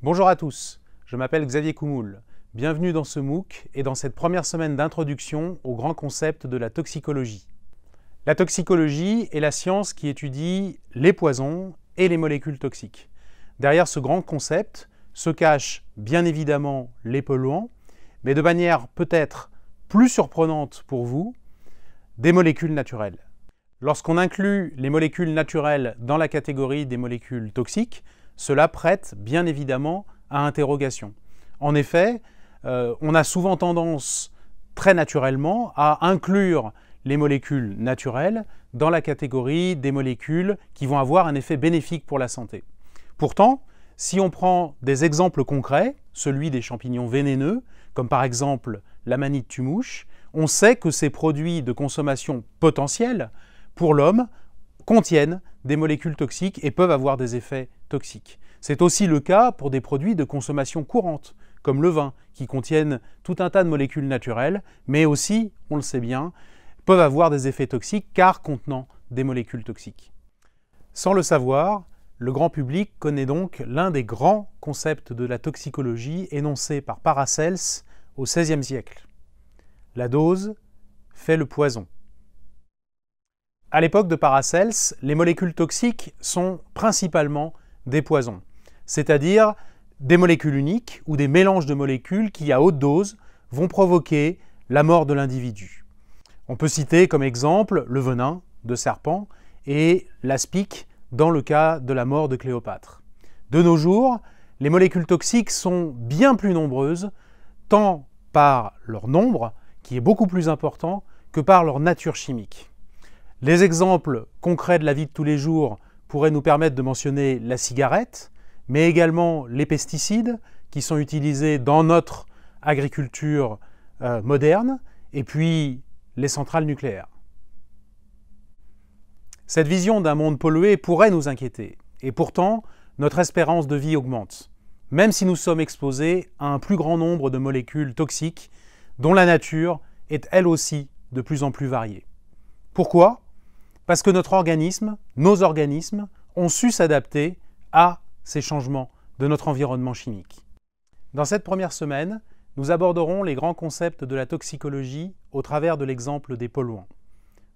Bonjour à tous, je m'appelle Xavier Coumoul. Bienvenue dans ce MOOC et dans cette première semaine d'introduction au grand concept de la toxicologie. La toxicologie est la science qui étudie les poisons et les molécules toxiques. Derrière ce grand concept se cachent bien évidemment les polluants, mais de manière peut-être plus surprenante pour vous, des molécules naturelles. Lorsqu'on inclut les molécules naturelles dans la catégorie des molécules toxiques, cela prête bien évidemment à interrogation. En effet, euh, on a souvent tendance très naturellement à inclure les molécules naturelles dans la catégorie des molécules qui vont avoir un effet bénéfique pour la santé. Pourtant, si on prend des exemples concrets, celui des champignons vénéneux, comme par exemple la manite tumouche, on sait que ces produits de consommation potentielle pour l'homme contiennent des molécules toxiques et peuvent avoir des effets toxiques. C'est aussi le cas pour des produits de consommation courante, comme le vin, qui contiennent tout un tas de molécules naturelles, mais aussi, on le sait bien, peuvent avoir des effets toxiques car contenant des molécules toxiques. Sans le savoir, le grand public connaît donc l'un des grands concepts de la toxicologie énoncé par Paracels au XVIe siècle. La dose fait le poison. À l'époque de Paracels, les molécules toxiques sont principalement des poisons, c'est-à-dire des molécules uniques ou des mélanges de molécules qui, à haute dose, vont provoquer la mort de l'individu. On peut citer comme exemple le venin de serpent et l'aspic dans le cas de la mort de Cléopâtre. De nos jours, les molécules toxiques sont bien plus nombreuses, tant par leur nombre, qui est beaucoup plus important, que par leur nature chimique. Les exemples concrets de la vie de tous les jours pourrait nous permettre de mentionner la cigarette, mais également les pesticides qui sont utilisés dans notre agriculture euh, moderne, et puis les centrales nucléaires. Cette vision d'un monde pollué pourrait nous inquiéter, et pourtant, notre espérance de vie augmente, même si nous sommes exposés à un plus grand nombre de molécules toxiques dont la nature est elle aussi de plus en plus variée. Pourquoi parce que notre organisme, nos organismes, ont su s'adapter à ces changements de notre environnement chimique. Dans cette première semaine, nous aborderons les grands concepts de la toxicologie au travers de l'exemple des polluants.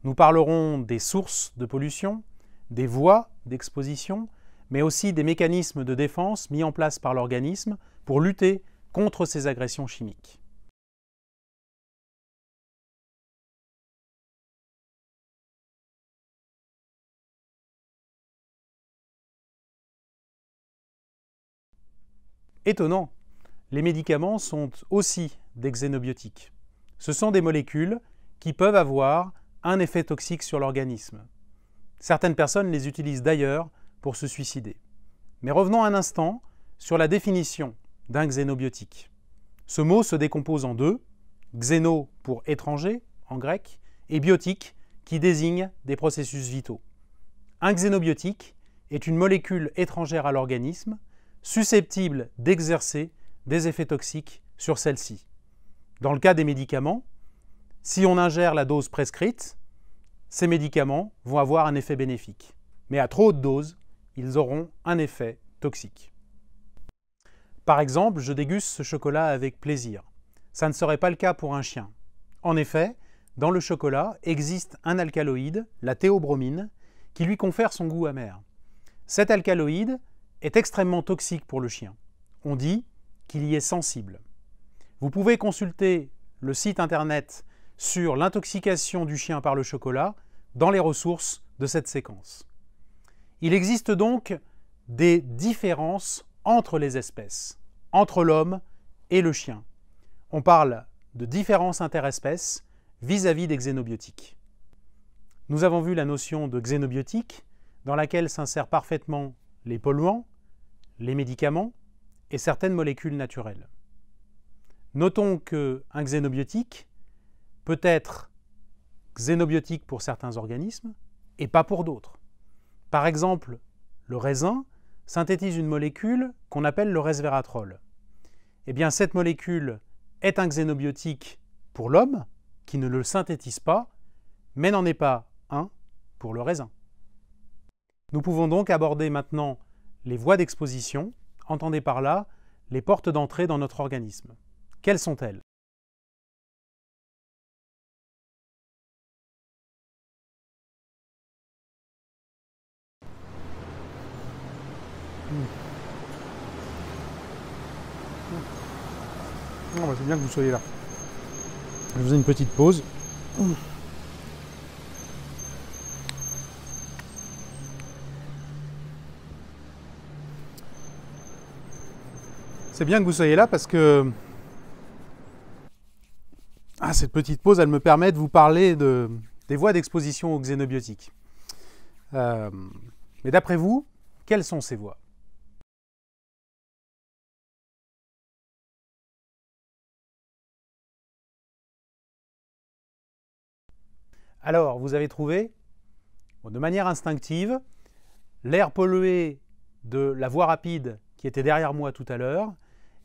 Nous parlerons des sources de pollution, des voies d'exposition, mais aussi des mécanismes de défense mis en place par l'organisme pour lutter contre ces agressions chimiques. Étonnant, les médicaments sont aussi des xénobiotiques. Ce sont des molécules qui peuvent avoir un effet toxique sur l'organisme. Certaines personnes les utilisent d'ailleurs pour se suicider. Mais revenons un instant sur la définition d'un xénobiotique. Ce mot se décompose en deux, xéno pour étranger en grec, et biotique qui désigne des processus vitaux. Un xénobiotique est une molécule étrangère à l'organisme susceptibles d'exercer des effets toxiques sur celle-ci. Dans le cas des médicaments, si on ingère la dose prescrite, ces médicaments vont avoir un effet bénéfique. Mais à trop haute dose, ils auront un effet toxique. Par exemple, je déguste ce chocolat avec plaisir. Ça ne serait pas le cas pour un chien. En effet, dans le chocolat existe un alcaloïde, la théobromine, qui lui confère son goût amer. Cet alcaloïde est extrêmement toxique pour le chien. On dit qu'il y est sensible. Vous pouvez consulter le site internet sur l'intoxication du chien par le chocolat dans les ressources de cette séquence. Il existe donc des différences entre les espèces, entre l'homme et le chien. On parle de différences interespèces vis-à-vis des xénobiotiques. Nous avons vu la notion de xénobiotique dans laquelle s'insèrent parfaitement les polluants, les médicaments et certaines molécules naturelles. Notons qu'un xénobiotique peut être xénobiotique pour certains organismes et pas pour d'autres. Par exemple, le raisin synthétise une molécule qu'on appelle le resveratrol. Eh bien, cette molécule est un xénobiotique pour l'homme qui ne le synthétise pas, mais n'en est pas un pour le raisin. Nous pouvons donc aborder maintenant les voies d'exposition, entendez par là les portes d'entrée dans notre organisme. Quelles sont-elles C'est bien que vous soyez là. Je vous ai une petite pause. C'est bien que vous soyez là parce que ah, cette petite pause, elle me permet de vous parler des voies d'exposition aux xénobiotiques. Euh, mais d'après vous, quelles sont ces voies Alors, vous avez trouvé, de manière instinctive, l'air pollué de la voie rapide qui était derrière moi tout à l'heure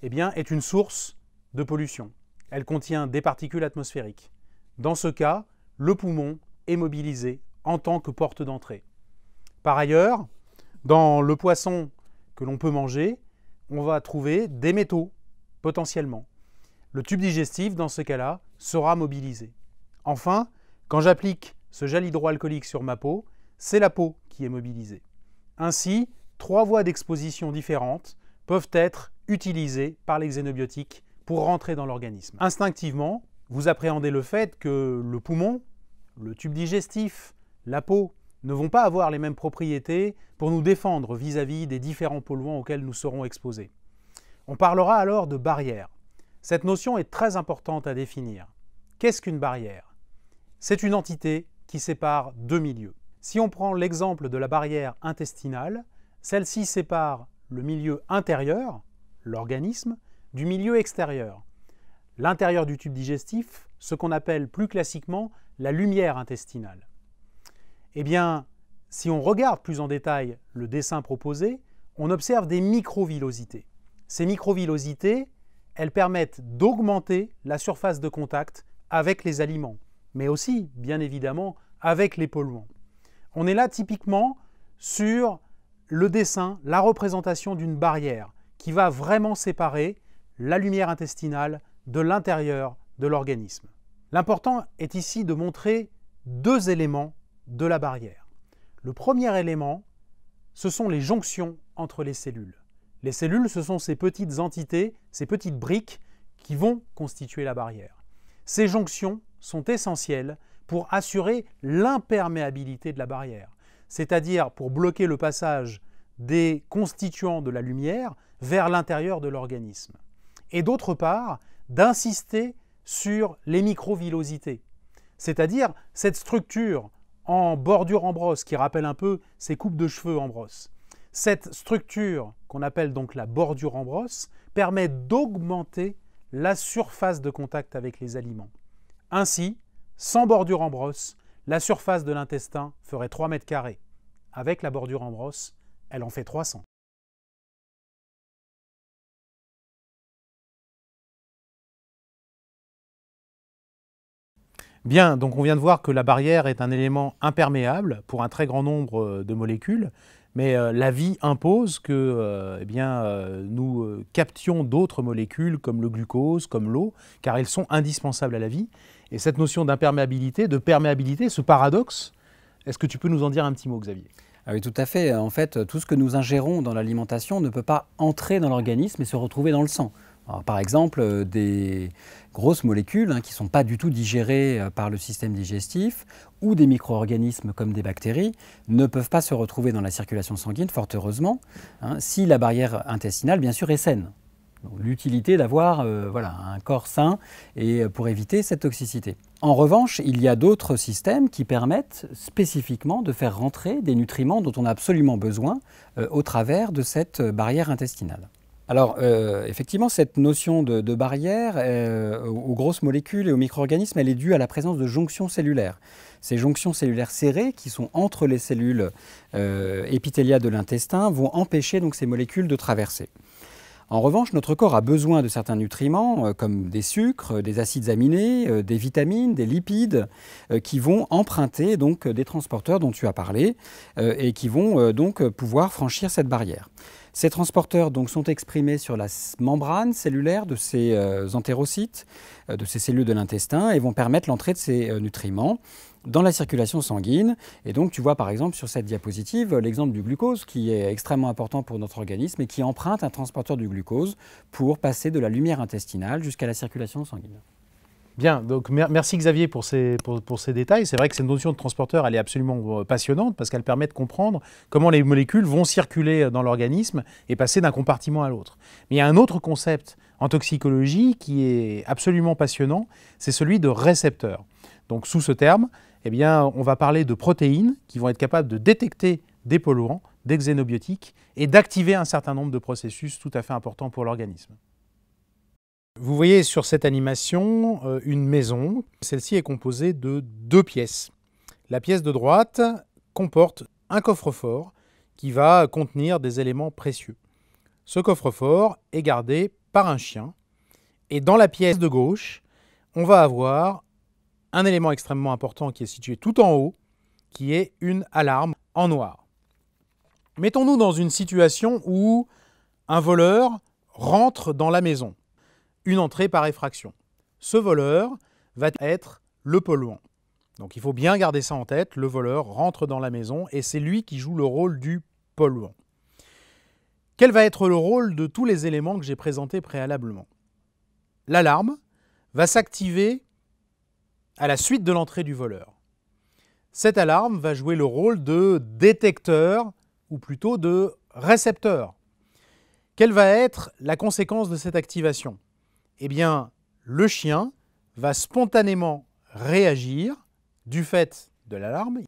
eh bien, est une source de pollution. Elle contient des particules atmosphériques. Dans ce cas, le poumon est mobilisé en tant que porte d'entrée. Par ailleurs, dans le poisson que l'on peut manger, on va trouver des métaux, potentiellement. Le tube digestif, dans ce cas-là, sera mobilisé. Enfin, quand j'applique ce gel hydroalcoolique sur ma peau, c'est la peau qui est mobilisée. Ainsi, trois voies d'exposition différentes peuvent être utilisés par les xénobiotiques pour rentrer dans l'organisme. Instinctivement, vous appréhendez le fait que le poumon, le tube digestif, la peau ne vont pas avoir les mêmes propriétés pour nous défendre vis-à-vis des différents polluants auxquels nous serons exposés. On parlera alors de barrière. Cette notion est très importante à définir. Qu'est-ce qu'une barrière C'est une entité qui sépare deux milieux. Si on prend l'exemple de la barrière intestinale, celle-ci sépare le milieu intérieur, l'organisme, du milieu extérieur. L'intérieur du tube digestif, ce qu'on appelle plus classiquement la lumière intestinale. Eh bien, si on regarde plus en détail le dessin proposé, on observe des microvillosités. Ces microvillosités, elles permettent d'augmenter la surface de contact avec les aliments, mais aussi, bien évidemment, avec les polluants. On est là typiquement sur le dessin, la représentation d'une barrière, qui va vraiment séparer la lumière intestinale de l'intérieur de l'organisme. L'important est ici de montrer deux éléments de la barrière. Le premier élément, ce sont les jonctions entre les cellules. Les cellules, ce sont ces petites entités, ces petites briques qui vont constituer la barrière. Ces jonctions sont essentielles pour assurer l'imperméabilité de la barrière, c'est-à-dire pour bloquer le passage des constituants de la lumière, vers l'intérieur de l'organisme. Et d'autre part, d'insister sur les microvillosités, c'est-à-dire cette structure en bordure en brosse qui rappelle un peu ces coupes de cheveux en brosse. Cette structure qu'on appelle donc la bordure en brosse permet d'augmenter la surface de contact avec les aliments. Ainsi, sans bordure en brosse, la surface de l'intestin ferait 3 mètres carrés. Avec la bordure en brosse, elle en fait 300. Bien, donc on vient de voir que la barrière est un élément imperméable pour un très grand nombre euh, de molécules, mais euh, la vie impose que euh, eh nous captions d'autres molécules comme le glucose, comme l'eau, car elles sont indispensables à la vie. Et cette notion d'imperméabilité, de perméabilité, ce paradoxe, est-ce que tu peux nous en dire un petit mot, Xavier ah oui, tout à fait. En fait, tout ce que nous ingérons dans l'alimentation ne peut pas entrer dans l'organisme et se retrouver dans le sang par exemple, euh, des grosses molécules hein, qui ne sont pas du tout digérées euh, par le système digestif ou des micro-organismes comme des bactéries ne peuvent pas se retrouver dans la circulation sanguine, fort heureusement, hein, si la barrière intestinale, bien sûr, est saine. L'utilité d'avoir euh, voilà, un corps sain et pour éviter cette toxicité. En revanche, il y a d'autres systèmes qui permettent spécifiquement de faire rentrer des nutriments dont on a absolument besoin au travers de cette barrière intestinale. Alors, euh, effectivement, cette notion de, barrière euh, aux grosses molécules et aux micro-organismes, elle est due à la présence de jonctions cellulaires. Ces jonctions cellulaires serrées, qui sont entre les cellules euh, épithéliales de l'intestin, vont empêcher donc ces molécules de traverser. En revanche, notre corps a besoin de certains nutriments, comme des sucres, des acides aminés, des vitamines, des lipides, qui vont emprunter donc des transporteurs dont tu as parlé et qui vont donc pouvoir franchir cette barrière. Ces transporteurs donc, sont exprimés sur la membrane cellulaire de ces euh, entérocytes, euh, de ces cellules de l'intestin, et vont permettre l'entrée de ces euh, nutriments dans la circulation sanguine. Et donc, tu vois par exemple sur cette diapositive l'exemple du glucose qui est extrêmement important pour notre organisme et qui emprunte un transporteur du glucose pour passer de la lumière intestinale jusqu'à la circulation sanguine. Bien, donc merci Xavier pour ces, pour, ces détails. C'est vrai que cette notion de transporteur, elle est absolument euh, passionnante parce qu'elle permet de comprendre comment les molécules vont circuler euh, dans l'organisme et passer d'un compartiment à l'autre. Mais il y a un autre concept en toxicologie qui est absolument passionnant, c'est celui de récepteur. Donc sous ce terme, eh bien, on va parler de protéines qui vont être capables de détecter des polluants, des xénobiotiques et d'activer un certain nombre de processus tout à fait importants pour l'organisme. Vous voyez sur cette animation euh, une maison. Celle-ci est composée de deux pièces. La pièce de droite comporte un coffre-fort qui va contenir des éléments précieux. Ce coffre-fort est gardé par un chien. Et dans la pièce de gauche, on va avoir un élément extrêmement important qui est situé tout en haut, qui est une alarme en noir. Mettons-nous dans une situation où un voleur rentre dans la maison une entrée par effraction. Ce voleur va être le polluant. Donc il faut bien garder ça en tête, le voleur rentre dans la maison et c'est lui qui joue le rôle du polluant. Quel va être le rôle de tous les éléments que j'ai présentés préalablement L'alarme va s'activer à la suite de l'entrée du voleur. Cette alarme va jouer le rôle de détecteur ou plutôt de récepteur. Quelle va être la conséquence de cette activation eh bien, le chien va spontanément réagir du fait de l'alarme.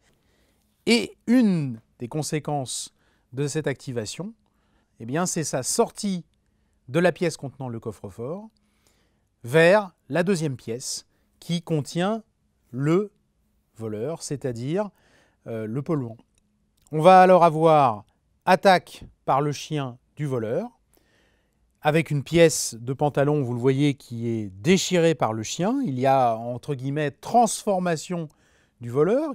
Et une des conséquences de cette activation, eh bien, c'est sa sortie de la pièce contenant le coffre-fort vers la deuxième pièce qui contient le voleur, c'est-à-dire euh, le polluant. On va alors avoir attaque par le chien du voleur, avec une pièce de pantalon, vous le voyez, qui est déchirée par le chien. Il y a, entre guillemets, transformation du voleur.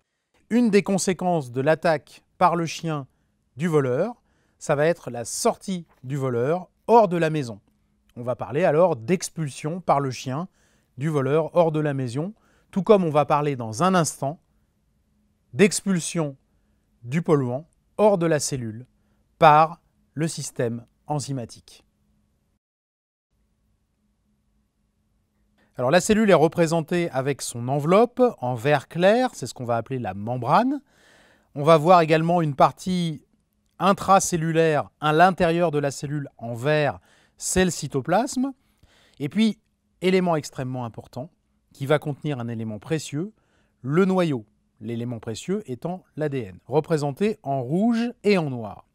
Une des conséquences de l'attaque par le chien du voleur, ça va être la sortie du voleur hors de la maison. On va parler alors d'expulsion par le chien du voleur hors de la maison, tout comme on va parler dans un instant d'expulsion du polluant hors de la cellule par le système enzymatique. Alors la cellule est représentée avec son enveloppe en vert clair, c'est ce qu'on va appeler la membrane. On va voir également une partie intracellulaire à l'intérieur de la cellule en vert, c'est le cytoplasme. Et puis, élément extrêmement important, qui va contenir un élément précieux, le noyau, l'élément précieux étant l'ADN, représenté en rouge et en noir.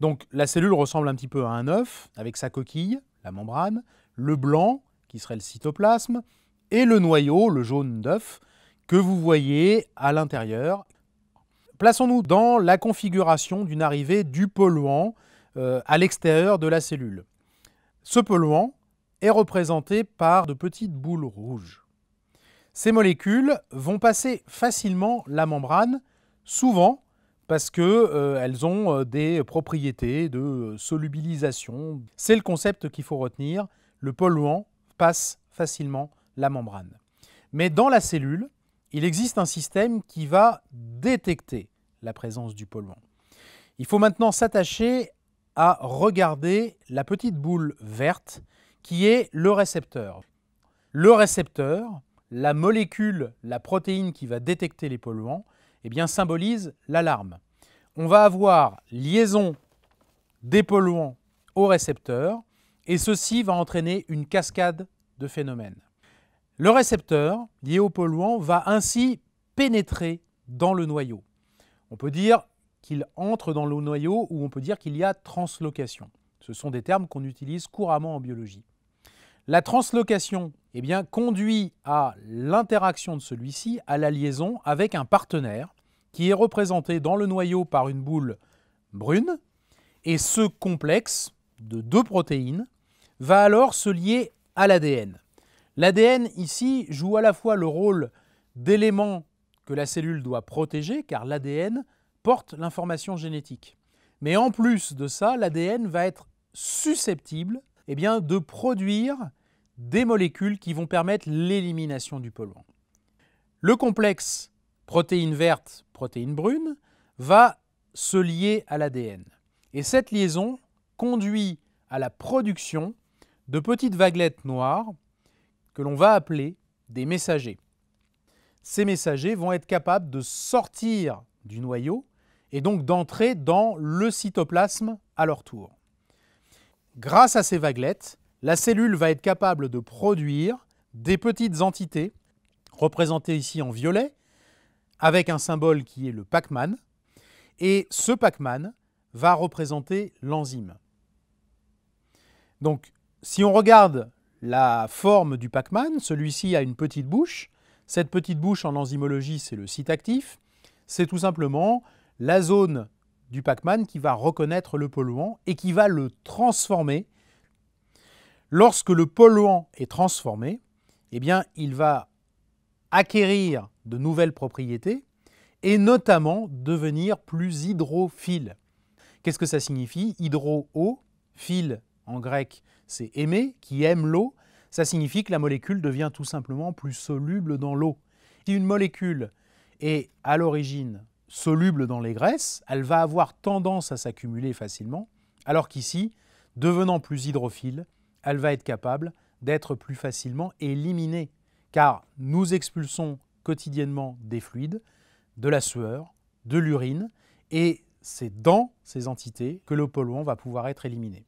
Donc la cellule ressemble un petit peu à un œuf, avec sa coquille, la membrane, le blanc, serait le cytoplasme, et le noyau, le jaune d'œuf, que vous voyez à l'intérieur. Plaçons-nous dans la configuration d'une arrivée du polluant euh, à l'extérieur de la cellule. Ce polluant est représenté par de petites boules rouges. Ces molécules vont passer facilement la membrane, souvent parce qu'elles euh, ont euh, des propriétés de solubilisation. C'est le concept qu'il faut retenir, le polluant passe facilement la membrane. Mais dans la cellule, il existe un système qui va détecter la présence du polluant. Il faut maintenant s'attacher à regarder la petite boule verte qui est le récepteur. Le récepteur, la molécule, la protéine qui va détecter les polluants, eh bien, symbolise l'alarme. On va avoir liaison des polluants au récepteur et ceci va entraîner une cascade de phénomènes. Le récepteur, lié au polluant, va ainsi pénétrer dans le noyau. On peut dire qu'il entre dans le noyau ou on peut dire qu'il y a translocation. Ce sont des termes qu'on utilise couramment en biologie. La translocation eh bien, conduit à l'interaction de celui-ci, à la liaison avec un partenaire qui est représenté dans le noyau par une boule brune et ce complexe de deux protéines va alors se lier à l'ADN. L'ADN ici joue à la fois le rôle d'élément que la cellule doit protéger, car l'ADN porte l'information génétique. Mais en plus de ça, l'ADN va être susceptible eh bien, de produire des molécules qui vont permettre l'élimination du polluant. Le complexe protéine verte, protéine brune va se lier à l'ADN. Et cette liaison conduit à la production de petites vaguelettes noires que l'on va appeler des messagers. Ces messagers vont être capables de sortir du noyau et donc d'entrer dans le cytoplasme à leur tour. Grâce à ces vaguelettes, la cellule va être capable de produire des petites entités, représentées ici en violet, avec un symbole qui est le Pac-Man, et ce Pac-Man va représenter l'enzyme. Donc si on regarde la forme du Pac-Man, celui-ci a une petite bouche. Cette petite bouche en enzymologie, c'est le site actif. C'est tout simplement la zone du Pac-Man qui va reconnaître le polluant et qui va le transformer. Lorsque le polluant est transformé, eh bien, il va acquérir de nouvelles propriétés et notamment devenir plus hydrophile. Qu'est-ce que ça signifie Hydro-eau, fil en grec c'est aimer, qui aime l'eau, ça signifie que la molécule devient tout simplement plus soluble dans l'eau. Si une molécule est à l'origine soluble dans les graisses, elle va avoir tendance à s'accumuler facilement, alors qu'ici, devenant plus hydrophile, elle va être capable d'être plus facilement éliminée, car nous expulsons quotidiennement des fluides, de la sueur, de l'urine, et c'est dans ces entités que le polluant va pouvoir être éliminé.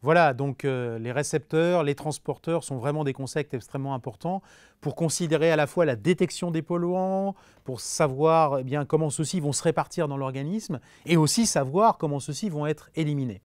Voilà, donc euh, les récepteurs, les transporteurs sont vraiment des concepts extrêmement importants pour considérer à la fois la détection des polluants, pour savoir eh bien, comment ceux-ci vont se répartir dans l'organisme, et aussi savoir comment ceux-ci vont être éliminés.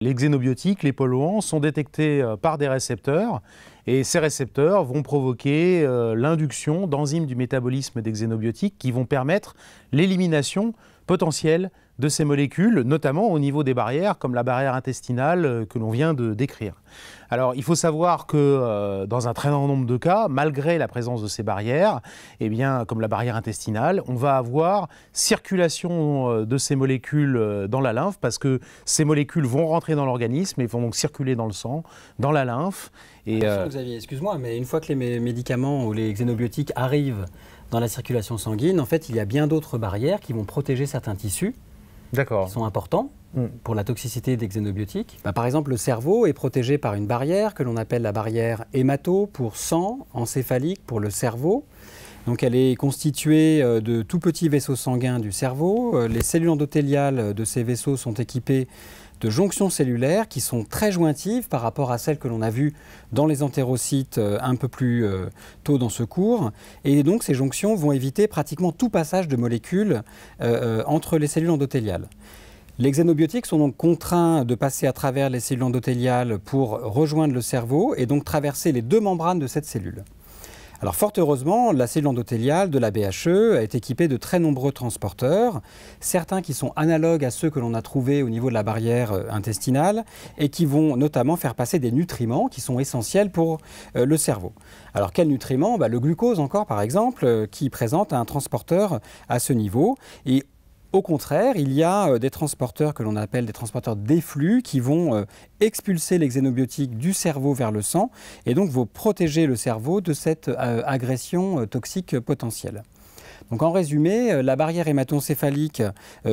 Les xénobiotiques, les polluants sont détectés euh, par des récepteurs et ces récepteurs vont provoquer euh, l'induction d'enzymes du métabolisme des xénobiotiques qui vont permettre l'élimination potentielle de ces molécules, notamment au niveau des barrières, comme la barrière intestinale euh, que l'on vient de décrire. Alors, il faut savoir que euh, dans un très grand nombre de cas, malgré la présence de ces barrières, eh bien, comme la barrière intestinale, on va avoir circulation de ces molécules dans la lymphe, parce que ces molécules vont rentrer dans l'organisme et vont donc circuler dans le sang, dans la lymphe, et, euh, Xavier, excuse-moi, mais une fois que les médicaments ou les xénobiotiques arrivent dans la circulation sanguine, en fait, il y a bien d'autres barrières qui vont protéger certains tissus qui sont importants mm. pour la toxicité des xénobiotiques. Bah, par exemple, le cerveau est protégé par une barrière que l'on appelle la barrière hémato pour sang, encéphalique pour le cerveau. Donc elle est constituée euh, de tout petits vaisseaux sanguins du cerveau. Euh, les cellules endothéliales de ces vaisseaux sont équipées de jonctions cellulaires qui sont très jointives par rapport à celles que l'on a vues dans les entérocytes euh, un peu plus euh, tôt dans ce cours. Et donc ces jonctions vont éviter pratiquement tout passage de molécules euh, entre les cellules endothéliales. Les xénobiotiques sont donc contraints de passer à travers les cellules endothéliales pour rejoindre le cerveau et donc traverser les deux membranes de cette cellule. Alors fort heureusement, la cellule endothéliale de la BHE est équipée de très nombreux transporteurs, certains qui sont analogues à ceux que l'on a trouvés au niveau de la barrière euh, intestinale et qui vont notamment faire passer des nutriments qui sont essentiels pour euh, le cerveau. Alors quels nutriments bah, Le glucose encore par exemple, euh, qui présente un transporteur à ce niveau. Et au contraire, il y a euh, des transporteurs que l'on appelle des transporteurs d'efflux qui vont euh, expulser les xénobiotiques du cerveau vers le sang et donc vont protéger le cerveau de cette euh, agression toxique potentielle. Donc en résumé, la barrière hématocéphalique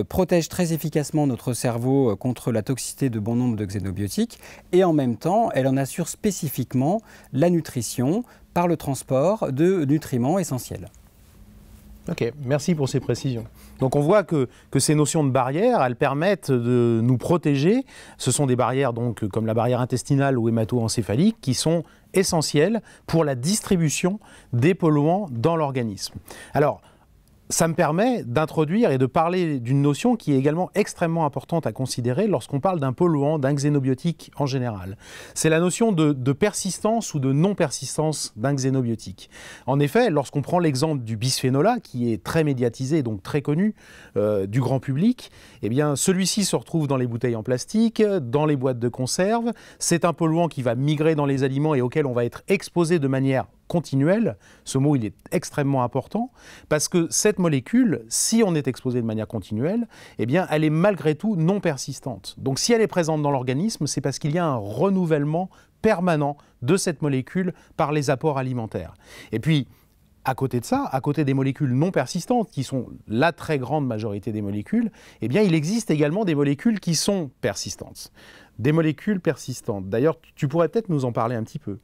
protège très efficacement notre cerveau contre la toxicité de bon nombre de xénobiotiques et en même temps, elle en assure spécifiquement la nutrition par le transport de nutriments essentiels. Ok, merci pour ces précisions. Donc on voit que, ces notions de barrières, elles permettent de nous protéger. Ce sont des barrières donc comme la barrière intestinale ou hémato-encéphalique qui sont essentielles pour la distribution des polluants dans l'organisme. Alors ça me permet d'introduire et de parler d'une notion qui est également extrêmement importante à considérer lorsqu'on parle d'un polluant, d'un xénobiotique en général. C'est la notion de, persistance ou de non-persistance d'un xénobiotique. En effet, lorsqu'on prend l'exemple du bisphénol qui est très médiatisé et donc très connu euh, du grand public, eh bien celui-ci se retrouve dans les bouteilles en plastique, dans les boîtes de conserve. C'est un polluant qui va migrer dans les aliments et auquel on va être exposé de manière continuelle. Ce mot, il est extrêmement important parce que cette molécule, si on est exposé de manière continuelle, eh bien, elle est malgré tout non persistante. Donc, si elle est présente dans l'organisme, c'est parce qu'il y a un renouvellement permanent de cette molécule par les apports alimentaires. Et puis, à côté de ça, à côté des molécules non persistantes, qui sont la très grande majorité des molécules, eh bien, il existe également des molécules qui sont persistantes. Des molécules persistantes. D'ailleurs, tu pourrais peut-être nous en parler un petit peu.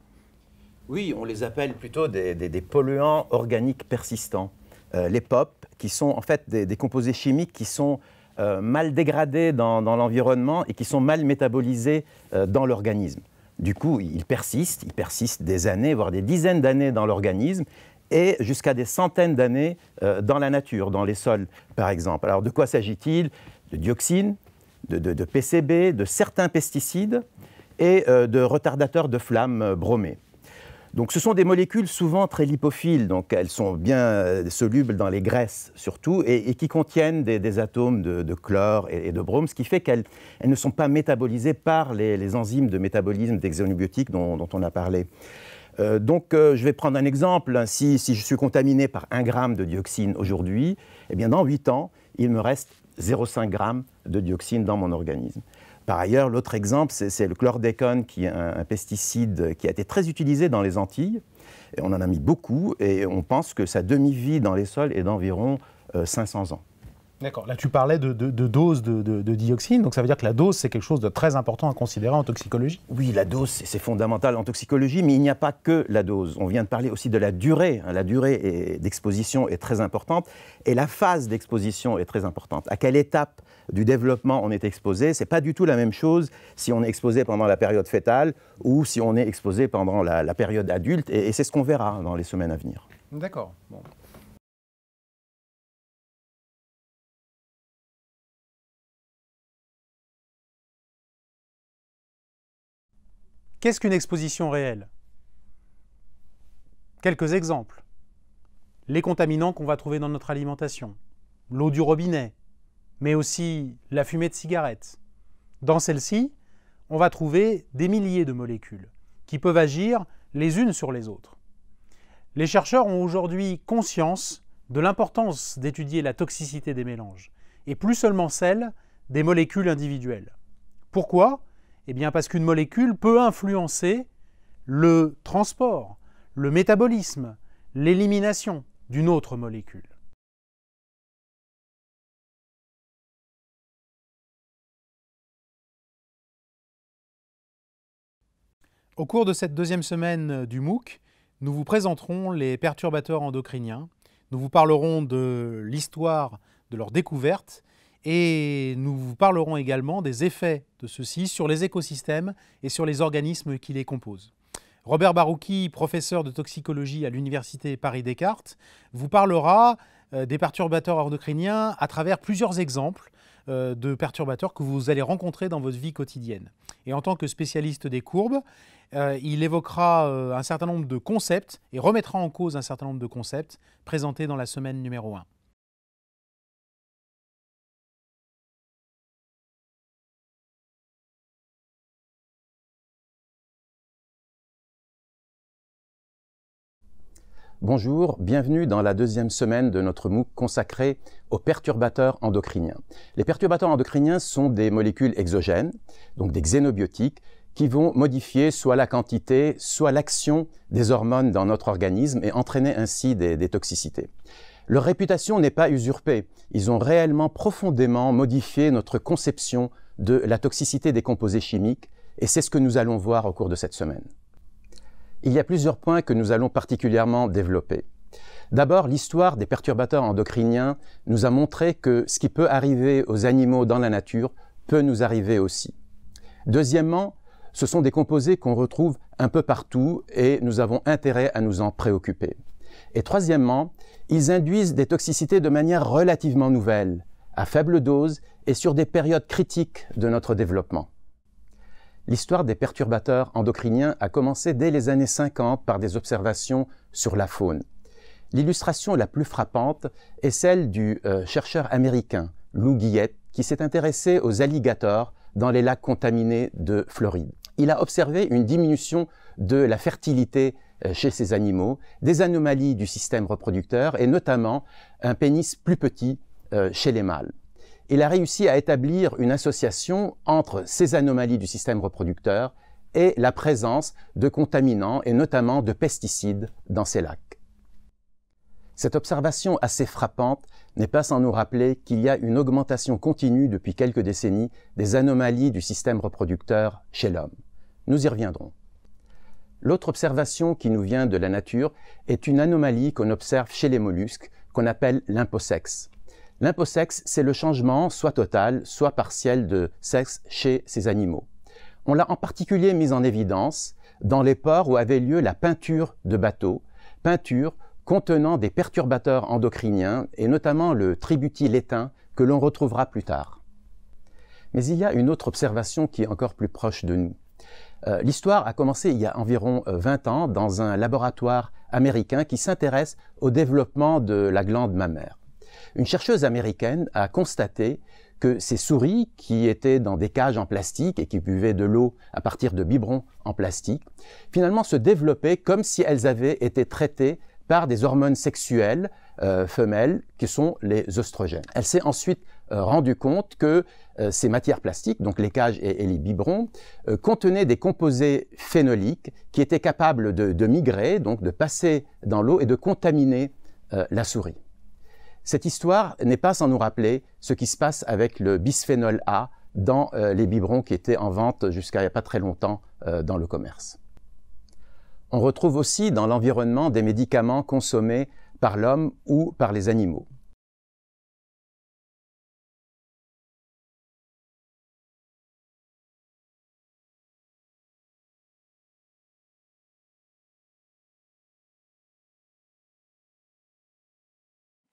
Oui, on les appelle plutôt des, polluants organiques persistants. Euh, les POP, qui sont en fait des, composés chimiques qui sont euh, mal dégradés dans, l'environnement et qui sont mal métabolisés euh, dans l'organisme. Du coup, ils persistent, ils persistent des années, voire des dizaines d'années dans l'organisme et jusqu'à des centaines d'années dans la nature, dans les sols par exemple. Alors de quoi s'agit-il De dioxines, de, de, PCB, de certains pesticides et de retardateurs de flammes bromées. Donc ce sont des molécules souvent très lipophiles, donc elles sont bien euh, solubles dans les graisses surtout, et, qui contiennent des, atomes de, chlore et, de brome, ce qui fait qu'elles ne sont pas métabolisées par les, enzymes de métabolisme d'exonobiotiques dont, dont on a parlé. Euh, donc, euh, je vais prendre un exemple. Hein. Si, je suis contaminé par 1 g de dioxine aujourd'hui, eh bien, dans 8 ans, il me reste 0,5 g de dioxine dans mon organisme. Par ailleurs, l'autre exemple, c'est le chlordécone, qui est un, pesticide qui a été très utilisé dans les Antilles. on en a mis beaucoup et on pense que sa demi-vie dans les sols est d'environ 500 euh, ans. D'accord. Là, tu parlais de, de dose de, dioxine, donc ça veut dire que la dose, c'est quelque chose de très important à considérer en toxicologie Oui, la dose, c'est fondamental en toxicologie, mais il n'y a pas que la dose. On vient de parler aussi de la durée. Hein. La durée d'exposition est très importante et la phase d'exposition est très importante. À quelle étape du développement on est exposé n'est pas du tout la même chose si on est exposé pendant la période fœtale ou si on est exposé pendant la, période adulte, et, c'est ce qu'on verra dans les semaines à venir. D'accord. Qu'est-ce qu'une exposition réelle Quelques exemples. Les contaminants qu'on va trouver dans notre alimentation, l'eau du robinet, mais aussi la fumée de cigarette. Dans celle-ci, on va trouver des milliers de molécules qui peuvent agir les unes sur les autres. Les chercheurs ont aujourd'hui conscience de l'importance d'étudier la toxicité des mélanges, et plus seulement celle des molécules individuelles. Pourquoi eh bien parce qu'une molécule peut influencer le transport, le métabolisme, l'élimination d'une autre molécule. Au cours de cette deuxième semaine euh, du MOOC, nous vous présenterons les perturbateurs endocriniens, nous vous parlerons de l'histoire de leur découverte et nous vous parlerons également des effets de ceux-ci sur les écosystèmes et sur les organismes qui les composent. Robert Barouki, professeur de toxicologie à l'Université Paris-Descartes, vous parlera euh, des perturbateurs endocriniens à travers plusieurs exemples euh, de perturbateurs que vous allez rencontrer dans votre vie quotidienne. Et en tant que spécialiste des courbes, euh, il évoquera un certain nombre de concepts et remettra en cause un certain nombre de concepts présentés dans la semaine numéro 1. Bonjour, bienvenue dans la deuxième semaine de notre MOOC consacrée aux perturbateurs endocriniens. Les perturbateurs endocriniens sont des molécules exogènes, donc des xénobiotiques, qui vont modifier soit la quantité, soit l'action des hormones dans notre organisme et entraîner ainsi des, des toxicités. Leur réputation n'est pas usurpée, ils ont réellement profondément modifié notre conception de la toxicité des composés chimiques, et c'est ce que nous allons voir au cours de cette semaine il y a plusieurs points que nous allons particulièrement développer. D'abord, l'histoire des perturbateurs endocriniens nous a montré que ce qui peut arriver aux animaux dans la nature peut nous arriver aussi. Deuxièmement, ce sont des composés qu'on retrouve un peu partout et nous avons intérêt à nous en préoccuper. Et troisièmement, ils induisent des toxicités de manière relativement nouvelle, à faible dose et sur des périodes critiques de notre développement. L'histoire des perturbateurs endocriniens a commencé dès les années 50 par des observations sur la faune. L'illustration la plus frappante est celle du euh, chercheur américain Lou Guillette qui s'est intéressé aux alligators dans les lacs contaminés de Floride. Il a observé une diminution de la fertilité euh, chez ces animaux, des anomalies du système reproducteur et notamment un pénis plus petit euh, chez les mâles il a réussi à établir une association entre ces anomalies du système reproducteur et la présence de contaminants et notamment de pesticides dans ces lacs. Cette observation assez frappante n'est pas sans nous rappeler qu'il y a une augmentation continue depuis quelques décennies des anomalies du système reproducteur chez l'homme. Nous y reviendrons. L'autre observation qui nous vient de la nature est une anomalie qu'on observe chez les mollusques qu'on appelle l'imposexe. L'imposexe, c'est le changement, soit total, soit partiel, de sexe chez ces animaux. On l'a en particulier mis en évidence dans les ports où avait lieu la peinture de bateaux, peinture contenant des perturbateurs endocriniens et notamment le tributylétain que l'on retrouvera plus tard. Mais il y a une autre observation qui est encore plus proche de nous. Euh, l'histoire a commencé il y a environ 20 euh, ans dans un laboratoire américain qui s'intéresse au développement de la glande mammaire. Une chercheuse américaine a constaté que ces souris qui étaient dans des cages en plastique et qui buvaient de l'eau à partir de biberons en plastique, finalement se développaient comme si elles avaient été traitées par des hormones sexuelles euh, femelles qui sont les oestrogènes. Elle s'est ensuite euh, rendue compte que euh, ces matières plastiques, donc les cages et, les biberons, contenaient des composés phénoliques qui étaient capables de migrer, donc de passer dans l'eau et de contaminer la souris. Cette histoire n'est pas sans nous rappeler ce qui se passe avec le bisphénol A dans euh, les biberons qui étaient en vente jusqu'à il n'y a pas très longtemps euh, dans le commerce. On retrouve aussi dans l'environnement des médicaments consommés par l'homme ou par les animaux.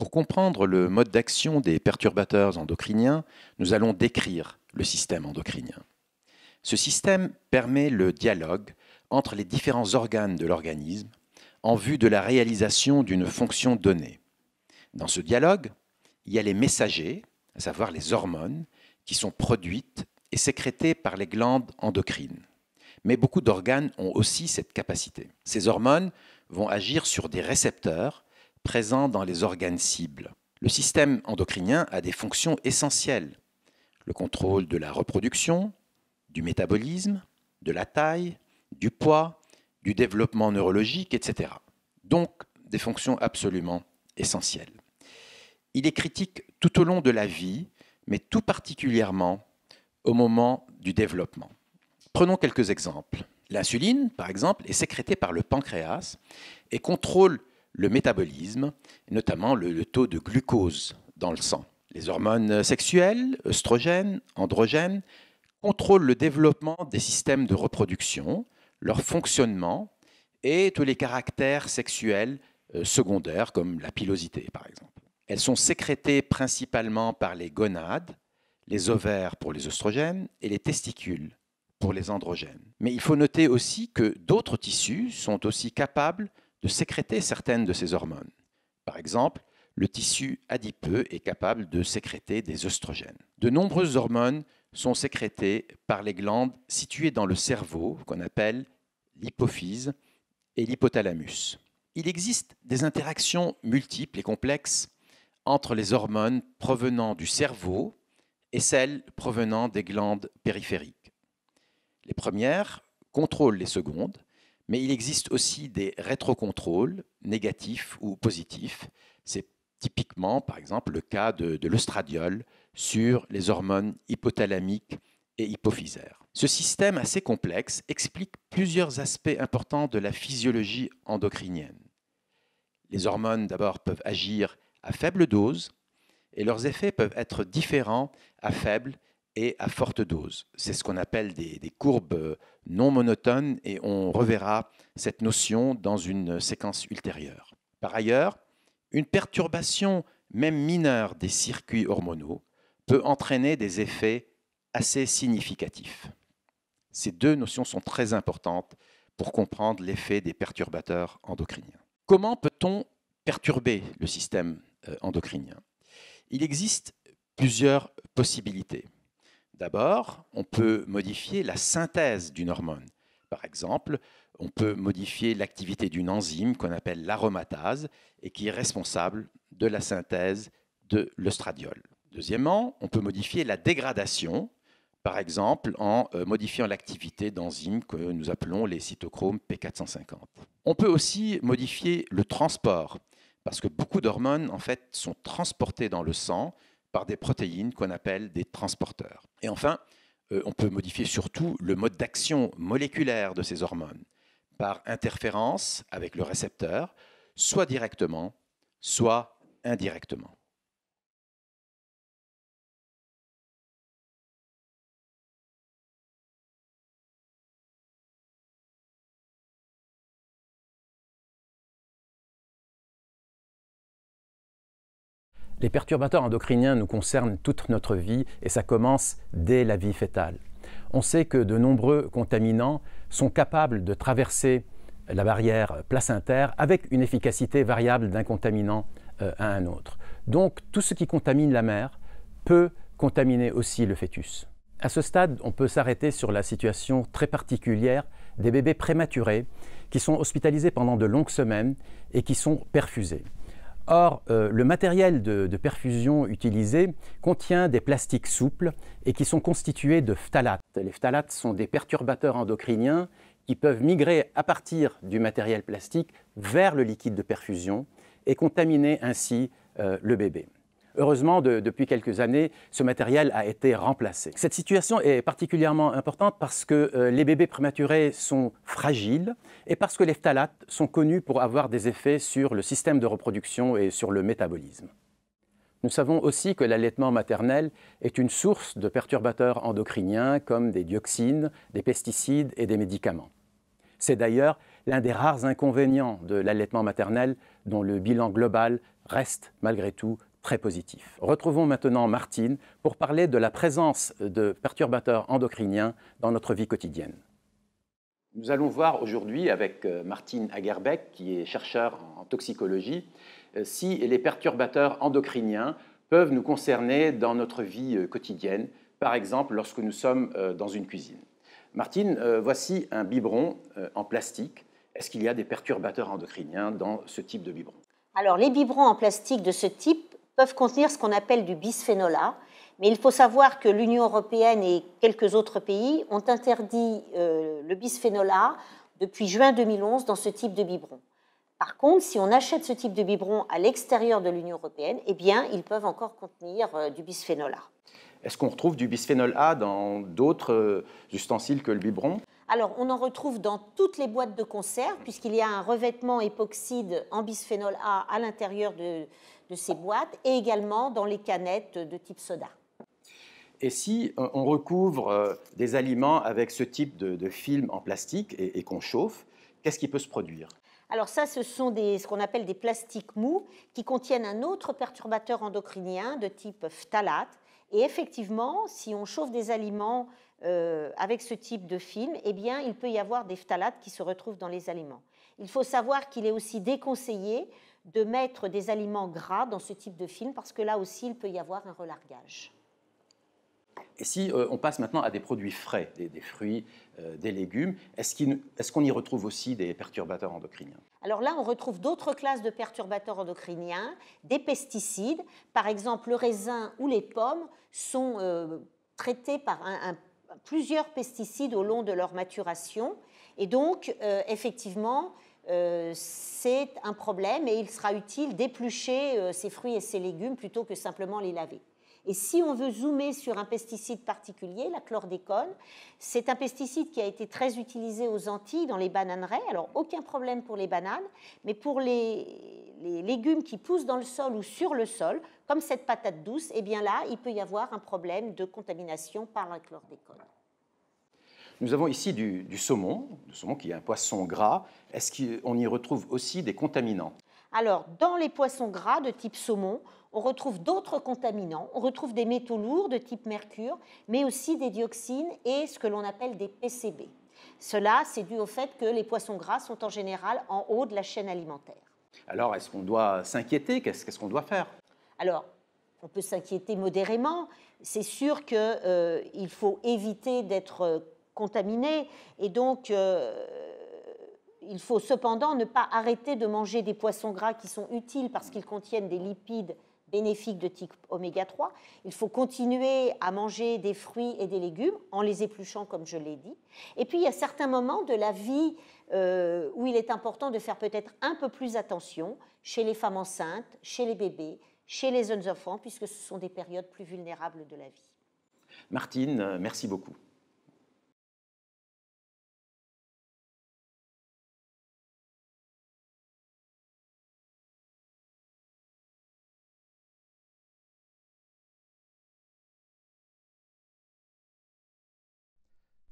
Pour comprendre le mode d'action des perturbateurs endocriniens, nous allons décrire le système endocrinien. Ce système permet le dialogue entre les différents organes de l'organisme en vue de la réalisation d'une fonction donnée. Dans ce dialogue, il y a les messagers, à savoir les hormones, qui sont produites et sécrétées par les glandes endocrines. Mais beaucoup d'organes ont aussi cette capacité. Ces hormones vont agir sur des récepteurs présent dans les organes cibles. Le système endocrinien a des fonctions essentielles. Le contrôle de la reproduction, du métabolisme, de la taille, du poids, du développement neurologique, etc. Donc des fonctions absolument essentielles. Il est critique tout au long de la vie, mais tout particulièrement au moment du développement. Prenons quelques exemples. L'insuline, par exemple, est sécrétée par le pancréas et contrôle le métabolisme, notamment le, taux de glucose dans le sang. Les hormones sexuelles, œstrogènes, androgènes, contrôlent le développement des systèmes de reproduction, leur fonctionnement et tous les caractères sexuels euh, secondaires, comme la pilosité par exemple. Elles sont sécrétées principalement par les gonades, les ovaires pour les œstrogènes et les testicules pour les androgènes. Mais il faut noter aussi que d'autres tissus sont aussi capables de sécréter certaines de ces hormones. Par exemple, le tissu adipeux est capable de sécréter des oestrogènes. De nombreuses hormones sont sécrétées par les glandes situées dans le cerveau, qu'on appelle l'hypophyse et l'hypothalamus. Il existe des interactions multiples et complexes entre les hormones provenant du cerveau et celles provenant des glandes périphériques. Les premières contrôlent les secondes mais il existe aussi des rétrocontrôles négatifs ou positifs. C'est typiquement, par exemple, le cas de, de sur les hormones hypothalamiques et hypophysaires. Ce système assez complexe explique plusieurs aspects importants de la physiologie endocrinienne. Les hormones, d'abord, peuvent agir à faible dose et leurs effets peuvent être différents à faible et à forte dose. C'est ce qu'on appelle des, des, courbes euh, non monotones et on reverra cette notion dans une séquence ultérieure. Par ailleurs, une perturbation même mineure des circuits hormonaux peut entraîner des effets assez significatifs. Ces deux notions sont très importantes pour comprendre l'effet des perturbateurs endocriniens. Comment peut-on perturber le système euh, endocrinien Il existe plusieurs possibilités. D'abord, on peut modifier la synthèse d'une hormone. Par exemple, on peut modifier l'activité d'une enzyme qu'on appelle l'aromatase et qui est responsable de la synthèse de l'ostradiol. Deuxièmement, on peut modifier la dégradation, par exemple en euh, modifiant l'activité d'enzymes que nous appelons les cytochromes P450. On peut aussi modifier le transport, parce que beaucoup d'hormones en fait sont transportées dans le sang par des protéines qu'on appelle des transporteurs. Et enfin, euh, on peut modifier surtout le mode d'action moléculaire de ces hormones par interférence avec le récepteur, soit directement, soit indirectement. Les perturbateurs endocriniens nous concernent toute notre vie et ça commence dès la vie fœtale. On sait que de nombreux contaminants sont capables de traverser la barrière placentaire avec une efficacité variable d'un contaminant euh, à un autre. Donc tout ce qui contamine la mère peut contaminer aussi le fœtus. À ce stade, on peut s'arrêter sur la situation très particulière des bébés prématurés qui sont hospitalisés pendant de longues semaines et qui sont perfusés. Or, euh, le matériel de, perfusion utilisé contient des plastiques souples et qui sont constitués de phtalates. Les phtalates sont des perturbateurs endocriniens qui peuvent migrer à partir du matériel plastique vers le liquide de perfusion et contaminer ainsi euh, le bébé. Heureusement, depuis quelques années, ce matériel a été remplacé. Cette situation est particulièrement importante parce que euh, les bébés prématurés sont fragiles et parce que les phtalates sont connus pour avoir des effets sur le système de reproduction et sur le métabolisme. Nous savons aussi que l'allaitement maternel est une source de perturbateurs endocriniens comme des dioxines, des pesticides et des médicaments. C'est d'ailleurs l'un des rares inconvénients de l'allaitement maternel dont le bilan global reste malgré tout très positif. Retrouvons maintenant Martine pour parler de la présence de perturbateurs endocriniens dans notre vie quotidienne. Nous allons voir aujourd'hui avec euh, Martine Agerbeck, qui est chercheur en toxicologie, euh, si les perturbateurs endocriniens peuvent nous concerner dans notre vie euh, quotidienne, par exemple lorsque nous sommes dans une cuisine. Martine, voici un biberon en plastique. Est-ce qu'il y a des perturbateurs endocriniens dans ce type de biberon alors, les biberons en plastique de ce type peuvent contenir ce qu'on appelle du bisphénol A. Mais il faut savoir que l'Union européenne et quelques autres pays ont interdit euh, le bisphénol A depuis juin 2011 dans ce type de biberon. Par contre, si on achète ce type de biberon à l'extérieur de l'Union européenne, eh bien, ils peuvent encore contenir euh, du bisphénol A. Est-ce qu'on retrouve du bisphénol A dans d'autres euh, ustensiles que le biberon alors, on en retrouve dans toutes les boîtes de conserve, puisqu'il y a un revêtement époxyde en bisphénol A à l'intérieur de, de ces boîtes et également dans les canettes de type soda. Et si euh, on recouvre euh, des aliments avec ce type de, film en plastique et, qu'on chauffe, qu'est-ce qui peut se produire alors ça, ce sont des, ce qu'on appelle des plastiques mous qui contiennent un autre perturbateur endocrinien de type phthalate. Et effectivement, si on chauffe des aliments euh, avec ce type de film, eh bien, il peut y avoir des phtalates qui se retrouvent dans les aliments. Il faut savoir qu'il est aussi déconseillé de mettre des aliments gras dans ce type de film parce que là aussi, il peut y avoir un relargage. Et si euh, on passe maintenant à des produits frais, des, fruits, euh, des légumes, est-ce qu'on y retrouve aussi des perturbateurs endocriniens Alors là, on retrouve d'autres classes de perturbateurs endocriniens, des pesticides. Par exemple, le raisin ou les pommes sont euh, traités par plusieurs pesticides au long de leur maturation. Et donc, effectivement, euh, c'est un problème et il sera utile d'éplucher ces euh, fruits et ces légumes plutôt que simplement les laver. Et si on veut zoomer sur un pesticide particulier, la chlordécone, c'est un pesticide qui a été très utilisé aux Antilles dans les bananeraies. Alors aucun problème pour les bananes, mais pour les, les légumes qui poussent dans le sol ou sur le sol, comme cette patate douce, eh bien là, il peut y avoir un problème de contamination par la chlordécone. Nous avons ici du, saumon, du saumon qui est un poisson gras. Est-ce qu'on y retrouve aussi des contaminants Alors, dans les poissons gras de type saumon, on retrouve d'autres contaminants, on retrouve des métaux lourds de type mercure, mais aussi des dioxines et ce que l'on appelle des PCB. Cela, c'est dû au fait que les poissons gras sont en général en haut de la chaîne alimentaire. Alors, est-ce qu'on doit s'inquiéter Qu'est-ce qu'on doit faire Alors, on peut s'inquiéter modérément. C'est sûr qu'il euh, faut éviter d'être contaminés. Et donc, euh, il faut cependant ne pas arrêter de manger des poissons gras qui sont utiles parce qu'ils contiennent des lipides bénéfiques de type oméga 3. Il faut continuer à manger des fruits et des légumes en les épluchant, comme je l'ai dit. Et puis, il y a certains moments de la vie euh, où il est important de faire peut-être un peu plus attention chez les femmes enceintes, chez les bébés, chez les jeunes enfants, puisque ce sont des périodes plus vulnérables de la vie. Martine, merci beaucoup.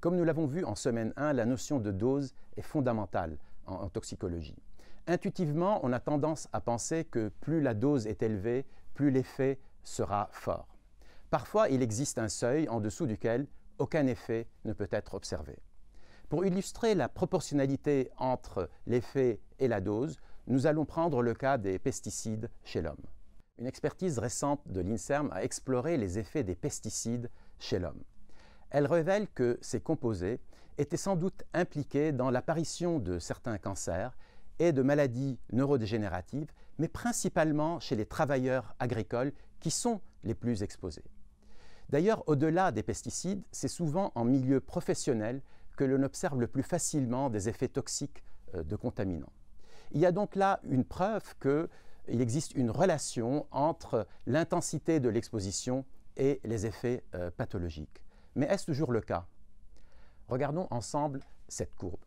Comme nous l'avons vu en semaine 1, la notion de dose est fondamentale en, toxicologie. Intuitivement, on a tendance à penser que plus la dose est élevée, plus l'effet sera fort. Parfois, il existe un seuil en dessous duquel aucun effet ne peut être observé. Pour illustrer la proportionnalité entre l'effet et la dose, nous allons prendre le cas des pesticides chez l'homme. Une expertise récente de l'INSERM a exploré les effets des pesticides chez l'homme elle révèle que ces composés étaient sans doute impliqués dans l'apparition de certains cancers et de maladies neurodégénératives, mais principalement chez les travailleurs agricoles qui sont les plus exposés. D'ailleurs, au-delà des pesticides, c'est souvent en milieu professionnel que l'on observe le plus facilement des effets toxiques euh, de contaminants. Il y a donc là une preuve qu'il existe une relation entre l'intensité de l'exposition et les effets euh, pathologiques. Mais est-ce toujours le cas Regardons ensemble cette courbe.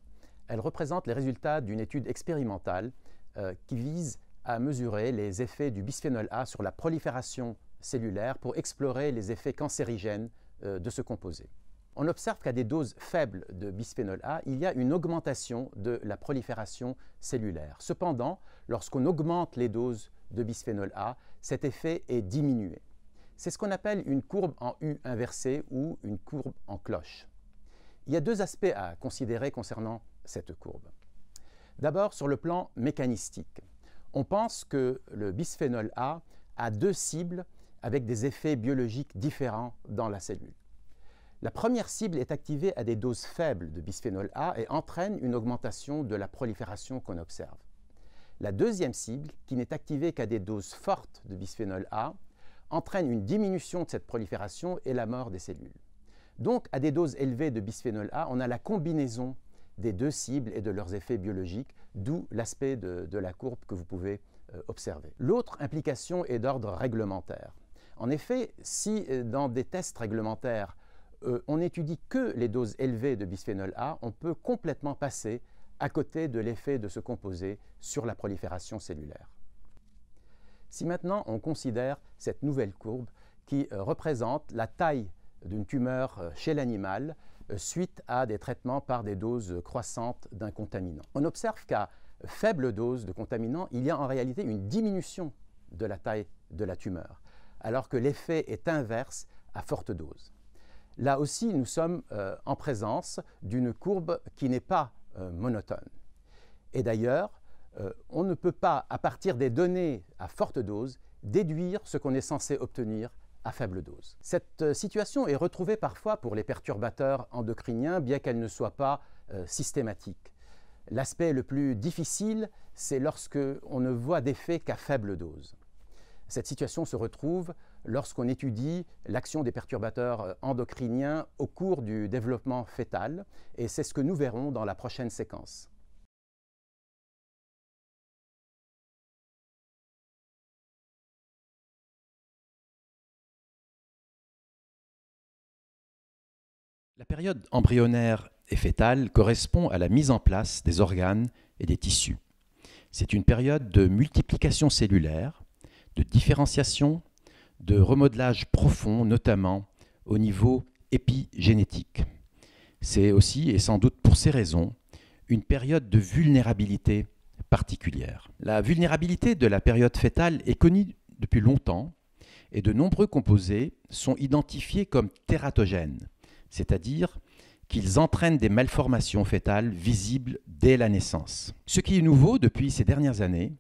Elle représente les résultats d'une étude expérimentale euh, qui vise à mesurer les effets du bisphénol A sur la prolifération cellulaire pour explorer les effets cancérigènes euh, de ce composé. On observe qu'à des doses faibles de bisphénol A, il y a une augmentation de la prolifération cellulaire. Cependant, lorsqu'on augmente les doses de bisphénol A, cet effet est diminué. C'est ce qu'on appelle une courbe en U inversée ou une courbe en cloche. Il y a deux aspects à considérer concernant cette courbe. D'abord, sur le plan mécanistique, on pense que le bisphénol A a deux cibles avec des effets biologiques différents dans la cellule. La première cible est activée à des doses faibles de bisphénol A et entraîne une augmentation de la prolifération qu'on observe. La deuxième cible, qui n'est activée qu'à des doses fortes de bisphénol A, entraîne une diminution de cette prolifération et la mort des cellules. Donc, à des doses élevées de bisphénol A, on a la combinaison des deux cibles et de leurs effets biologiques, d'où l'aspect de, la courbe que vous pouvez euh, observer. L'autre implication est d'ordre réglementaire. En effet, si euh, dans des tests réglementaires, euh, on n'étudie que les doses élevées de bisphénol A, on peut complètement passer à côté de l'effet de ce composé sur la prolifération cellulaire. Si maintenant on considère cette nouvelle courbe qui euh, représente la taille d'une tumeur euh, chez l'animal euh, suite à des traitements par des doses croissantes d'un contaminant. On observe qu'à faible dose de contaminant, il y a en réalité une diminution de la taille de la tumeur, alors que l'effet est inverse à forte dose. Là aussi, nous sommes en présence d'une courbe qui n'est pas monotone. Et d'ailleurs, euh, on ne peut pas, à partir des données à forte dose, déduire ce qu'on est censé obtenir à faible dose. Cette euh, situation est retrouvée parfois pour les perturbateurs endocriniens, bien qu'elle ne soit pas euh, systématique. L'aspect le plus difficile, c'est lorsque on ne voit d'effet qu'à faible dose. Cette situation se retrouve lorsqu'on étudie l'action des perturbateurs endocriniens au cours du développement fœtal, et c'est ce que nous verrons dans la prochaine séquence. La période embryonnaire et fétale correspond à la mise en place des organes et des tissus. C'est une période de multiplication cellulaire, de différenciation, de remodelage profond, notamment au niveau épigénétique. C'est aussi, et sans doute pour ces raisons, une période de vulnérabilité particulière. La vulnérabilité de la période fétale est connue depuis longtemps et de nombreux composés sont identifiés comme tératogènes c'est-à-dire qu'ils entraînent des malformations fœtales visibles dès la naissance. Ce qui est nouveau depuis ces dernières années,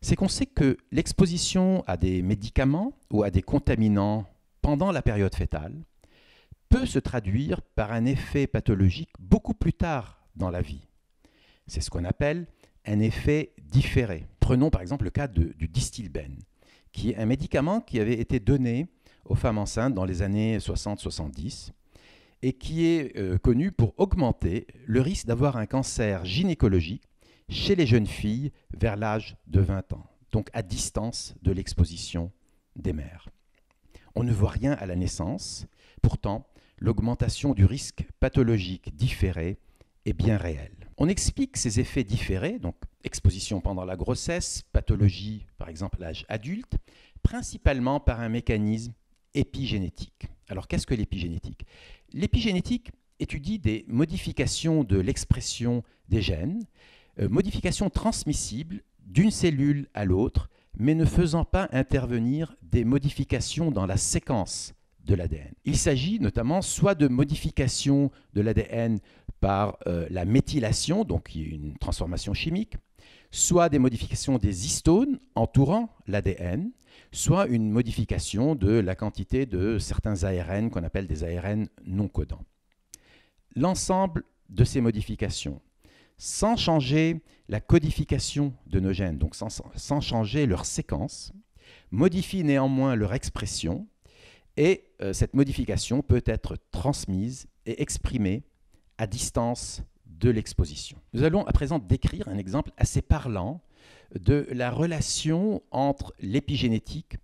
c'est qu'on sait que l'exposition à des médicaments ou à des contaminants pendant la période fétale peut se traduire par un effet pathologique beaucoup plus tard dans la vie. C'est ce qu'on appelle un effet différé. Prenons par exemple le cas du distilbène, qui est un médicament qui avait été donné aux femmes enceintes dans les années 60-70 et qui est euh, connu pour augmenter le risque d'avoir un cancer gynécologique chez les jeunes filles vers l'âge de 20 ans, donc à distance de l'exposition des mères. On ne voit rien à la naissance, pourtant l'augmentation du risque pathologique différé est bien réelle. On explique ces effets différés, donc exposition pendant la grossesse, pathologie par exemple à l'âge adulte, principalement par un mécanisme épigénétique. Alors qu'est-ce que l'épigénétique L'épigénétique étudie des modifications de l'expression des gènes, euh, modifications transmissibles d'une cellule à l'autre, mais ne faisant pas intervenir des modifications dans la séquence de l'ADN. Il s'agit notamment soit de modifications de l'ADN par euh, la méthylation, donc une transformation chimique, soit des modifications des histones entourant l'ADN, soit une modification de la quantité de certains ARN qu'on appelle des ARN non codants. L'ensemble de ces modifications, sans changer la codification de nos gènes, donc sans, changer leur séquence, modifie néanmoins leur expression et euh, cette modification peut être transmise et exprimée à distance de l'exposition. Nous allons à présent décrire un exemple assez parlant de la relation entre l'épigénétique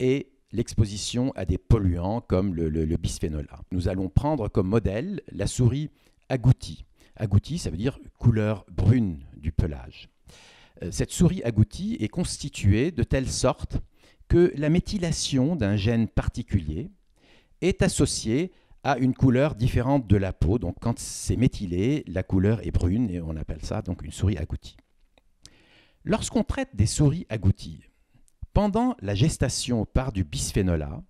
et l'exposition à des polluants comme le, bisphénol A. Nous allons prendre comme modèle la souris agoutie. Agoutie, ça veut dire couleur brune du pelage. Euh, cette souris agouti est constituée de telle sorte que la méthylation d'un gène particulier est associée à une couleur différente de la peau. Donc quand c'est méthylé, la couleur est brune et on appelle ça donc une souris agoutie. Lorsqu'on traite des souris agouties, pendant la gestation par du bisphénol A,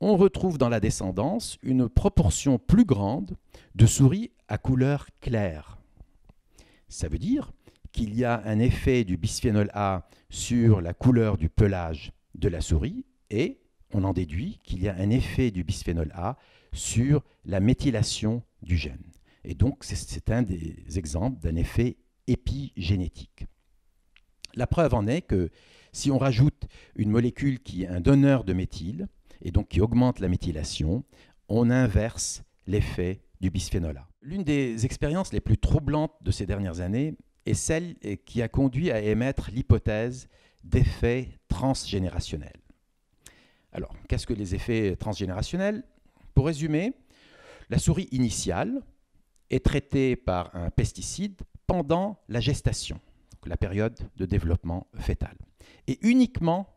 on retrouve dans la descendance une proportion plus grande de souris à couleur claire. Ça veut dire qu'il y a un effet du bisphénol A sur la couleur du pelage de la souris et on en déduit qu'il y a un effet du bisphénol A sur la méthylation du gène. Et donc c'est un des exemples d'un effet épigénétique. La preuve en est que si on rajoute une molécule qui est un donneur de méthyle, et donc qui augmente la méthylation, on inverse l'effet du bisphénol A. L'une des expériences les plus troublantes de ces dernières années est celle qui a conduit à émettre l'hypothèse d'effets transgénérationnels. Alors, qu'est-ce que les effets transgénérationnels Pour résumer, la souris initiale est traitée par un pesticide pendant la gestation la période de développement fœtal. Et uniquement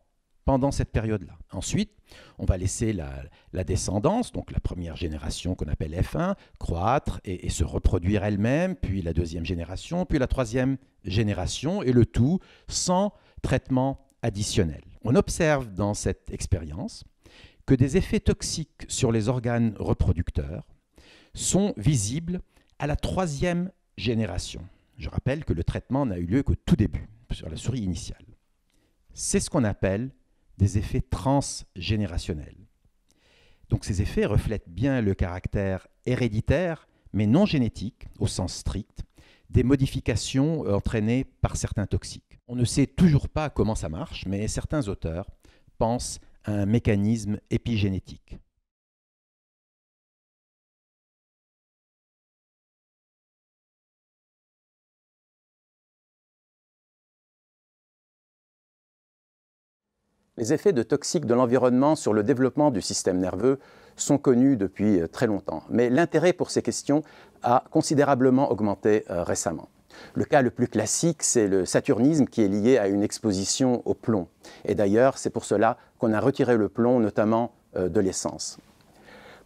pendant cette période-là. Ensuite, on va laisser la, descendance, donc la première génération qu'on appelle F1, croître et se reproduire elle-même, puis la deuxième génération, puis la troisième génération, et le tout sans traitement additionnel. On observe dans cette expérience que des effets toxiques sur les organes reproducteurs sont visibles à la troisième génération. Je rappelle que le traitement n'a eu lieu qu'au tout début, sur la souris initiale. C'est ce qu'on appelle des effets transgénérationnels. Donc ces effets reflètent bien le caractère héréditaire, mais non génétique, au sens strict, des modifications euh, entraînées par certains toxiques. On ne sait toujours pas comment ça marche, mais certains auteurs pensent à un mécanisme épigénétique. Les effets de toxiques de l'environnement sur le développement du système nerveux sont connus depuis euh, très longtemps, mais l'intérêt pour ces questions a considérablement augmenté euh, récemment. Le cas le plus classique, c'est le saturnisme qui est lié à une exposition au plomb. Et d'ailleurs, c'est pour cela qu'on a retiré le plomb, notamment euh, de l'essence.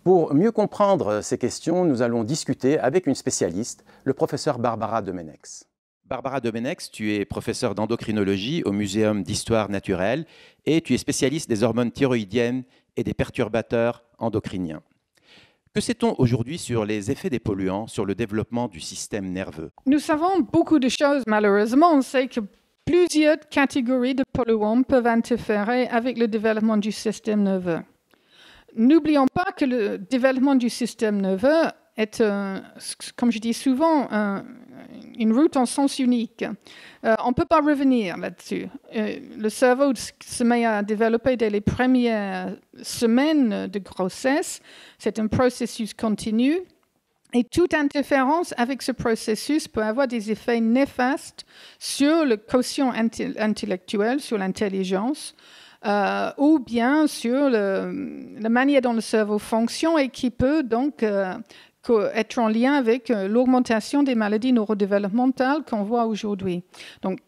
Pour mieux comprendre ces questions, nous allons discuter avec une spécialiste, le professeur Barbara Demenex. Barbara Domenex, tu es professeure d'endocrinologie au Muséum d'histoire naturelle et tu es spécialiste des hormones thyroïdiennes et des perturbateurs endocriniens. Que sait-on aujourd'hui sur les effets des polluants sur le développement du système nerveux Nous savons beaucoup de choses, malheureusement. On sait que plusieurs catégories de polluants peuvent interférer avec le développement du système nerveux. N'oublions pas que le développement du système nerveux est, euh, comme je dis souvent, euh, une route en sens unique. Euh, on ne peut pas revenir là-dessus. le cerveau se met à développer dès les premières semaines de grossesse. C'est un processus continu. Et toute interférence avec ce processus peut avoir des effets néfastes sur le quotient intellectuel, sur l'intelligence, ou bien sur la manière dont le cerveau fonctionne et qui peut donc être en lien avec euh, l'augmentation des maladies neurodéveloppementales qu'on voit aujourd'hui. Donc,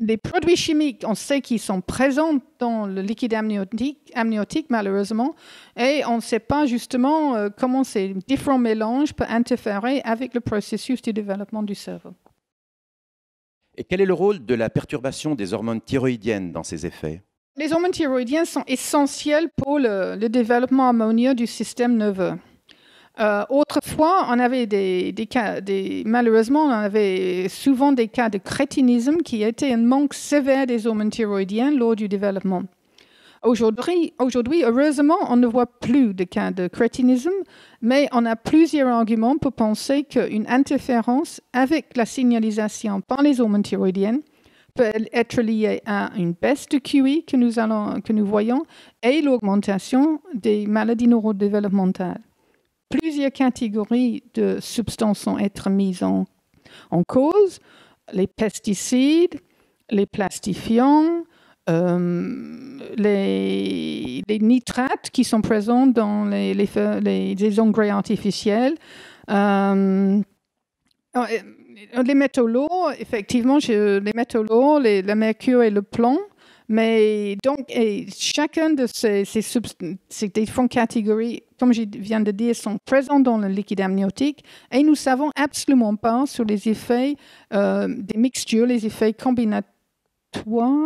les produits chimiques, on sait qu'ils sont présents dans le liquide amniotique, amniotique malheureusement, et on ne sait pas justement euh, comment ces différents mélanges peuvent interférer avec le processus du développement du cerveau. Et quel est le rôle de la perturbation des hormones thyroïdiennes dans ces effets Les hormones thyroïdiennes sont essentielles pour le, le développement harmonieux du système nerveux. Euh, autrefois, on avait des, cas, malheureusement, on avait souvent des cas de crétinisme qui était un manque sévère des hormones thyroïdiennes lors du développement. Aujourd'hui, heureusement, on ne voit plus de cas de crétinisme, mais on a plusieurs arguments pour penser qu'une interférence avec la signalisation par les hormones thyroïdiennes peut être liée à une baisse du QI que nous, que nous voyons et l'augmentation des maladies neurodéveloppementales plusieurs catégories de substances sont être mises en, cause. Les pesticides, les plastifiants, euh, les, nitrates qui sont présents dans les, les, engrais artificiels. Euh, euh, les métaux lourds, effectivement, les métaux lourds, le mercure et le plomb. Mais donc, chacun de ces, ces différentes catégories comme je viens de dire, sont présents dans le liquide amniotique et nous ne savons absolument pas sur les effets euh, des mixtures, les effets combinatoires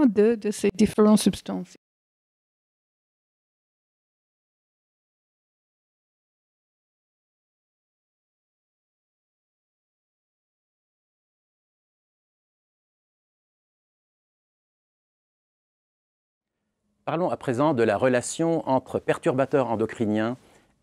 de ces différentes substances. Parlons à présent de la relation entre perturbateurs endocriniens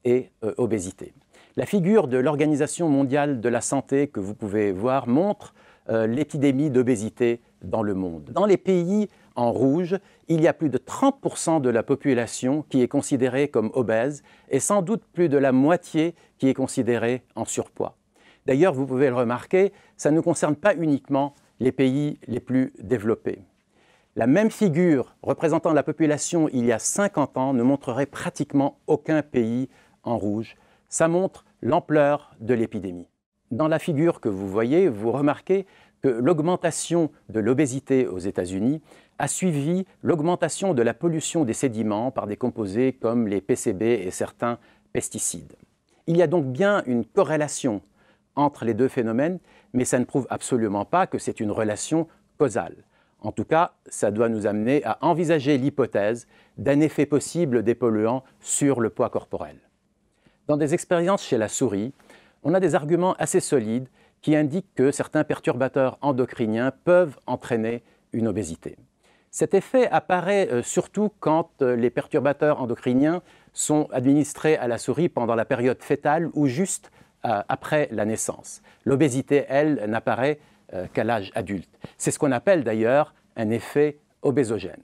et euh, obésité. La figure de l'Organisation mondiale de la santé que vous pouvez voir montre euh, l'épidémie d'obésité dans le monde. Dans les pays en rouge, il y a plus de 30% de la population qui est considérée comme obèse et sans doute plus de la moitié qui est considérée en surpoids. D'ailleurs, vous pouvez le remarquer, ça ne concerne pas uniquement les pays les plus développés. La même figure représentant la population il y a 50 ans ne montrerait pratiquement aucun pays en rouge, ça montre l'ampleur de l'épidémie. Dans la figure que vous voyez, vous remarquez que l'augmentation de l'obésité aux États-Unis a suivi l'augmentation de la pollution des sédiments par des composés comme les PCB et certains pesticides. Il y a donc bien une corrélation entre les deux phénomènes, mais ça ne prouve absolument pas que c'est une relation causale. En tout cas, ça doit nous amener à envisager l'hypothèse d'un effet possible des polluants sur le poids corporel. Dans des expériences chez la souris, on a des arguments assez solides qui indiquent que certains perturbateurs endocriniens peuvent entraîner une obésité. Cet effet apparaît euh, surtout quand euh, les perturbateurs endocriniens sont administrés à la souris pendant la période fœtale ou juste euh, après la naissance. L'obésité, elle, n'apparaît qu'à l'âge adulte. C'est ce qu'on appelle d'ailleurs un effet obésogène.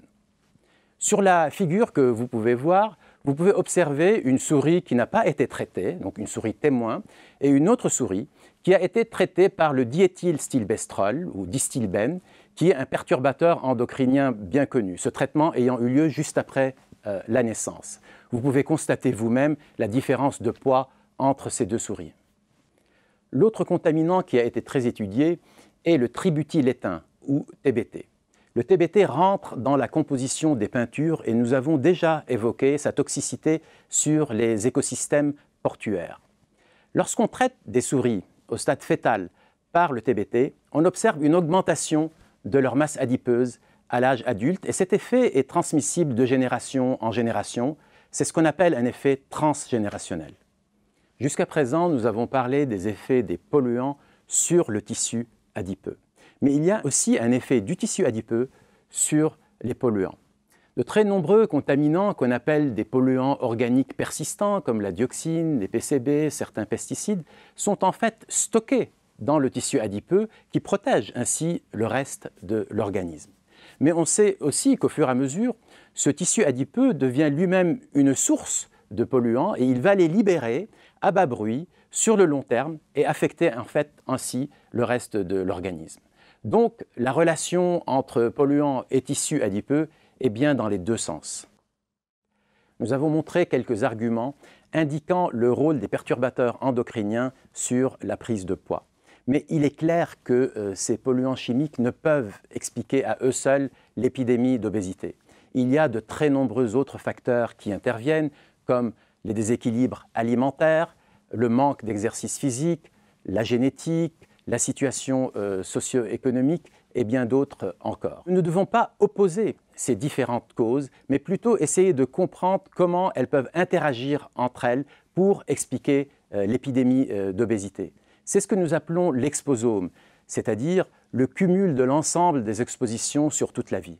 Sur la figure que vous pouvez voir, vous pouvez observer une souris qui n'a pas été traitée, donc une souris témoin, et une autre souris qui a été traitée par le diéthylstilbestrol ou distilben, qui est un perturbateur endocrinien bien connu, ce traitement ayant eu lieu juste après euh, la naissance. Vous pouvez constater vous-même la différence de poids entre ces deux souris. L'autre contaminant qui a été très étudié est le tributylétain ou TBT. Le TBT rentre dans la composition des peintures et nous avons déjà évoqué sa toxicité sur les écosystèmes portuaires. Lorsqu'on traite des souris au stade fœtal par le TBT, on observe une augmentation de leur masse adipeuse à l'âge adulte et cet effet est transmissible de génération en génération. C'est ce qu'on appelle un effet transgénérationnel. Jusqu'à présent, nous avons parlé des effets des polluants sur le tissu adipeux. Mais il y a aussi un effet du tissu adipeux sur les polluants. De très nombreux contaminants qu'on appelle des polluants organiques persistants, comme la dioxine, les PCB, certains pesticides, sont en fait stockés dans le tissu adipeux qui protège ainsi le reste de l'organisme. Mais on sait aussi qu'au fur et à mesure, ce tissu adipeux devient lui-même une source de polluants et il va les libérer à bas bruit sur le long terme et affecter en fait ainsi le reste de l'organisme. Donc la relation entre polluants et tissus adipeux est bien dans les deux sens. Nous avons montré quelques arguments indiquant le rôle des perturbateurs endocriniens sur la prise de poids. Mais il est clair que euh, ces polluants chimiques ne peuvent expliquer à eux seuls l'épidémie d'obésité. Il y a de très nombreux autres facteurs qui interviennent, comme les déséquilibres alimentaires, le manque d'exercice physique, la génétique, la situation euh, socio-économique et bien d'autres encore. Nous ne devons pas opposer ces différentes causes, mais plutôt essayer de comprendre comment elles peuvent interagir entre elles pour expliquer euh, l'épidémie euh, d'obésité. C'est ce que nous appelons l'exposome, c'est-à-dire le cumul de l'ensemble des expositions sur toute la vie.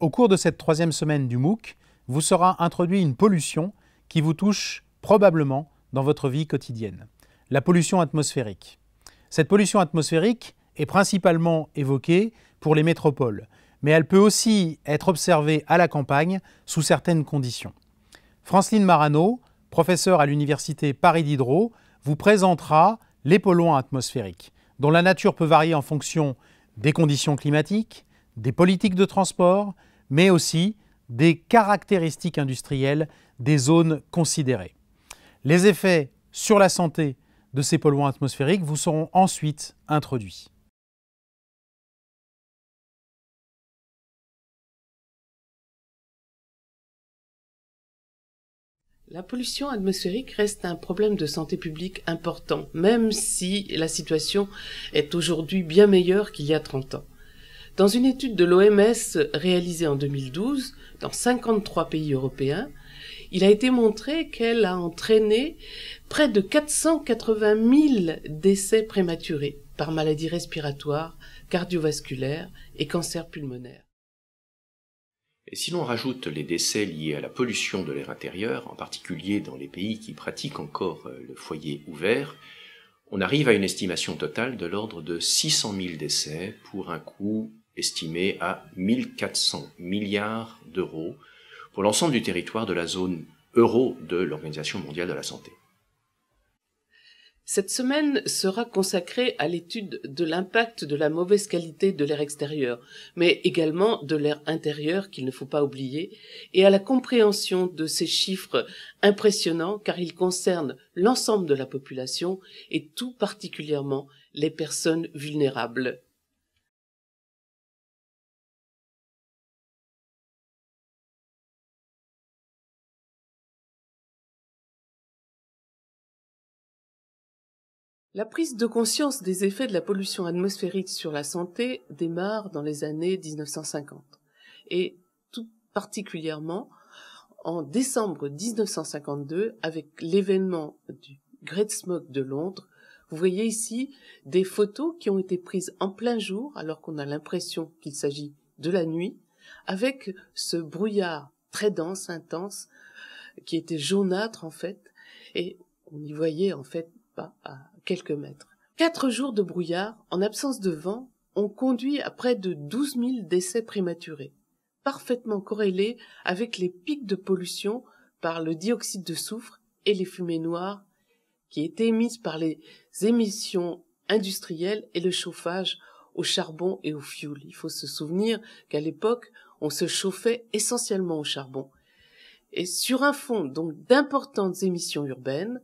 Au cours de cette troisième semaine du MOOC, vous sera introduit une pollution qui vous touche probablement dans votre vie quotidienne, la pollution atmosphérique. Cette pollution atmosphérique est principalement évoquée pour les métropoles, mais elle peut aussi être observée à la campagne sous certaines conditions. Franceline Marano, professeure à l'université Paris Diderot, vous présentera les polluants atmosphériques, dont la nature peut varier en fonction des conditions climatiques, des politiques de transport, mais aussi des caractéristiques industrielles des zones considérées. Les effets sur la santé de ces polluants atmosphériques vous seront ensuite introduits. La pollution atmosphérique reste un problème de santé publique important, même si la situation est aujourd'hui bien meilleure qu'il y a 30 ans. Dans une étude de l'OMS réalisée en 2012 dans 53 pays européens, il a été montré qu'elle a entraîné près de 480 000 décès prématurés par maladies respiratoires, cardiovasculaires et cancers pulmonaires. Et si l'on rajoute les décès liés à la pollution de l'air intérieur, en particulier dans les pays qui pratiquent encore euh, le foyer ouvert, on arrive à une estimation totale de l'ordre de 600 000 décès pour un coût estimé à 1400 milliards d'euros pour l'ensemble du territoire de la zone euro de l'Organisation mondiale de la santé. Cette semaine sera consacrée à l'étude de l'impact de la mauvaise qualité de l'air extérieur, mais également de l'air intérieur qu'il ne faut pas oublier, et à la compréhension de ces chiffres impressionnants car ils concernent l'ensemble de la population et tout particulièrement les personnes vulnérables. La prise de conscience des effets de la pollution atmosphérique sur la santé démarre dans les années 1950 et tout particulièrement en décembre 1952 avec l'événement du Great Smoke de Londres. Vous voyez ici des photos qui ont été prises en plein jour alors qu'on a l'impression qu'il s'agit de la nuit avec ce brouillard très dense, intense, qui était jaunâtre en fait, et on y voyait en fait pas à quelques mètres. Quatre jours de brouillard, en absence de vent, ont conduit à près de 12 000 décès prématurés, parfaitement corrélés avec les pics de pollution par le dioxyde de soufre et les fumées noires qui étaient émises par les émissions industrielles et le chauffage au charbon et au fioul. Il faut se souvenir qu'à l'époque, on se chauffait essentiellement au charbon. Et sur un fond donc d'importantes émissions urbaines,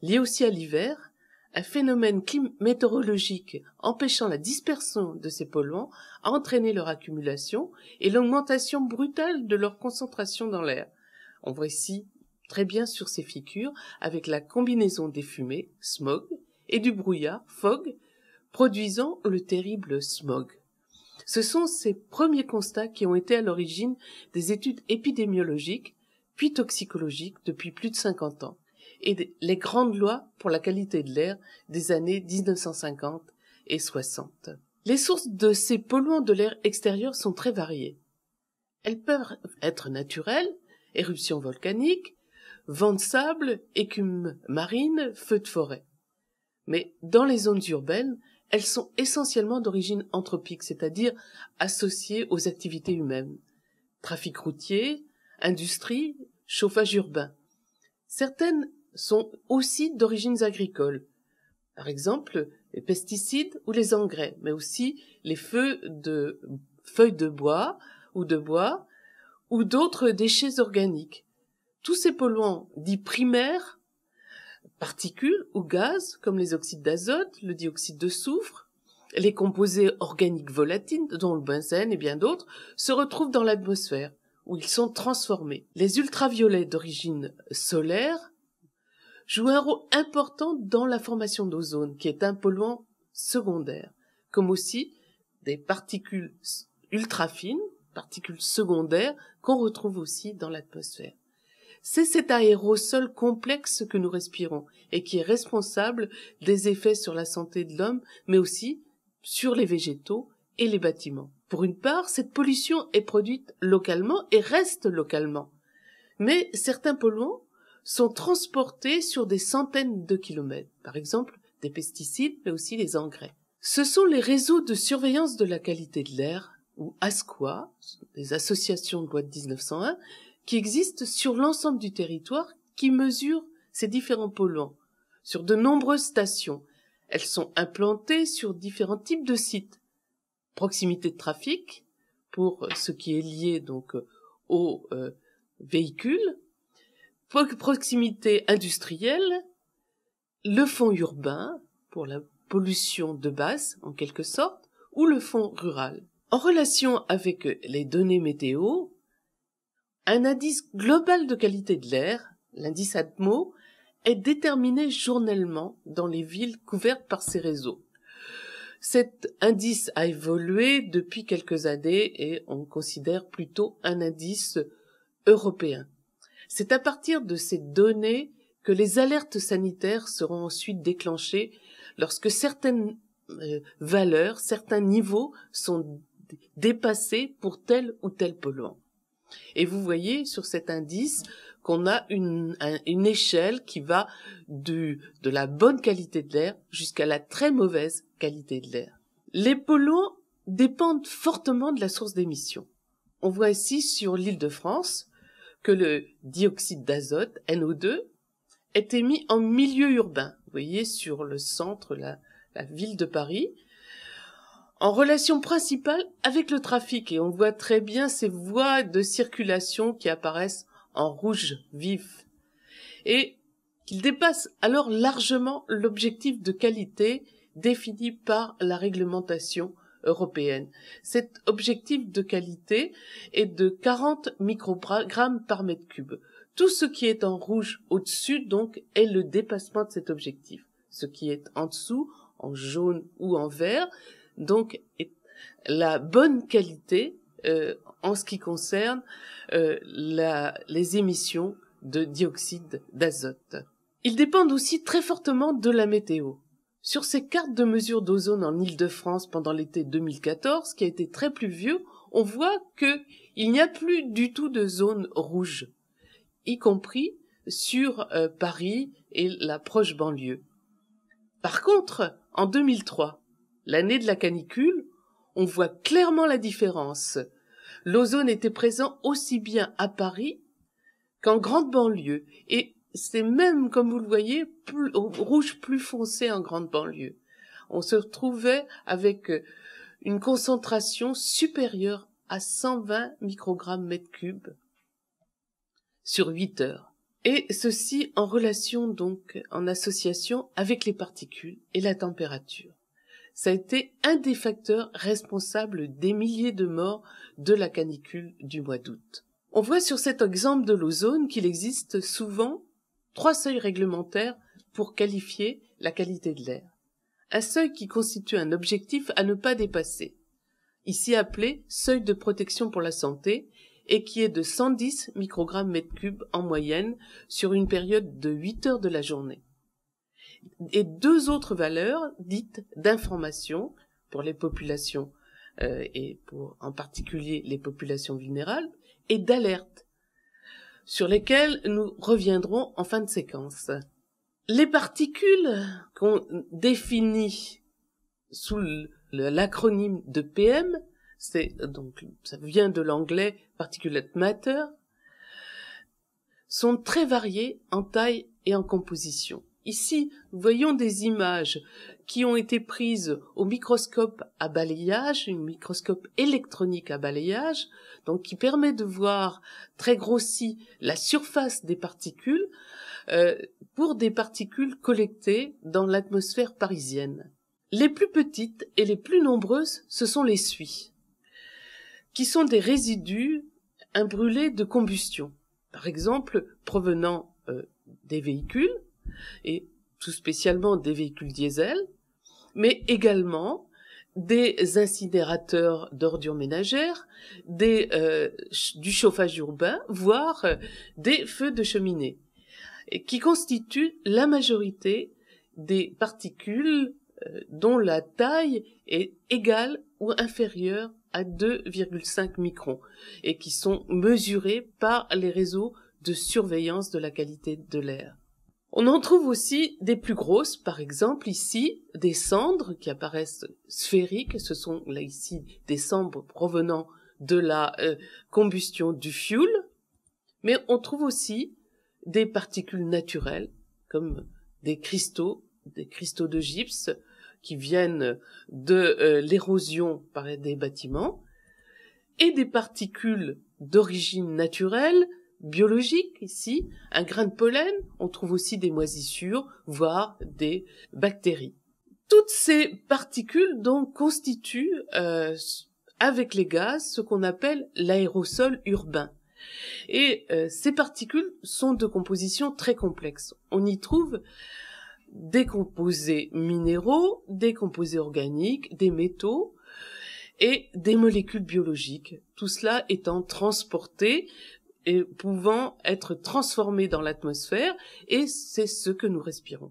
Lié aussi à l'hiver, un phénomène météorologique empêchant la dispersion de ces polluants a entraîné leur accumulation et l'augmentation brutale de leur concentration dans l'air. On voit ici très bien sur ces figures avec la combinaison des fumées, smog, et du brouillard, fog, produisant le terrible smog. Ce sont ces premiers constats qui ont été à l'origine des études épidémiologiques, puis toxicologiques depuis plus de 50 ans et les grandes lois pour la qualité de l'air des années 1950 et 60. Les sources de ces polluants de l'air extérieur sont très variées. Elles peuvent être naturelles, éruptions volcaniques, vents de sable, écume marine, feux de forêt. Mais dans les zones urbaines, elles sont essentiellement d'origine anthropique, c'est-à-dire associées aux activités humaines. Trafic routier, industrie, chauffage urbain. Certaines sont aussi d'origines agricoles. Par exemple, les pesticides ou les engrais, mais aussi les feux de feuilles de bois ou de bois ou d'autres déchets organiques. Tous ces polluants dits primaires, particules ou gaz comme les oxydes d'azote, le dioxyde de soufre, les composés organiques volatiles dont le benzène et bien d'autres se retrouvent dans l'atmosphère où ils sont transformés. Les ultraviolets d'origine solaire joue un rôle important dans la formation d'ozone, qui est un polluant secondaire, comme aussi des particules ultra fines, particules secondaires, qu'on retrouve aussi dans l'atmosphère. C'est cet aérosol complexe que nous respirons et qui est responsable des effets sur la santé de l'homme, mais aussi sur les végétaux et les bâtiments. Pour une part, cette pollution est produite localement et reste localement. Mais certains polluants sont transportés sur des centaines de kilomètres, par exemple des pesticides, mais aussi des engrais. Ce sont les réseaux de surveillance de la qualité de l'air, ou ASQUA, des associations de loi de 1901, qui existent sur l'ensemble du territoire, qui mesurent ces différents polluants, sur de nombreuses stations. Elles sont implantées sur différents types de sites. Proximité de trafic, pour ce qui est lié donc euh, aux euh, véhicules, proximité industrielle, le fond urbain, pour la pollution de base, en quelque sorte, ou le fond rural. En relation avec les données météo, un indice global de qualité de l'air, l'indice ATMO, est déterminé journellement dans les villes couvertes par ces réseaux. Cet indice a évolué depuis quelques années et on considère plutôt un indice européen. C'est à partir de ces données que les alertes sanitaires seront ensuite déclenchées lorsque certaines euh, valeurs, certains niveaux sont dépassés pour tel ou tel polluant. Et vous voyez sur cet indice qu'on a une, échelle qui va de la bonne qualité de l'air jusqu'à la très mauvaise qualité de l'air. Les polluants dépendent fortement de la source d'émission. On voit ici sur l'île de France que le dioxyde d'azote, NO2, est émis en milieu urbain. Vous voyez, sur le centre, la, ville de Paris, en relation principale avec le trafic. Et on voit très bien ces voies de circulation qui apparaissent en rouge vif. Et qu'il dépassent alors largement l'objectif de qualité défini par la réglementation européenne. Cet objectif de qualité est de 40 microgrammes par mètre cube. Tout ce qui est en rouge au-dessus, donc, est le dépassement de cet objectif. Ce qui est en dessous, en jaune ou en vert, donc, est la bonne qualité euh, en ce qui concerne euh, les émissions de dioxyde d'azote. Ils dépendent aussi très fortement de la météo. Sur ces cartes de mesure d'ozone en Île-de-France pendant l'été 2014, qui a été très pluvieux, on voit que il n'y a plus du tout de zone rouge, y compris sur euh, Paris et la proche banlieue. Par contre, en 2003, l'année de la canicule, on voit clairement la différence. L'ozone était présent aussi bien à Paris qu'en grande banlieue et c'est même, comme vous le voyez, plus, rouge plus foncé en grande banlieue. On se retrouvait avec euh, une concentration supérieure à 120 microgrammes mètre cube sur 8 heures. Et ceci en relation donc, en association avec les particules et la température. Ça a été un des facteurs responsables des milliers de morts de la canicule du mois d'août. On voit sur cet exemple de l'ozone qu'il existe souvent trois seuils réglementaires pour qualifier la qualité de l'air. Un seuil qui constitue un objectif à ne pas dépasser, ici appelé seuil de protection pour la santé, et qui est de 110 microgrammes mètre cubes en moyenne sur une période de 8 heures de la journée. Et deux autres valeurs dites d'information pour les populations euh, et pour en particulier les populations vulnérables et d'alerte sur lesquels nous reviendrons en fin de séquence. Les particules qu'on définit sous l'acronyme de PM, c'est donc ça vient de l'anglais particulate matter, sont très variées en taille et en composition. Ici, voyons des images qui ont été prises au microscope à balayage, un microscope électronique à balayage, donc qui permet de voir très grossi la surface des particules euh, pour des particules collectées dans l'atmosphère parisienne. Les plus petites et les plus nombreuses, ce sont les suies, qui sont des résidus imbrûlés de combustion, par exemple provenant euh, des véhicules et tout spécialement des véhicules diesel, mais également des incinérateurs d'ordures ménagères, des, euh, du chauffage urbain, voire euh, des feux de cheminée, qui constituent la majorité des particules euh, dont la taille est égale ou inférieure à 2,5 microns et qui sont mesurées par les réseaux de surveillance de la qualité de l'air. On en trouve aussi des plus grosses, par exemple ici, des cendres qui apparaissent sphériques. Ce sont là ici des cendres provenant de la euh, combustion du fioul. Mais on trouve aussi des particules naturelles, comme des cristaux, des cristaux de gypse, qui viennent de euh, l'érosion par des bâtiments, et des particules d'origine naturelle, biologique ici, un grain de pollen, on trouve aussi des moisissures, voire des bactéries. Toutes ces particules donc constituent euh, avec les gaz ce qu'on appelle l'aérosol urbain. Et euh, ces particules sont de composition très complexe. On y trouve des composés minéraux, des composés organiques, des métaux et des molécules biologiques. Tout cela étant transporté et pouvant être transformés dans l'atmosphère, et c'est ce que nous respirons.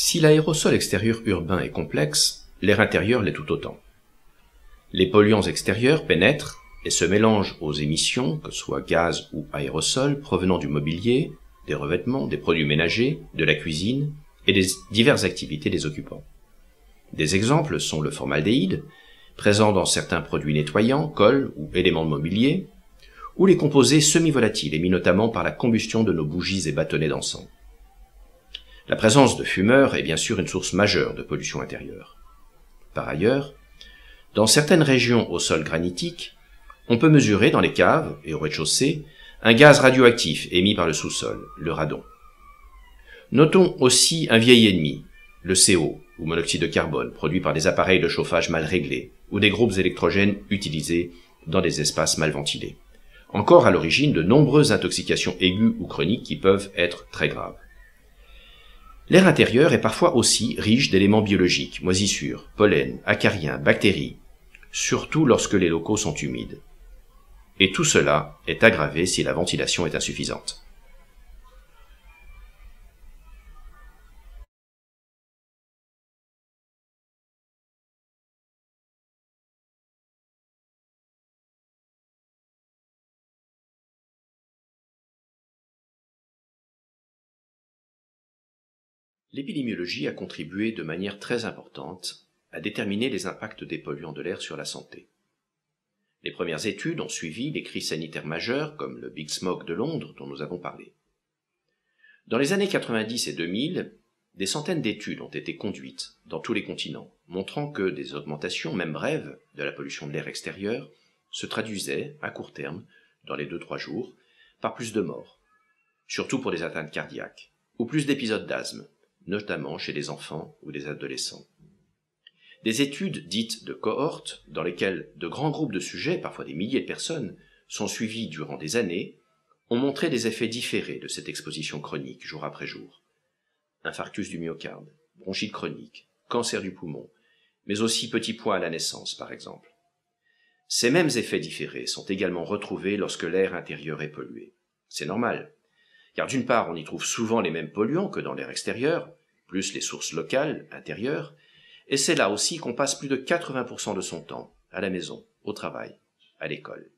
Si l'aérosol extérieur urbain est complexe, l'air intérieur l'est tout autant. Les polluants extérieurs pénètrent et se mélangent aux émissions, que ce soit gaz ou aérosol, provenant du mobilier, des revêtements, des produits ménagers, de la cuisine et des diverses activités des occupants. Des exemples sont le formaldéhyde, présent dans certains produits nettoyants, cols ou éléments de mobilier, ou les composés semi-volatiles émis notamment par la combustion de nos bougies et bâtonnets d'encens. La présence de fumeurs est bien sûr une source majeure de pollution intérieure. Par ailleurs, dans certaines régions au sol granitique, on peut mesurer dans les caves et au rez-de-chaussée un gaz radioactif émis par le sous-sol, le radon. Notons aussi un vieil ennemi, le CO, ou monoxyde de carbone, produit par des appareils de chauffage mal réglés, ou des groupes électrogènes utilisés dans des espaces mal ventilés. Encore à l'origine de nombreuses intoxications aiguës ou chroniques qui peuvent être très graves. L'air intérieur est parfois aussi riche d'éléments biologiques, moisissures, pollen, acariens, bactéries, surtout lorsque les locaux sont humides. Et tout cela est aggravé si la ventilation est insuffisante. L'épidémiologie a contribué de manière très importante à déterminer les impacts des polluants de l'air sur la santé. Les premières études ont suivi les crises sanitaires majeures comme le Big Smoke de Londres dont nous avons parlé. Dans les années 90 et 2000, des centaines d'études ont été conduites dans tous les continents, montrant que des augmentations, même brèves, de la pollution de l'air extérieur se traduisaient, à court terme, dans les 2-3 jours, par plus de morts, surtout pour des atteintes cardiaques, ou plus d'épisodes d'asthme, notamment chez les enfants ou des adolescents. Des études dites de cohorte, dans lesquelles de grands groupes de sujets, parfois des milliers de personnes, sont suivis durant des années, ont montré des effets différés de cette exposition chronique jour après jour. Infarctus du myocarde, bronchite chronique, cancer du poumon, mais aussi petits poids à la naissance, par exemple. Ces mêmes effets différés sont également retrouvés lorsque l'air intérieur est pollué. C'est normal, car d'une part on y trouve souvent les mêmes polluants que dans l'air extérieur, plus les sources locales, intérieures, et c'est là aussi qu'on passe plus de 80% de son temps, à la maison, au travail, à l'école.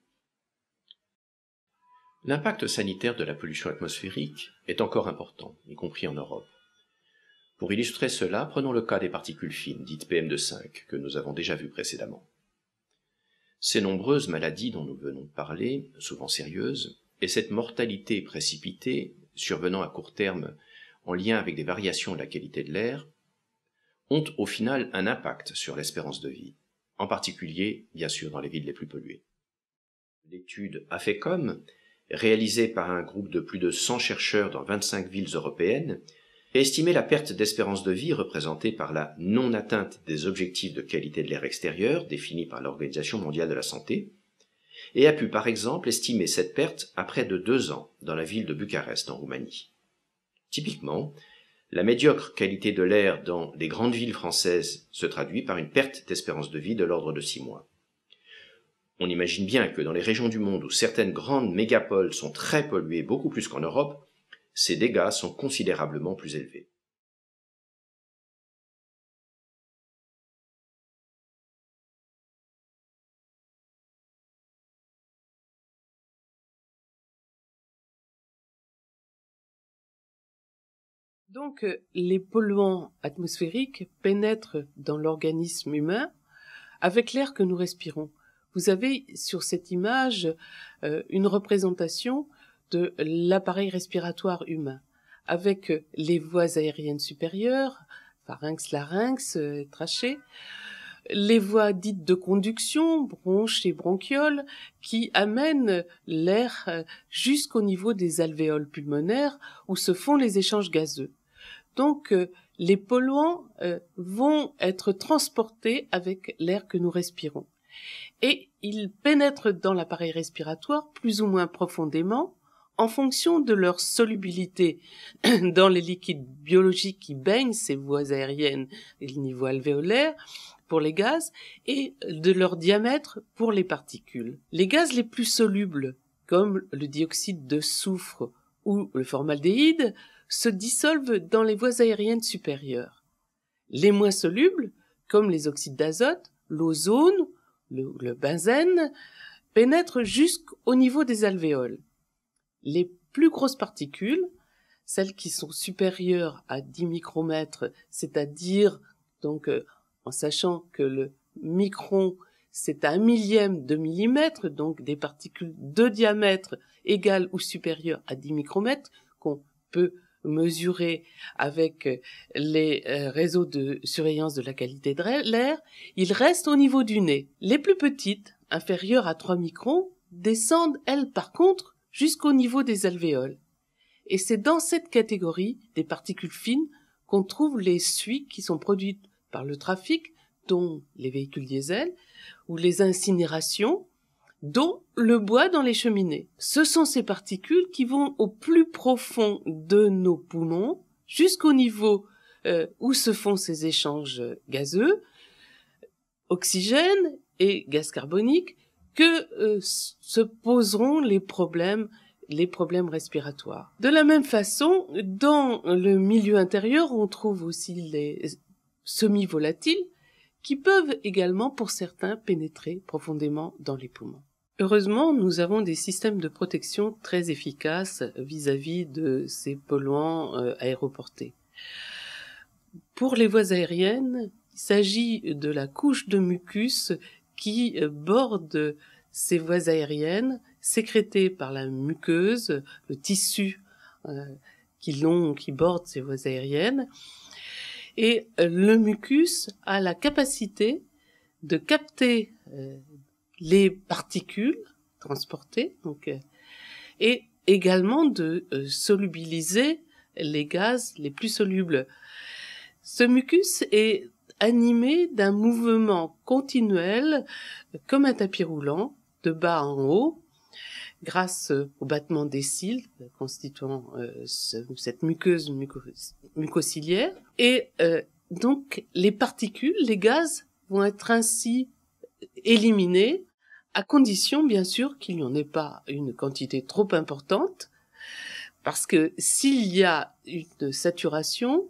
L'impact sanitaire de la pollution atmosphérique est encore important, y compris en Europe. Pour illustrer cela, prenons le cas des particules fines, dites PM2,5, que nous avons déjà vues précédemment. Ces nombreuses maladies dont nous venons de parler, souvent sérieuses, et cette mortalité précipitée, survenant à court terme en lien avec des variations de la qualité de l'air, ont au final un impact sur l'espérance de vie, en particulier, bien sûr, dans les villes les plus polluées. L'étude AFECOM, réalisée par un groupe de plus de 100 chercheurs dans 25 villes européennes, a estimé la perte d'espérance de vie représentée par la non-atteinte des objectifs de qualité de l'air extérieur définis par l'Organisation mondiale de la santé, et a pu par exemple estimer cette perte à près de deux ans dans la ville de Bucarest en Roumanie. Typiquement, la médiocre qualité de l'air dans les grandes villes françaises se traduit par une perte d'espérance de vie de l'ordre de six mois. On imagine bien que dans les régions du monde où certaines grandes mégapoles sont très polluées beaucoup plus qu'en Europe, ces dégâts sont considérablement plus élevés. Donc, les polluants atmosphériques pénètrent dans l'organisme humain avec l'air que nous respirons. Vous avez sur cette image euh, une représentation de l'appareil respiratoire humain, avec les voies aériennes supérieures, pharynx, larynx, euh, trachée, les voies dites de conduction, bronches et bronchioles, qui amènent l'air euh, jusqu'au niveau des alvéoles pulmonaires où se font les échanges gazeux. Donc, euh, les polluants euh, vont être transportés avec l'air que nous respirons. Et ils pénètrent dans l'appareil respiratoire plus ou moins profondément en fonction de leur solubilité dans les liquides biologiques qui baignent ces voies aériennes et le niveau alvéolaire pour les gaz et de leur diamètre pour les particules. Les gaz les plus solubles, comme le dioxyde de soufre ou le formaldéhyde, se dissolvent dans les voies aériennes supérieures. Les moins solubles, comme les oxydes d'azote, l'ozone, le, benzène, pénètrent jusqu'au niveau des alvéoles. Les plus grosses particules, celles qui sont supérieures à 10 micromètres, c'est-à-dire, donc, euh, en sachant que le micron, c'est un millième de millimètre, donc des particules de diamètre égal ou supérieur à 10 micromètres, qu'on peut mesurés avec euh, les euh, réseaux de surveillance de la qualité de l'air, ils restent au niveau du nez. Les plus petites, inférieures à 3 microns, descendent, elles, par contre, jusqu'au niveau des alvéoles. Et c'est dans cette catégorie des particules fines qu'on trouve les suies qui sont produites par le trafic, dont les véhicules diesel, ou les incinérations, dont le bois dans les cheminées. Ce sont ces particules qui vont au plus profond de nos poumons, jusqu'au niveau euh, où se font ces échanges gazeux, oxygène et gaz carbonique, que euh, se poseront les problèmes les problèmes respiratoires. De la même façon, dans le milieu intérieur, on trouve aussi les semi-volatiles qui peuvent également, pour certains, pénétrer profondément dans les poumons. Heureusement, nous avons des systèmes de protection très efficaces vis-à-vis de ces polluants euh, aéroportés. Pour les voies aériennes, il s'agit de la couche de mucus qui euh, borde ces voies aériennes, sécrétée par la muqueuse, le tissu euh, qui l'ont, qui borde ces voies aériennes. Et le mucus a la capacité de capter les particules transportées, donc, euh, et également de euh, solubiliser les gaz les plus solubles. Ce mucus est animé d'un mouvement continuel, comme un tapis roulant, de bas en haut, grâce au battement des cils constituant euh, cette muqueuse mucociliaire. Et donc les particules, les gaz vont être ainsi éliminés à condition bien sûr qu'il n'y en ait pas une quantité trop importante, parce que s'il y a une saturation,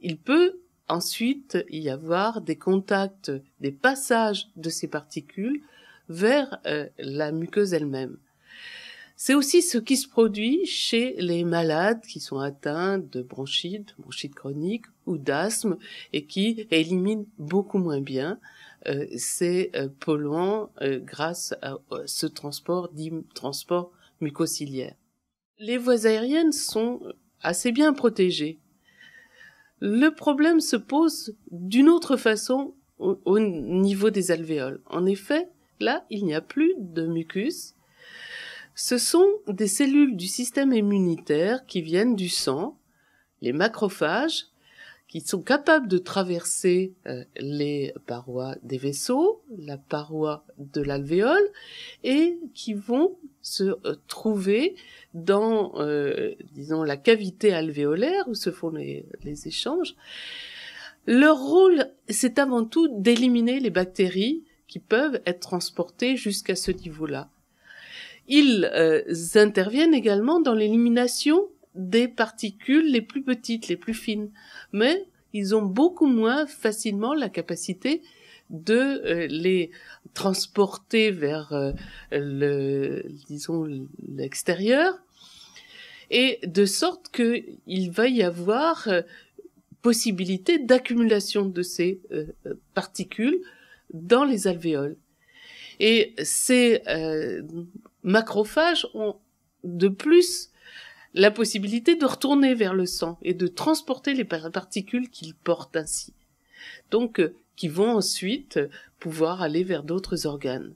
il peut ensuite y avoir des contacts, des passages de ces particules vers euh, la muqueuse elle-même. C'est aussi ce qui se produit chez les malades qui sont atteints de bronchite, bronchite chronique ou d'asthme et qui éliminent beaucoup moins bien euh, c'est ces euh, polluants euh, grâce à ce transport dit transport mucociliaire. Les voies aériennes sont assez bien protégées. Le problème se pose d'une autre façon au, niveau des alvéoles. En effet, là, il n'y a plus de mucus. Ce sont des cellules du système immunitaire qui viennent du sang, les macrophages, qui sont capables de traverser euh, les parois des vaisseaux, la paroi de l'alvéole, et qui vont se euh, trouver dans, euh, disons, la cavité alvéolaire où se font les échanges. Leur rôle, c'est avant tout d'éliminer les bactéries qui peuvent être transportées jusqu'à ce niveau-là. Ils interviennent également dans l'élimination des particules les plus petites, les plus fines, mais ils ont beaucoup moins facilement la capacité de euh, les transporter vers euh, le disons l'extérieur et de sorte qu'il va y avoir euh, possibilité d'accumulation de ces particules dans les alvéoles et ces macrophages ont de plus la possibilité de retourner vers le sang et de transporter les particules qu'il porte ainsi. Donc, euh, qui vont ensuite euh, pouvoir aller vers d'autres organes.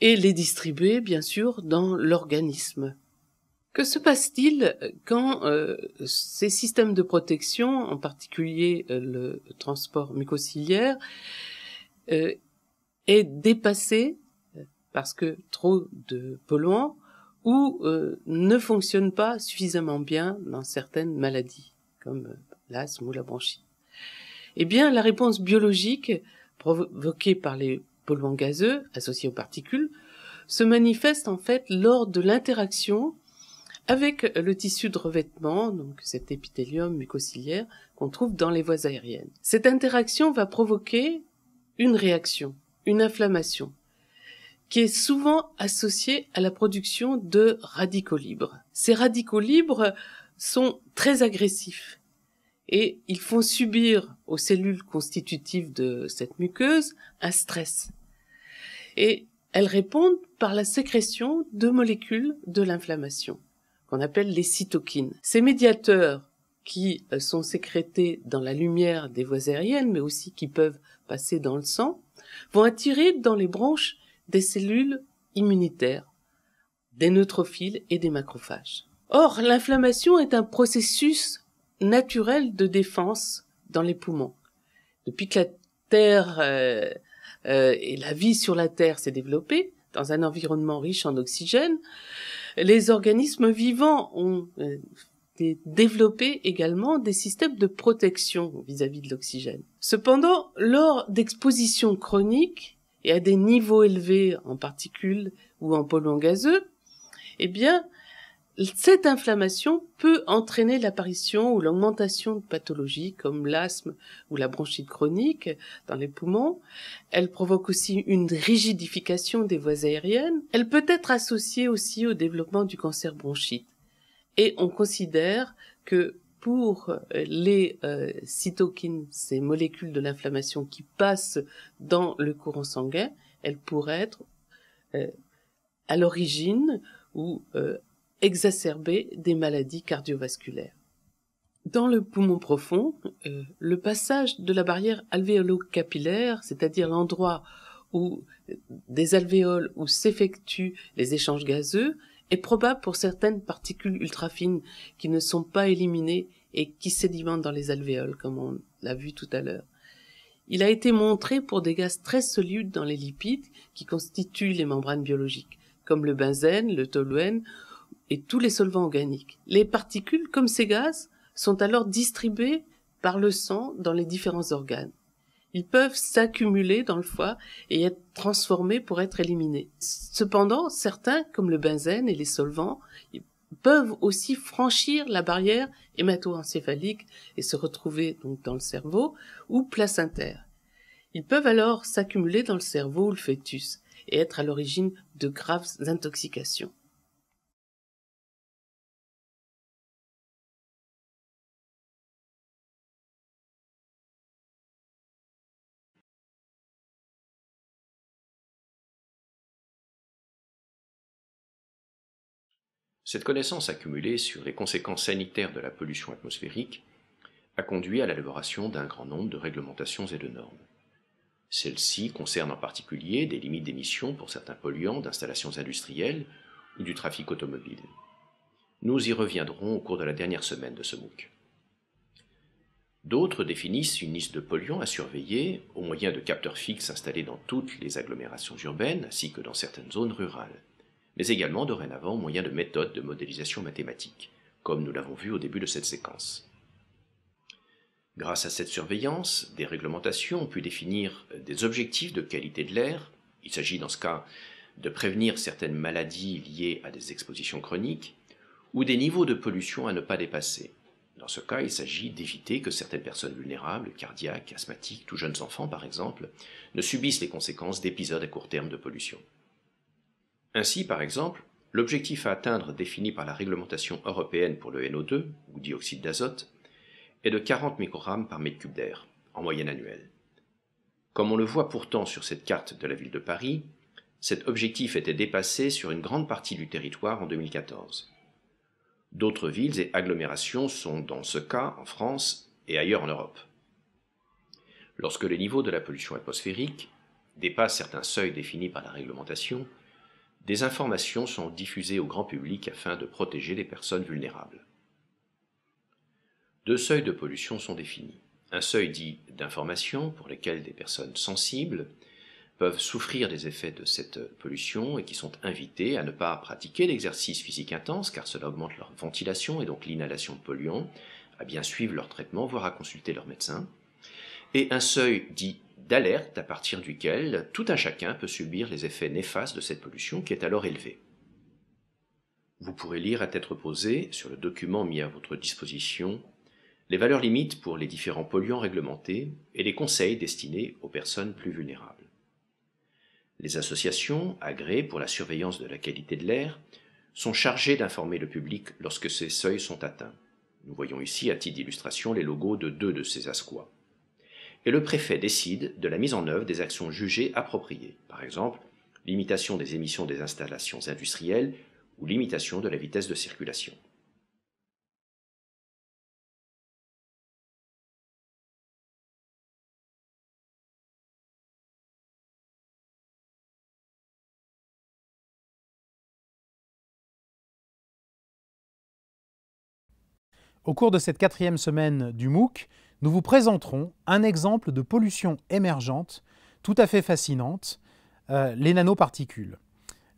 Et les distribuer, bien sûr, dans l'organisme. Que se passe-t-il euh, quand ces systèmes de protection, en particulier le transport mucociliaire, est dépassé parce que trop de polluants, ou euh, ne fonctionne pas suffisamment bien dans certaines maladies, comme euh, l'asthme ou la bronchite. Eh bien, la réponse biologique provoquée par les polluants gazeux associés aux particules se manifeste en fait lors de l'interaction avec le tissu de revêtement, donc cet épithélium mucociliaire qu'on trouve dans les voies aériennes. Cette interaction va provoquer une réaction, une inflammation, qui est souvent associé à la production de radicaux libres. Ces radicaux libres sont très agressifs et ils font subir aux cellules constitutives de cette muqueuse un stress. Et elles répondent par la sécrétion de molécules de l'inflammation, qu'on appelle les cytokines. Ces médiateurs qui euh, sont sécrétés dans la lumière des voies aériennes, mais aussi qui peuvent passer dans le sang, vont attirer dans les branches des cellules immunitaires, des neutrophiles et des macrophages. Or, l'inflammation est un processus naturel de défense dans les poumons. Depuis que la Terre euh, euh, et la vie sur la Terre s'est développée, dans un environnement riche en oxygène, les organismes vivants ont euh, développé également des systèmes de protection vis à -vis de l'oxygène. Cependant, lors d'expositions chroniques, et à des niveaux élevés en particules ou en polluants gazeux, eh bien, cette inflammation peut entraîner l'apparition ou l'augmentation de pathologies comme l'asthme ou la bronchite chronique dans les poumons. Elle provoque aussi une rigidification des voies aériennes. Elle peut être associée aussi au développement du cancer bronchite. Et on considère que pour euh, les euh, cytokines, ces molécules de l'inflammation qui passent dans le courant sanguin, elles pourraient être euh, à l'origine ou exacerber des maladies cardiovasculaires. Dans le poumon profond, le passage de la barrière alvéolo-capillaire, c'est-à-dire l'endroit où des alvéoles où s'effectuent les échanges gazeux, est probable pour certaines particules ultrafines qui ne sont pas éliminées et qui sédimentent dans les alvéoles, comme on l'a vu tout à l'heure. Il a été montré pour des gaz très solubles dans les lipides qui constituent les membranes biologiques, comme le benzène, le toluène et tous les solvants organiques. Les particules, comme ces gaz, sont alors distribuées par le sang dans les différents organes. Ils peuvent s'accumuler dans le foie et être transformés pour être éliminés. Cependant, certains, comme le benzène et les solvants, peuvent aussi franchir la barrière hémato-encéphalique et se retrouver donc dans le cerveau ou placentaire. Ils peuvent alors s'accumuler dans le cerveau ou le fœtus et être à l'origine de graves intoxications. Cette connaissance accumulée sur les conséquences sanitaires de la pollution atmosphérique a conduit à l'élaboration d'un grand nombre de réglementations et de normes. Celles-ci concernent en particulier des limites d'émissions pour certains polluants d'installations industrielles ou du trafic automobile. Nous y reviendrons au cours de la dernière semaine de ce MOOC. D'autres définissent une liste de polluants à surveiller au moyen de capteurs fixes installés dans toutes les agglomérations urbaines ainsi que dans certaines zones rurales mais également dorénavant au moyen de méthodes de modélisation mathématique, comme nous l'avons vu au début de cette séquence. Grâce à cette surveillance, des réglementations ont pu définir des objectifs de qualité de l'air. Il s'agit dans ce cas de prévenir certaines maladies liées à des expositions chroniques ou des niveaux de pollution à ne pas dépasser. Dans ce cas, il s'agit d'éviter que certaines personnes vulnérables, cardiaques, asthmatiques, tout jeunes enfants par exemple, ne subissent les conséquences d'épisodes à court terme de pollution. Ainsi, par exemple, l'objectif à atteindre défini par la réglementation européenne pour le NO2, ou dioxyde d'azote, est de 40 microgrammes par mètre cube d'air, en moyenne annuelle. Comme on le voit pourtant sur cette carte de la ville de Paris, cet objectif était dépassé sur une grande partie du territoire en 2014. D'autres villes et agglomérations sont dans ce cas en France et ailleurs en Europe. Lorsque les niveaux de la pollution atmosphérique dépassent certains seuils définis par la réglementation, des informations sont diffusées au grand public afin de protéger les personnes vulnérables. Deux seuils de pollution sont définis. Un seuil dit d'information pour lesquels des personnes sensibles peuvent souffrir des effets de cette pollution et qui sont invitées à ne pas pratiquer l'exercice physique intense car cela augmente leur ventilation et donc l'inhalation de polluants, à bien suivre leur traitement, voire à consulter leur médecin. Et un seuil dit d'alerte à partir duquel tout un chacun peut subir les effets néfastes de cette pollution qui est alors élevée. Vous pourrez lire à tête reposée, sur le document mis à votre disposition, les valeurs limites pour les différents polluants réglementés et les conseils destinés aux personnes plus vulnérables. Les associations agréées pour la surveillance de la qualité de l'air sont chargées d'informer le public lorsque ces seuils sont atteints. Nous voyons ici à titre d'illustration les logos de deux de ces asquats et le préfet décide de la mise en œuvre des actions jugées appropriées, par exemple limitation des émissions des installations industrielles ou limitation de la vitesse de circulation. Au cours de cette quatrième semaine du MOOC, nous vous présenterons un exemple de pollution émergente tout à fait fascinante, euh, les nanoparticules.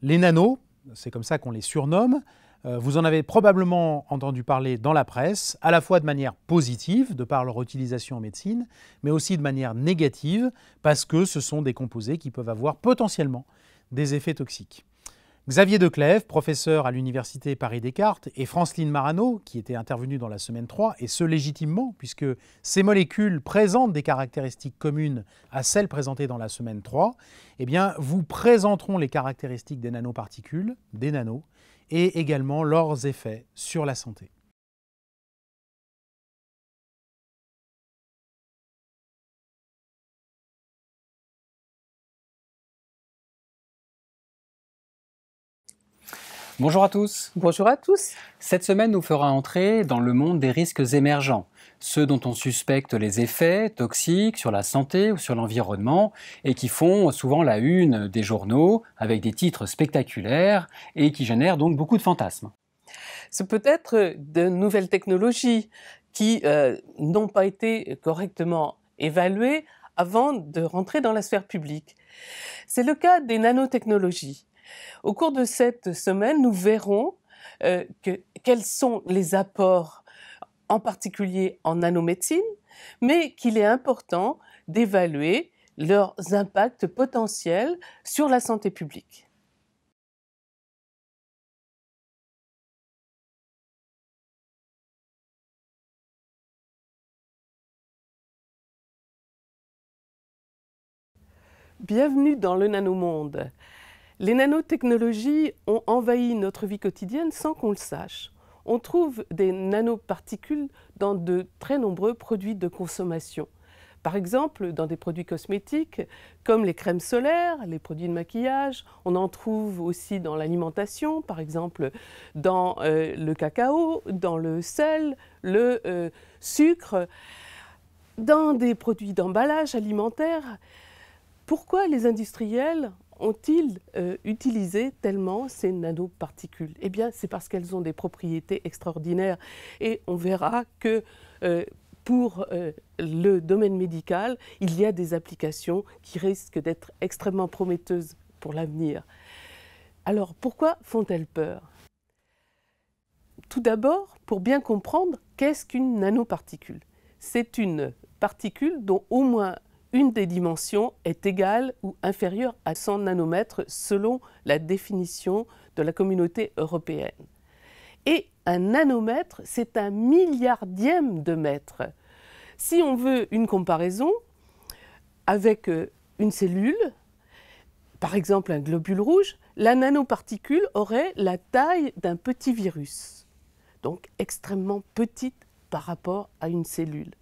Les nanos, c'est comme ça qu'on les surnomme, euh, vous en avez probablement entendu parler dans la presse, à la fois de manière positive, de par leur utilisation en médecine, mais aussi de manière négative, parce que ce sont des composés qui peuvent avoir potentiellement des effets toxiques. Xavier Declèves, professeur à l'Université Paris-Descartes, et Franceline Marano, qui était intervenue dans la semaine 3, et ce légitimement, puisque ces molécules présentent des caractéristiques communes à celles présentées dans la semaine 3, eh bien, vous présenteront les caractéristiques des nanoparticules, des nanos, et également leurs effets sur la santé. Bonjour à tous. Bonjour à tous. Cette semaine nous fera entrer dans le monde des risques émergents, ceux dont on suspecte les effets toxiques sur la santé ou sur l'environnement et qui font souvent la une des journaux avec des titres spectaculaires et qui génèrent donc beaucoup de fantasmes. Ce peut-être de nouvelles technologies qui euh, n'ont pas été correctement évaluées avant de rentrer dans la sphère publique. C'est le cas des nanotechnologies. Au cours de cette semaine, nous verrons euh, quels sont les apports, en particulier en nanomédecine, mais qu'il est important d'évaluer leurs impacts potentiels sur la santé publique. Bienvenue dans le nanomonde. Les nanotechnologies ont envahi notre vie quotidienne sans qu'on le sache. On trouve des nanoparticules dans de très nombreux produits de consommation. Par exemple, dans des produits cosmétiques comme les crèmes solaires, les produits de maquillage, on en trouve aussi dans l'alimentation, par exemple dans euh, le cacao, dans le sel, le euh, sucre, dans des produits d'emballage alimentaire. Pourquoi les industriels ont-ils euh, utilisé tellement ces nanoparticules Eh bien, c'est parce qu'elles ont des propriétés extraordinaires. Et on verra que euh, pour euh, le domaine médical, il y a des applications qui risquent d'être extrêmement prometteuses pour l'avenir. Alors, pourquoi font-elles peur Tout d'abord, pour bien comprendre, qu'est-ce qu'une nanoparticule C'est une particule dont au moins une des dimensions est égale ou inférieure à 100 nanomètres selon la définition de la communauté européenne. Et un nanomètre, c'est un milliardième de mètre. Si on veut une comparaison avec euh, une cellule, par exemple un globule rouge, la nanoparticule aurait la taille d'un petit virus, donc extrêmement petite par rapport à une cellule.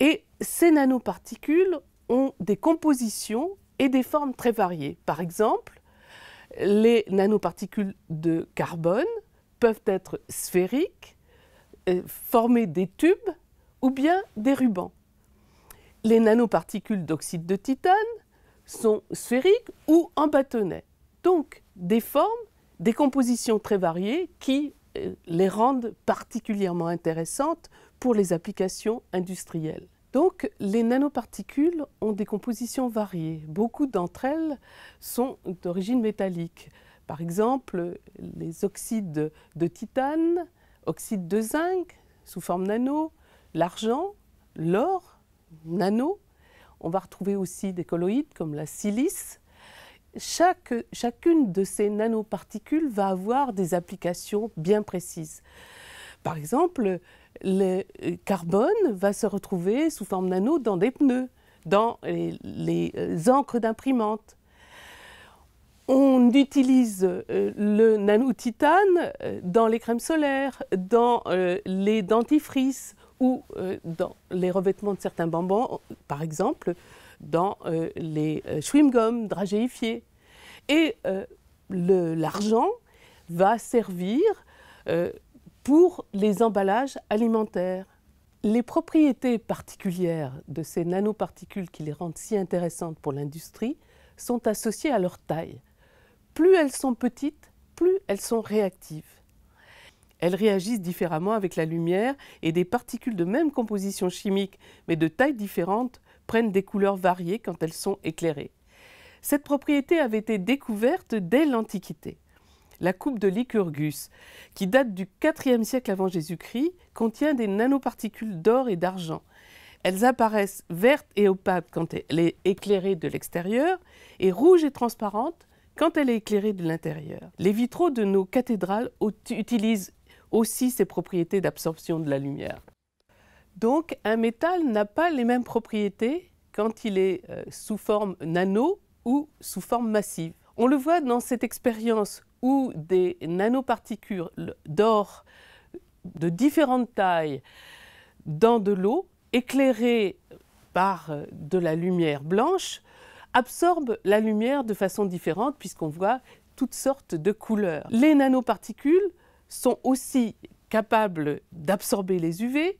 Et ces nanoparticules ont des compositions et des formes très variées. Par exemple, les nanoparticules de carbone peuvent être sphériques, euh, former des tubes ou bien des rubans. Les nanoparticules d'oxyde de titane sont sphériques ou en bâtonnets. Donc des formes, des compositions très variées qui euh, les rendent particulièrement intéressantes pour les applications industrielles. Donc, les nanoparticules ont des compositions variées. Beaucoup d'entre elles sont d'origine métallique. Par exemple, les oxydes de titane, oxydes de zinc sous forme nano, l'argent, l'or, nano. On va retrouver aussi des colloïdes comme la silice. Chaque, chacune de ces nanoparticules va avoir des applications bien précises. Par exemple, le euh, carbone va se retrouver sous forme nano dans des pneus, dans les, euh, encres d'imprimantes. On utilise euh, le titane dans les crèmes solaires, dans les dentifrices ou dans les revêtements de certains bonbons, par exemple dans les chewing-gums dragéifiés. Et l'argent va servir pour les emballages alimentaires. Les propriétés particulières de ces nanoparticules qui les rendent si intéressantes pour l'industrie sont associées à leur taille. Plus elles sont petites, plus elles sont réactives. Elles réagissent différemment avec la lumière et des particules de même composition chimique mais de taille différente prennent des couleurs variées quand elles sont éclairées. Cette propriété avait été découverte dès l'Antiquité. La coupe de Lycurgus, qui date du IVe siècle avant Jésus-Christ, contient des nanoparticules d'or et d'argent. Elles apparaissent vertes et opaques quand elle est éclairée de l'extérieur et rouges et transparentes quand elle est éclairée de l'intérieur. Les vitraux de nos cathédrales utilisent aussi ces propriétés d'absorption de la lumière. Donc un métal n'a pas les mêmes propriétés quand il est euh, sous forme nano ou sous forme massive. On le voit dans cette expérience où des nanoparticules d'or de différentes tailles dans de l'eau éclairées par de la lumière blanche absorbent la lumière de façon différente puisqu'on voit toutes sortes de couleurs. Les nanoparticules sont aussi capables d'absorber les UV,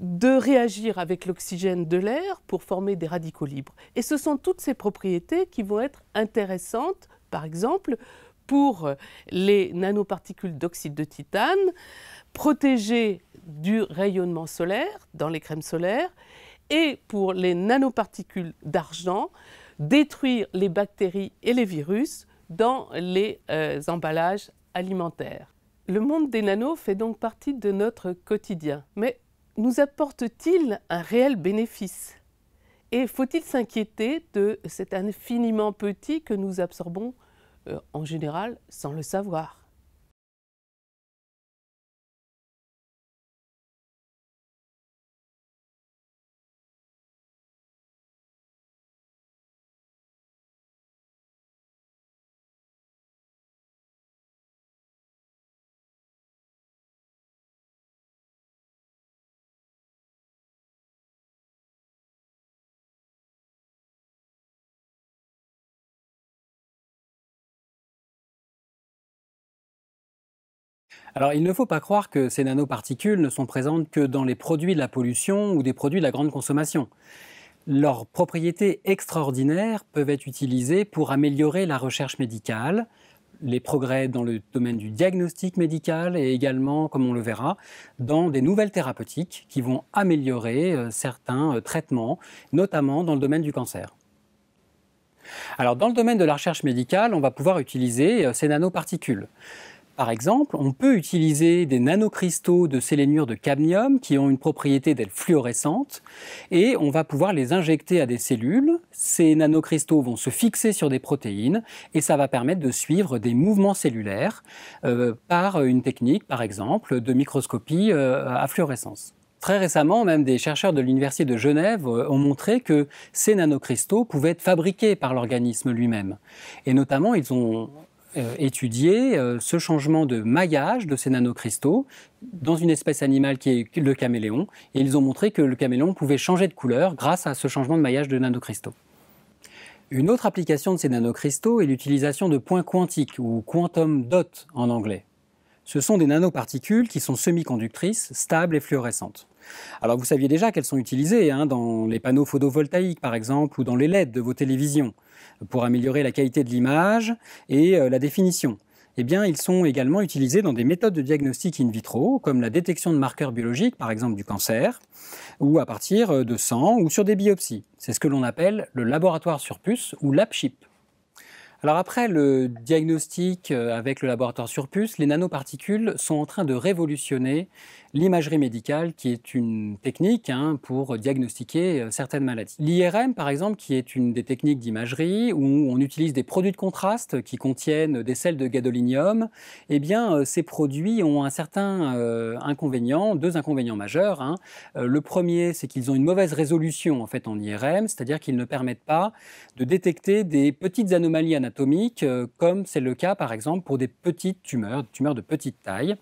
de réagir avec l'oxygène de l'air pour former des radicaux libres. Et ce sont toutes ces propriétés qui vont être intéressantes, par exemple, pour les nanoparticules d'oxyde de titane, protégées du rayonnement solaire dans les crèmes solaires, et pour les nanoparticules d'argent, détruire les bactéries et les virus dans les euh, emballages alimentaires. Le monde des nanos fait donc partie de notre quotidien, mais nous apporte-t-il un réel bénéfice Et faut-il s'inquiéter de cet infiniment petit que nous absorbons euh, en général sans le savoir Alors, il ne faut pas croire que ces nanoparticules ne sont présentes que dans les produits de la pollution ou des produits de la grande consommation. Leurs propriétés extraordinaires peuvent être utilisées pour améliorer la recherche médicale, les progrès dans le domaine du diagnostic médical et également, comme on le verra, dans des nouvelles thérapeutiques qui vont améliorer euh, certains euh, traitements, notamment dans le domaine du cancer. Alors, dans le domaine de la recherche médicale, on va pouvoir utiliser euh, ces nanoparticules. Par exemple, on peut utiliser des nanocristaux de sélénure de cadmium qui ont une propriété d'être fluorescentes et on va pouvoir les injecter à des cellules. Ces nanocristaux vont se fixer sur des protéines et ça va permettre de suivre des mouvements cellulaires euh, par une technique, par exemple, de microscopie euh, à fluorescence. Très récemment, même des chercheurs de l'Université de Genève euh, ont montré que ces nanocristaux pouvaient être fabriqués par l'organisme lui-même. Et notamment, ils ont étudié euh, étudier euh, ce changement de maillage de ces nanocristaux dans une espèce animale qui est le caméléon. Et ils ont montré que le caméléon pouvait changer de couleur grâce à ce changement de maillage de nanocristaux. Une autre application de ces nanocristaux est l'utilisation de points quantiques ou quantum dots en anglais. Ce sont des nanoparticules qui sont semi-conductrices, stables et fluorescentes. Alors vous saviez déjà qu'elles sont utilisées hein, dans les panneaux photovoltaïques par exemple ou dans les LED de vos télévisions pour améliorer la qualité de l'image et euh, la définition. Eh bien, ils sont également utilisés dans des méthodes de diagnostic in vitro, comme la détection de marqueurs biologiques, par exemple du cancer, ou à partir euh, de sang ou sur des biopsies. C'est ce que l'on appelle le laboratoire sur puce ou lab chip. Alors après le diagnostic euh, avec le laboratoire sur puce, les nanoparticules sont en train de révolutionner l'imagerie médicale, qui est une technique hein, pour diagnostiquer euh, certaines maladies. L'IRM, par exemple, qui est une des techniques d'imagerie où on utilise des produits de contraste qui contiennent des sels de gadolinium, eh bien, euh, ces produits ont un certain euh, inconvénient, deux inconvénients majeurs. Hein. Le premier, c'est qu'ils ont une mauvaise résolution en fait en IRM, c'est-à-dire qu'ils ne permettent pas de détecter des petites anomalies anatomiques, comme c'est le cas par exemple pour des petites tumeurs, tumeurs de petite taille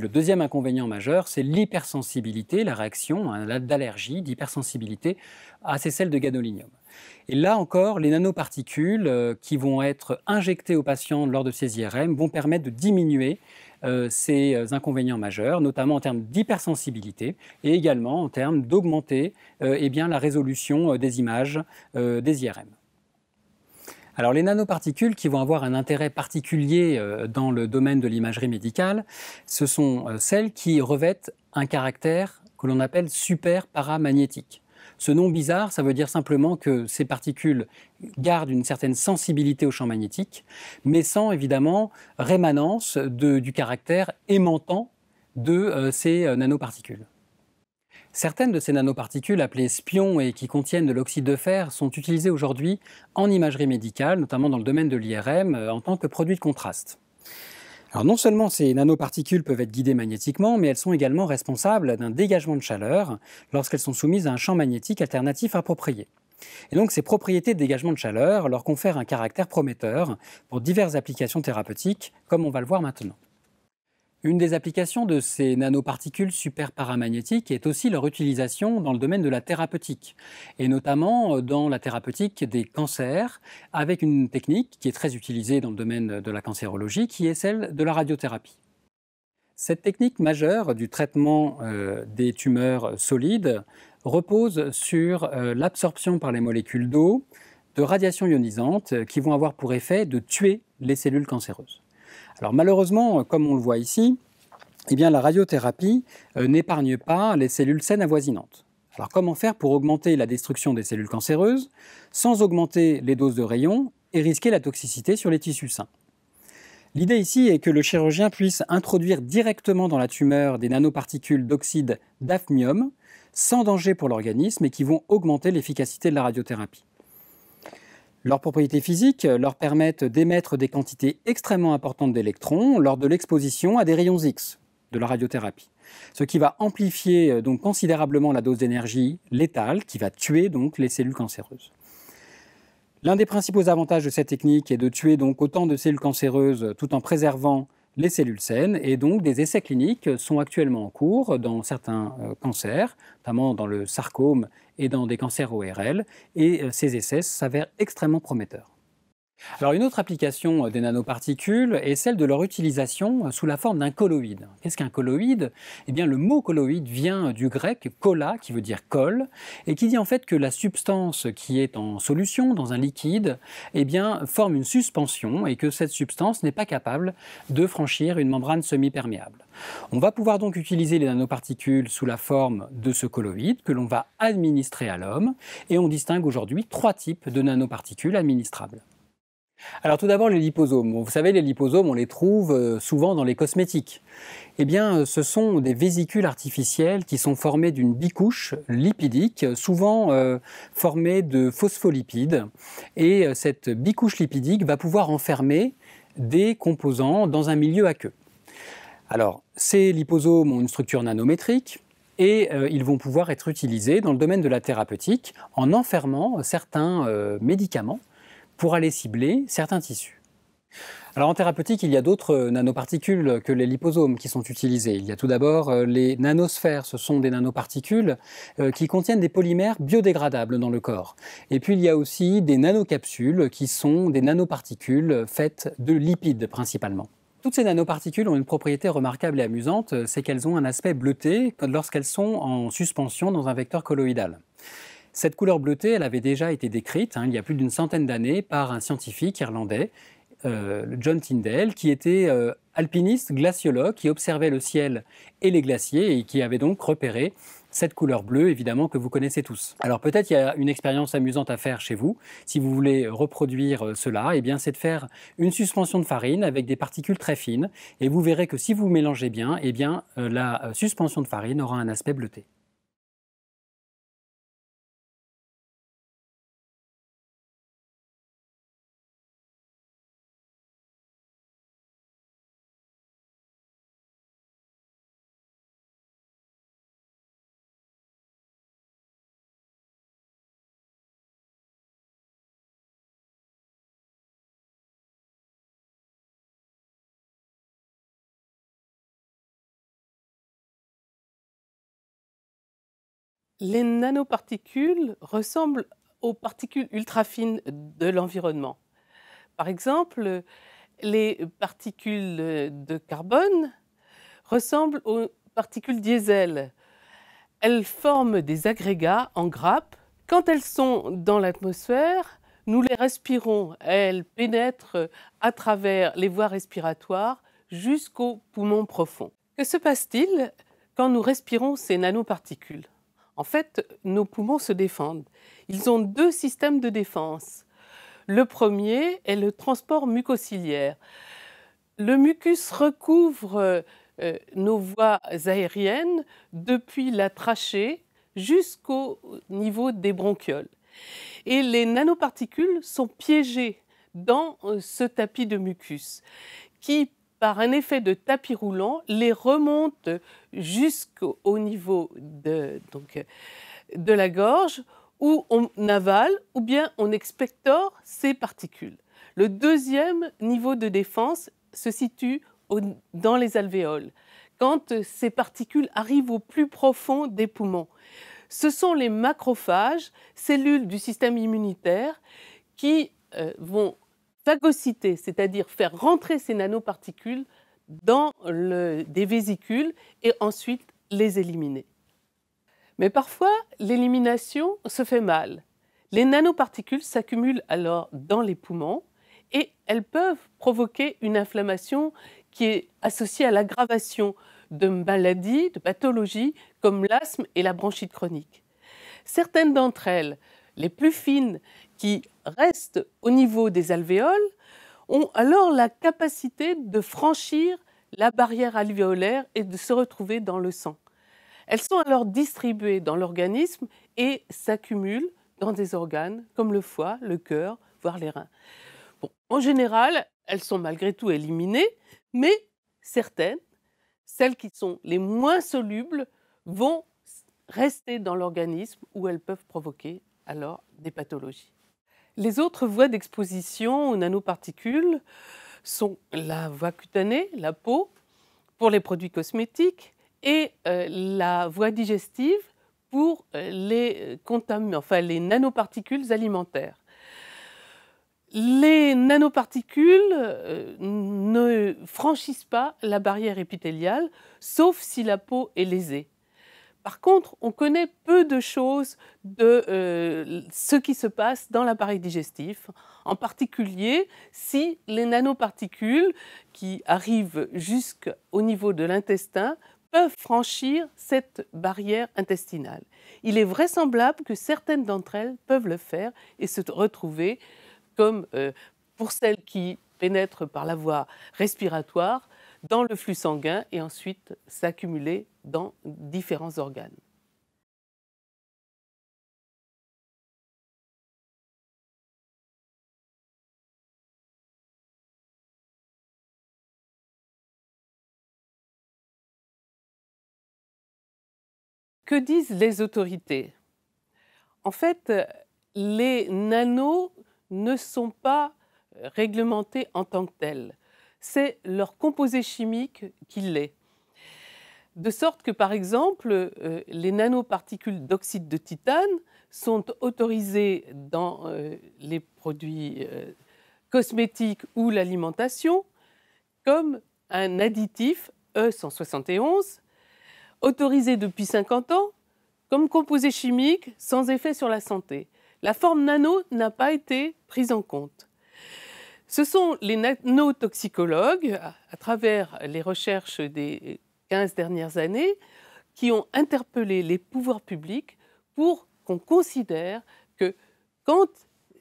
le deuxième inconvénient majeur, c'est l'hypersensibilité, la réaction hein, d'allergie, d'hypersensibilité à ces sels de gadolinium. Et là encore, les nanoparticules euh, qui vont être injectées aux patients lors de ces IRM vont permettre de diminuer euh, ces euh, inconvénients majeurs, notamment en termes d'hypersensibilité et également en termes d'augmenter eh la résolution des images des IRM. Alors les nanoparticules qui vont avoir un intérêt particulier euh, dans le domaine de l'imagerie médicale, ce sont euh, celles qui revêtent un caractère que l'on appelle superparamagnétique. Ce nom bizarre, ça veut dire simplement que ces particules gardent une certaine sensibilité au champ magnétique, mais sans évidemment rémanence du caractère aimantant de euh, ces nanoparticules. Certaines de ces nanoparticules appelées spions et qui contiennent de l'oxyde de fer sont utilisées aujourd'hui en imagerie médicale, notamment dans le domaine de l'IRM, euh, en tant que produit de contraste. Alors non seulement ces nanoparticules peuvent être guidées magnétiquement, mais elles sont également responsables d'un dégagement de chaleur lorsqu'elles sont soumises à un champ magnétique alternatif approprié. Et donc ces propriétés de dégagement de chaleur leur confèrent un caractère prometteur pour diverses applications thérapeutiques, comme on va le voir maintenant. Une des applications de ces nanoparticules superparamagnétiques est aussi leur utilisation dans le domaine de la thérapeutique, et notamment euh, dans la thérapeutique des cancers, avec une technique qui est très utilisée dans le domaine de la cancérologie, qui est celle de la radiothérapie. Cette technique majeure du traitement euh, des tumeurs euh, solides repose sur l'absorption par les molécules d'eau de radiations ionisantes qui vont avoir pour effet de tuer les cellules cancéreuses. Alors malheureusement, euh, comme on le voit ici, eh bien, la radiothérapie euh, n'épargne pas les cellules saines avoisinantes. Alors comment faire pour augmenter la destruction des cellules cancéreuses sans augmenter les doses de rayons et risquer la toxicité sur les tissus sains L'idée ici est que le chirurgien puisse introduire directement dans la tumeur des nanoparticules d'oxyde d'afmium sans danger pour l'organisme et qui vont augmenter l'efficacité de la radiothérapie. Leurs propriétés physiques leur permettent d'émettre des quantités extrêmement importantes d'électrons lors de l'exposition à des rayons X de la radiothérapie, ce qui va amplifier euh, donc considérablement la dose d'énergie létale qui va tuer donc les cellules cancéreuses. L'un des principaux avantages de cette technique est de tuer donc autant de cellules cancéreuses tout en préservant les cellules saines et donc des essais cliniques sont actuellement en cours dans certains euh, cancers, notamment dans le sarcome et dans des cancers ORL. Et euh, ces essais s'avèrent extrêmement prometteurs. Alors une autre application euh, des nanoparticules est celle de leur utilisation euh, sous la forme d'un colloïde. Qu'est-ce qu'un colloïde Eh bien le mot colloïde vient euh, du grec kola qui veut dire colle et qui dit en fait que la substance qui est en solution dans un liquide eh forme une suspension et que cette substance n'est pas capable de franchir une membrane semi-perméable. On va pouvoir donc utiliser les nanoparticules sous la forme de ce colloïde que l'on va administrer à l'homme et on distingue aujourd'hui trois types de nanoparticules administrables. Alors tout d'abord les liposomes. Vous savez, les liposomes, on les trouve euh, souvent dans les cosmétiques. Eh bien, euh, ce sont des vésicules artificielles qui sont formées d'une bicouche lipidique, souvent euh, formée de phospholipides. Et cette bicouche lipidique va pouvoir enfermer des composants dans un milieu aqueux. Alors, ces liposomes ont une structure nanométrique, et ils vont pouvoir être utilisés dans le domaine de la thérapeutique en enfermant certains médicaments pour aller cibler certains tissus. Alors en thérapeutique, il y a d'autres euh, nanoparticules que les liposomes qui sont utilisés. Il y a tout d'abord euh, les nanosphères, ce sont des nanoparticules euh, qui contiennent des polymères biodégradables dans le corps. Et puis il y a aussi des nanocapsules qui sont des nanoparticules faites de lipides principalement. Toutes ces nanoparticules ont une propriété remarquable et amusante, c'est qu'elles ont un aspect bleuté lorsqu'elles sont en suspension dans un vecteur colloïdal. Cette couleur bleutée, elle avait déjà été décrite hein, il y a plus d'une centaine d'années par un scientifique irlandais, euh, John Tyndale, qui était euh, alpiniste, glaciologue, qui observait le ciel et les glaciers et qui avait donc repéré cette couleur bleue, évidemment, que vous connaissez tous. Alors peut-être il y a une expérience amusante à faire chez vous. Si vous voulez reproduire euh, cela, eh bien c'est de faire une suspension de farine avec des particules très fines. Et vous verrez que si vous mélangez bien, eh bien la suspension de farine aura un aspect bleuté. Les nanoparticules ressemblent aux particules ultra fines de l'environnement. Par exemple, les particules de carbone ressemblent aux particules diesel. Elles forment des agrégats en grappes. Quand elles sont dans l'atmosphère, nous les respirons. Elles pénètrent à travers les voies respiratoires jusqu'aux poumons profonds. Que se passe-t-il quand nous respirons ces nanoparticules en fait, nos poumons se défendent. Ils ont deux systèmes de défense. Le premier est le transport mucociliaire. Le mucus recouvre euh, nos voies aériennes depuis la trachée jusqu'au niveau des bronchioles. Et les nanoparticules sont piégées dans euh, ce tapis de mucus qui par un effet de tapis roulant, les remonte jusqu'au niveau de, donc, de la gorge où on avale ou bien on expectore ces particules. Le deuxième niveau de défense se situe dans les alvéoles, quand ces particules arrivent au plus profond des poumons. Ce sont les macrophages, cellules du système immunitaire, qui euh, vont phagocyter, c'est-à-dire faire rentrer ces nanoparticules dans des vésicules et ensuite les éliminer. Mais parfois, l'élimination se fait mal. Les nanoparticules s'accumulent alors dans les poumons et elles peuvent provoquer une inflammation qui est associée à l'aggravation de maladies, de pathologies comme l'asthme et la bronchite chronique. Certaines d'entre elles, les plus fines qui restent au niveau des alvéoles ont alors la capacité de franchir la barrière alvéolaire et de se retrouver dans le sang. Elles sont alors distribuées dans l'organisme et s'accumulent dans des organes comme le foie, le cœur, voire les reins. en général, elles sont malgré tout éliminées, mais certaines, celles qui sont les moins solubles, vont rester dans l'organisme où elles peuvent provoquer alors des pathologies. Les autres voies d'exposition aux nanoparticules sont la voie cutanée, la peau, pour les produits cosmétiques, et euh, la voie digestive pour euh, les, les nanoparticules alimentaires. Les nanoparticules euh, ne franchissent pas la barrière épithéliale, sauf si la peau est lésée. Par contre, on connaît peu de choses de euh, ce qui se passe dans l'appareil digestif, en particulier si les nanoparticules qui arrivent jusqu'au niveau de l'intestin peuvent franchir cette barrière intestinale. Il est vraisemblable que certaines d'entre elles peuvent le faire et se retrouver comme euh, pour celles qui pénètrent par la voie respiratoire, dans le flux sanguin et ensuite s'accumuler dans différents organes. Que disent les autorités En fait, les nanos ne sont pas réglementés en tant que tels c'est leur composé chimique qui l'est. De sorte que, par exemple, euh, les nanoparticules d'oxyde de titane sont autorisées dans euh, les produits euh, cosmétiques ou l'alimentation comme un additif E171, autorisé depuis 50 ans comme composé chimique sans effet sur la santé. La forme nano n'a pas été prise en compte. Ce sont les nanotoxicologues, à travers les recherches des 15 dernières années, qui ont interpellé les pouvoirs publics pour qu'on considère que quand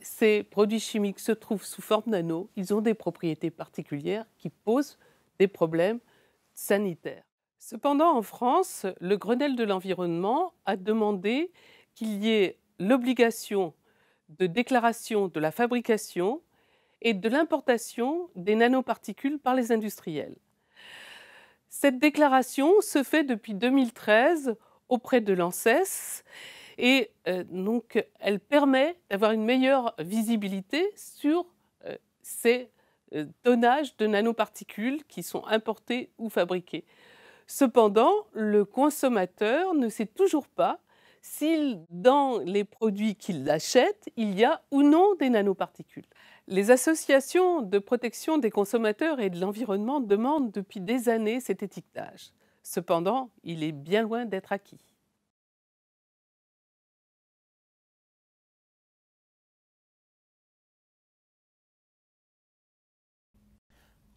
ces produits chimiques se trouvent sous forme nano, ils ont des propriétés particulières qui posent des problèmes sanitaires. Cependant, en France, le Grenelle de l'environnement a demandé qu'il y ait l'obligation de déclaration de la fabrication et de l'importation des nanoparticules par les industriels. Cette déclaration se fait depuis 2013 auprès de l'ANSES et euh, donc elle permet d'avoir une meilleure visibilité sur euh, ces euh, tonnages de nanoparticules qui sont importés ou fabriqués. Cependant, le consommateur ne sait toujours pas si dans les produits qu'il achète, il y a ou non des nanoparticules. Les associations de protection des consommateurs et de l'environnement demandent depuis des années cet étiquetage. Cependant, il est bien loin d'être acquis.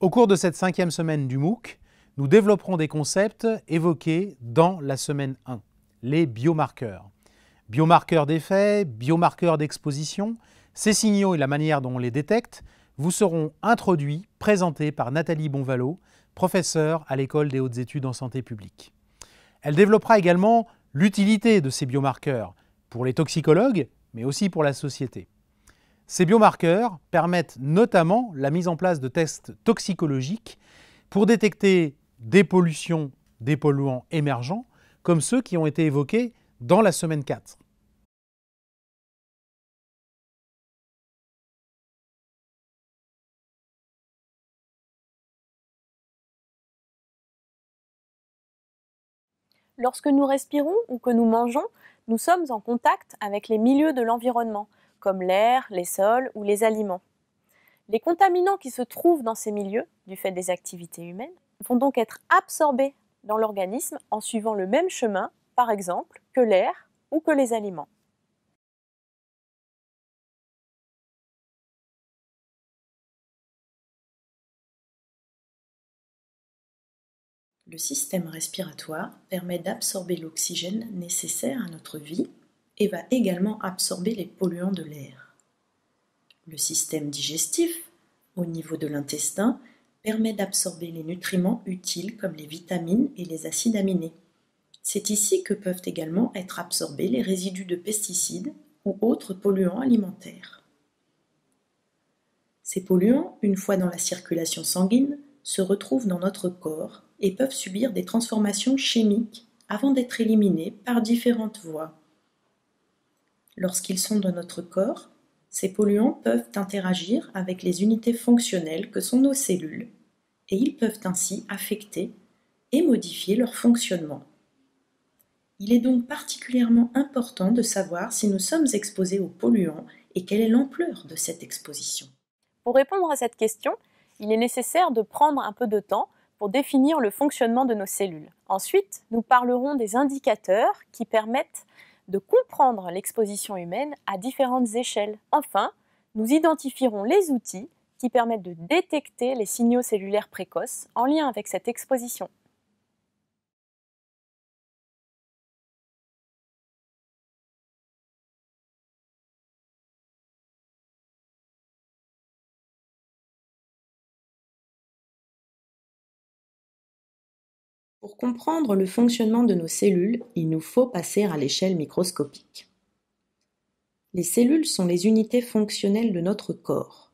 Au cours de cette cinquième semaine du MOOC, nous développerons des concepts évoqués dans la semaine 1, les biomarqueurs. Biomarqueurs d'effet, biomarqueurs d'exposition, ces signaux et la manière dont on les détecte vous seront introduits, présentés par Nathalie Bonvalot, professeure à l'École des hautes études en santé publique. Elle développera également l'utilité de ces biomarqueurs pour les toxicologues, mais aussi pour la société. Ces biomarqueurs permettent notamment la mise en place de tests toxicologiques pour détecter des pollutions, des polluants émergents, comme ceux qui ont été évoqués dans la semaine 4. Lorsque nous respirons ou que nous mangeons, nous sommes en contact avec les milieux de l'environnement, comme l'air, les sols ou les aliments. Les contaminants qui se trouvent dans ces milieux, du fait des activités humaines, vont donc être absorbés dans l'organisme en suivant le même chemin, par exemple, que l'air ou que les aliments. Le système respiratoire permet d'absorber l'oxygène nécessaire à notre vie et va également absorber les polluants de l'air. Le système digestif, au niveau de l'intestin, permet d'absorber les nutriments utiles comme les vitamines et les acides aminés. C'est ici que peuvent également être absorbés les résidus de pesticides ou autres polluants alimentaires. Ces polluants, une fois dans la circulation sanguine, se retrouvent dans notre corps et peuvent subir des transformations chimiques avant d'être éliminés par différentes voies. Lorsqu'ils sont dans notre corps, ces polluants peuvent interagir avec les unités fonctionnelles que sont nos cellules et ils peuvent ainsi affecter et modifier leur fonctionnement. Il est donc particulièrement important de savoir si nous sommes exposés aux polluants et quelle est l'ampleur de cette exposition. Pour répondre à cette question, il est nécessaire de prendre un peu de temps pour définir le fonctionnement de nos cellules. Ensuite, nous parlerons des indicateurs qui permettent de comprendre l'exposition humaine à différentes échelles. Enfin, nous identifierons les outils qui permettent de détecter les signaux cellulaires précoces en lien avec cette exposition. Pour comprendre le fonctionnement de nos cellules, il nous faut passer à l'échelle microscopique. Les cellules sont les unités fonctionnelles de notre corps.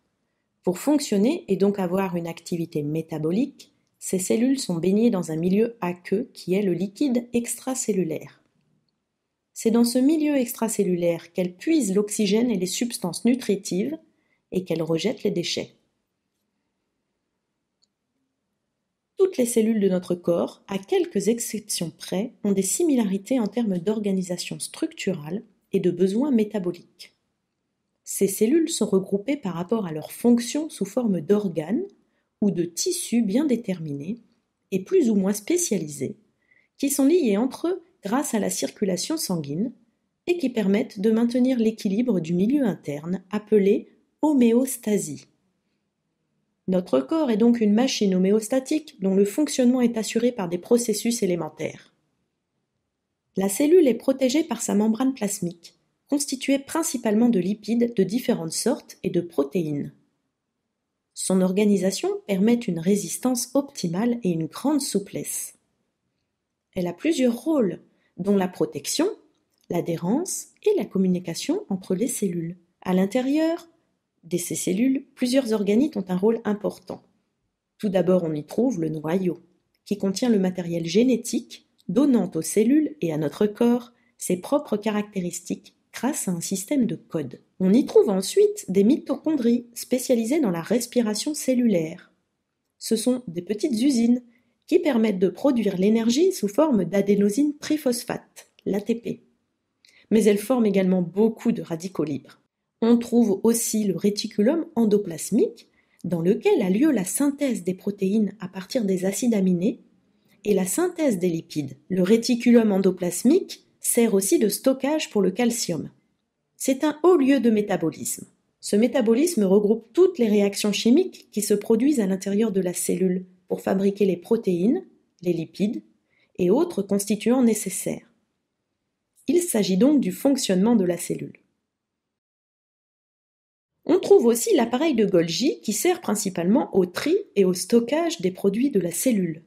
Pour fonctionner et donc avoir une activité métabolique, ces cellules sont baignées dans un milieu aqueux qui est le liquide extracellulaire. C'est dans ce milieu extracellulaire qu'elles puisent l'oxygène et les substances nutritives et qu'elles rejettent les déchets. Toutes les cellules de notre corps, à quelques exceptions près, ont des similarités en termes d'organisation structurale et de besoins métaboliques. Ces cellules sont regroupées par rapport à leurs fonctions sous forme d'organes ou de tissus bien déterminés et plus ou moins spécialisés, qui sont liés entre eux grâce à la circulation sanguine et qui permettent de maintenir l'équilibre du milieu interne appelé homéostasie. Notre corps est donc une machine homéostatique dont le fonctionnement est assuré par des processus élémentaires. La cellule est protégée par sa membrane plasmique, constituée principalement de lipides de différentes sortes et de protéines. Son organisation permet une résistance optimale et une grande souplesse. Elle a plusieurs rôles, dont la protection, l'adhérence et la communication entre les cellules, à l'intérieur de ces cellules, plusieurs organites ont un rôle important. Tout d'abord, on y trouve le noyau, qui contient le matériel génétique donnant aux cellules et à notre corps ses propres caractéristiques grâce à un système de code. On y trouve ensuite des mitochondries spécialisées dans la respiration cellulaire. Ce sont des petites usines qui permettent de produire l'énergie sous forme d'adénosine triphosphate, l'ATP. Mais elles forment également beaucoup de radicaux libres. On trouve aussi le réticulum endoplasmique, dans lequel a lieu la synthèse des protéines à partir des acides aminés et la synthèse des lipides. Le réticulum endoplasmique sert aussi de stockage pour le calcium. C'est un haut lieu de métabolisme. Ce métabolisme regroupe toutes les réactions chimiques qui se produisent à l'intérieur de la cellule pour fabriquer les protéines, les lipides et autres constituants nécessaires. Il s'agit donc du fonctionnement de la cellule. On trouve aussi l'appareil de Golgi qui sert principalement au tri et au stockage des produits de la cellule.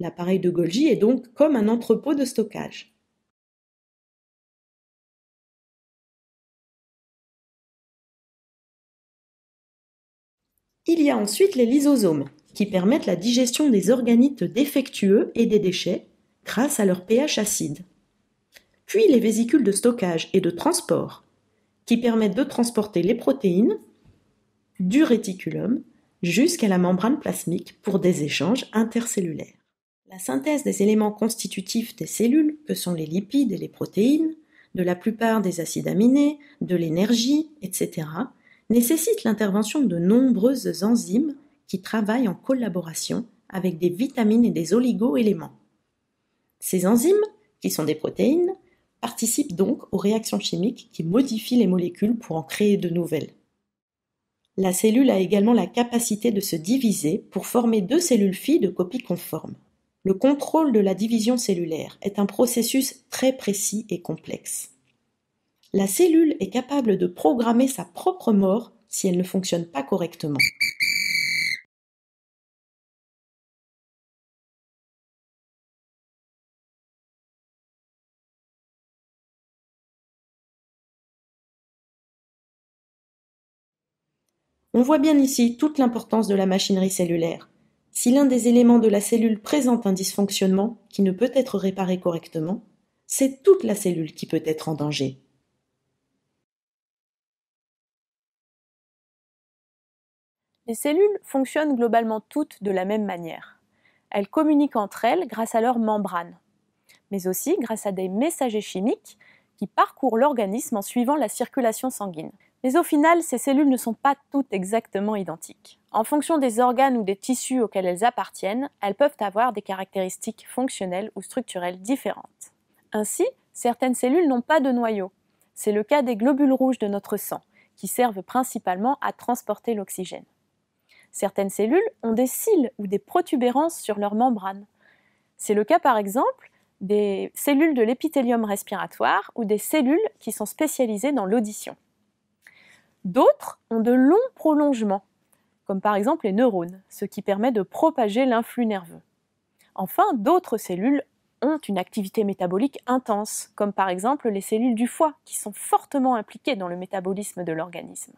L'appareil de Golgi est donc comme un entrepôt de stockage. Il y a ensuite les lysosomes, qui permettent la digestion des organites défectueux et des déchets grâce à leur pH acide. Puis les vésicules de stockage et de transport, qui permettent de transporter les protéines du réticulum jusqu'à la membrane plasmique pour des échanges intercellulaires. La synthèse des éléments constitutifs des cellules, que sont les lipides et les protéines, de la plupart des acides aminés, de l'énergie, etc., nécessite l'intervention de nombreuses enzymes qui travaillent en collaboration avec des vitamines et des oligo-éléments. Ces enzymes, qui sont des protéines, participe donc aux réactions chimiques qui modifient les molécules pour en créer de nouvelles. La cellule a également la capacité de se diviser pour former deux cellules filles de copie conforme. Le contrôle de la division cellulaire est un processus très précis et complexe. La cellule est capable de programmer sa propre mort si elle ne fonctionne pas correctement. On voit bien ici toute l'importance de la machinerie cellulaire. Si l'un des éléments de la cellule présente un dysfonctionnement qui ne peut être réparé correctement, c'est toute la cellule qui peut être en danger. Les cellules fonctionnent globalement toutes de la même manière. Elles communiquent entre elles grâce à leurs membranes, mais aussi grâce à des messagers chimiques qui parcourent l'organisme en suivant la circulation sanguine. Mais au final, ces cellules ne sont pas toutes exactement identiques. En fonction des organes ou des tissus auxquels elles appartiennent, elles peuvent avoir des caractéristiques fonctionnelles ou structurelles différentes. Ainsi, certaines cellules n'ont pas de noyau. C'est le cas des globules rouges de notre sang, qui servent principalement à transporter l'oxygène. Certaines cellules ont des cils ou des protubérances sur leur membrane. C'est le cas par exemple des cellules de l'épithélium respiratoire ou des cellules qui sont spécialisées dans l'audition. D'autres ont de longs prolongements, comme par exemple les neurones, ce qui permet de propager l'influx nerveux. Enfin, d'autres cellules ont une activité métabolique intense, comme par exemple les cellules du foie, qui sont fortement impliquées dans le métabolisme de l'organisme.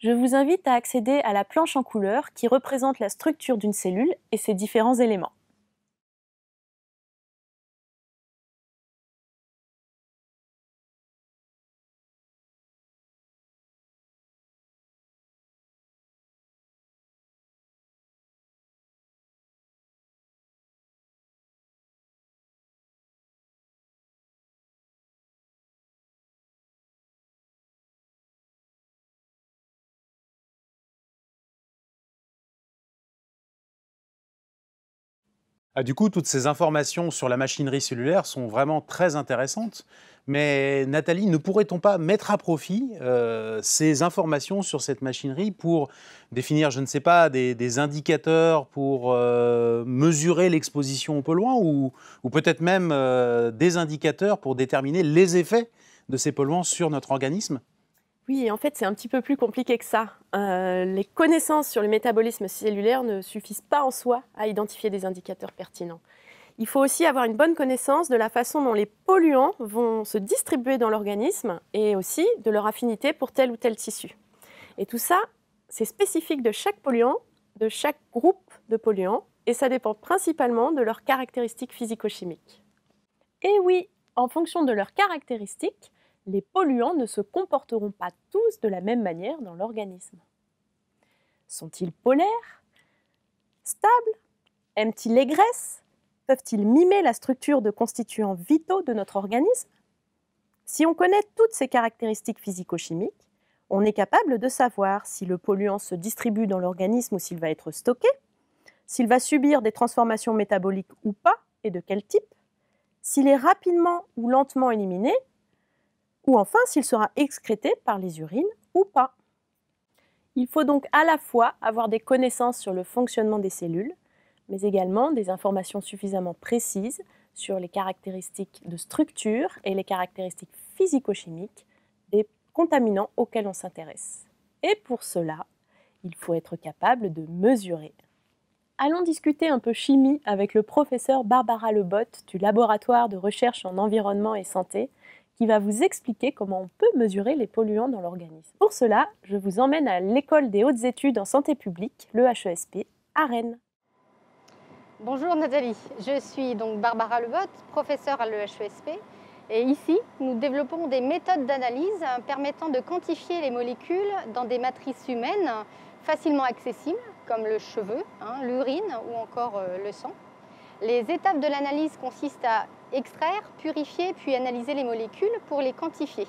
Je vous invite à accéder à la planche en couleur qui représente la structure d'une cellule et ses différents éléments. Ah, du coup, toutes ces informations sur la machinerie cellulaire sont vraiment très intéressantes. Mais Nathalie, ne pourrait-on pas mettre à profit euh, ces informations sur cette machinerie pour définir, je ne sais pas, des, indicateurs pour euh, mesurer l'exposition aux polluants ou, ou peut-être même euh, des indicateurs pour déterminer les effets de ces polluants sur notre organisme oui, en fait, c'est un petit peu plus compliqué que ça. Euh, les connaissances sur le métabolisme cellulaire ne suffisent pas en soi à identifier des indicateurs pertinents. Il faut aussi avoir une bonne connaissance de la façon dont les polluants vont se distribuer dans l'organisme et aussi de leur affinité pour tel ou tel tissu. Et tout ça, c'est spécifique de chaque polluant, de chaque groupe de polluants, et ça dépend principalement de leurs caractéristiques physico-chimiques. Et oui, en fonction de leurs caractéristiques, les polluants ne se comporteront pas tous de la même manière dans l'organisme. Sont-ils polaires Stables Aiment-ils les graisses Peuvent-ils mimer la structure de constituants vitaux de notre organisme Si on connaît toutes ces caractéristiques physico-chimiques, on est capable de savoir si le polluant se distribue dans l'organisme ou s'il va être stocké, s'il va subir des transformations métaboliques ou pas et de quel type, s'il est rapidement ou lentement éliminé ou enfin s'il sera excrété par les urines ou pas. Il faut donc à la fois avoir des connaissances sur le fonctionnement des cellules, mais également des informations suffisamment précises sur les caractéristiques de structure et les caractéristiques physico-chimiques des contaminants auxquels on s'intéresse. Et pour cela, il faut être capable de mesurer. Allons discuter un peu chimie avec le professeur Barbara Lebotte du laboratoire de recherche en environnement et santé qui va vous expliquer comment on peut mesurer les polluants dans l'organisme. Pour cela, je vous emmène à l'école des hautes études en santé publique, le HESP, à Rennes. Bonjour Nathalie, je suis donc Barbara Levotte, professeure à l'EHESP. Et ici, nous développons des méthodes d'analyse euh, permettant de quantifier les molécules dans des matrices humaines facilement accessibles, comme le cheveu, hein, l'urine ou encore euh, le sang. Les étapes de l'analyse consistent à extraire, purifier, puis analyser les molécules pour les quantifier.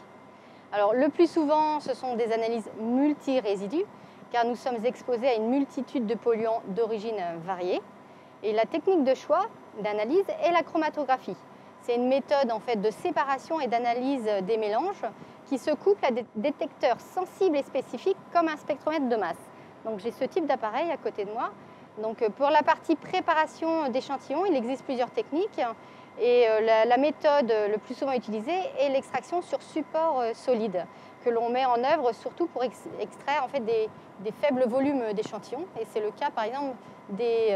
Alors le plus souvent, ce sont des analyses multi-résidus, car nous sommes exposés à une multitude de polluants d'origine variée. Et la technique de choix d'analyse est la chromatographie. C'est une méthode en fait de séparation et d'analyse des mélanges qui se couple à des détecteurs sensibles et spécifiques comme un spectromètre de masse. Donc j'ai ce type d'appareil à côté de moi. Donc pour la partie préparation d'échantillons, il existe plusieurs techniques. Et euh, la, méthode euh, le plus souvent utilisée est l'extraction sur support euh, solide, que l'on met en œuvre surtout pour extraire des, faibles volumes d'échantillons. Et c'est le cas par exemple des,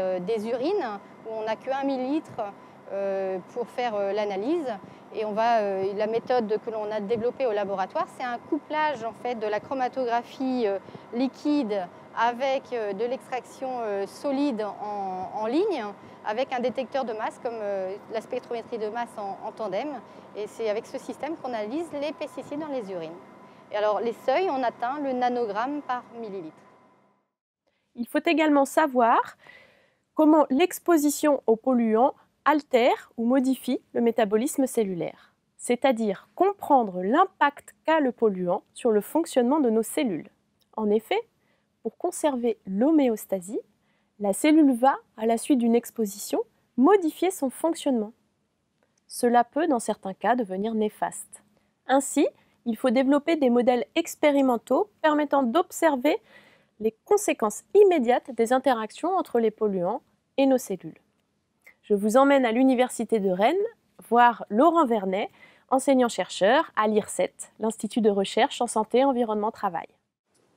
urines, où on n'a que 1 millilitre pour faire l'analyse. Et la méthode que l'on a développée au laboratoire, c'est un couplage de la chromatographie liquide avec de l'extraction solide en ligne avec un détecteur de masse comme euh, la spectrométrie de masse en, tandem. Et c'est avec ce système qu'on analyse les pesticides dans les urines. Et alors les seuils, on atteint le nanogramme par millilitre. Il faut également savoir comment l'exposition aux polluants altère ou modifie le métabolisme cellulaire, c'est-à-dire comprendre l'impact qu'a le polluant sur le fonctionnement de nos cellules. En effet, pour conserver l'homéostasie, la cellule va, à la suite d'une exposition, modifier son fonctionnement. Cela peut, dans certains cas, devenir néfaste. Ainsi, il faut développer des modèles expérimentaux permettant d'observer les conséquences immédiates des interactions entre les polluants et nos cellules. Je vous emmène à l'Université de Rennes voir Laurent Vernet, enseignant-chercheur à l'IRSET, l'Institut de recherche en santé, environnement, travail.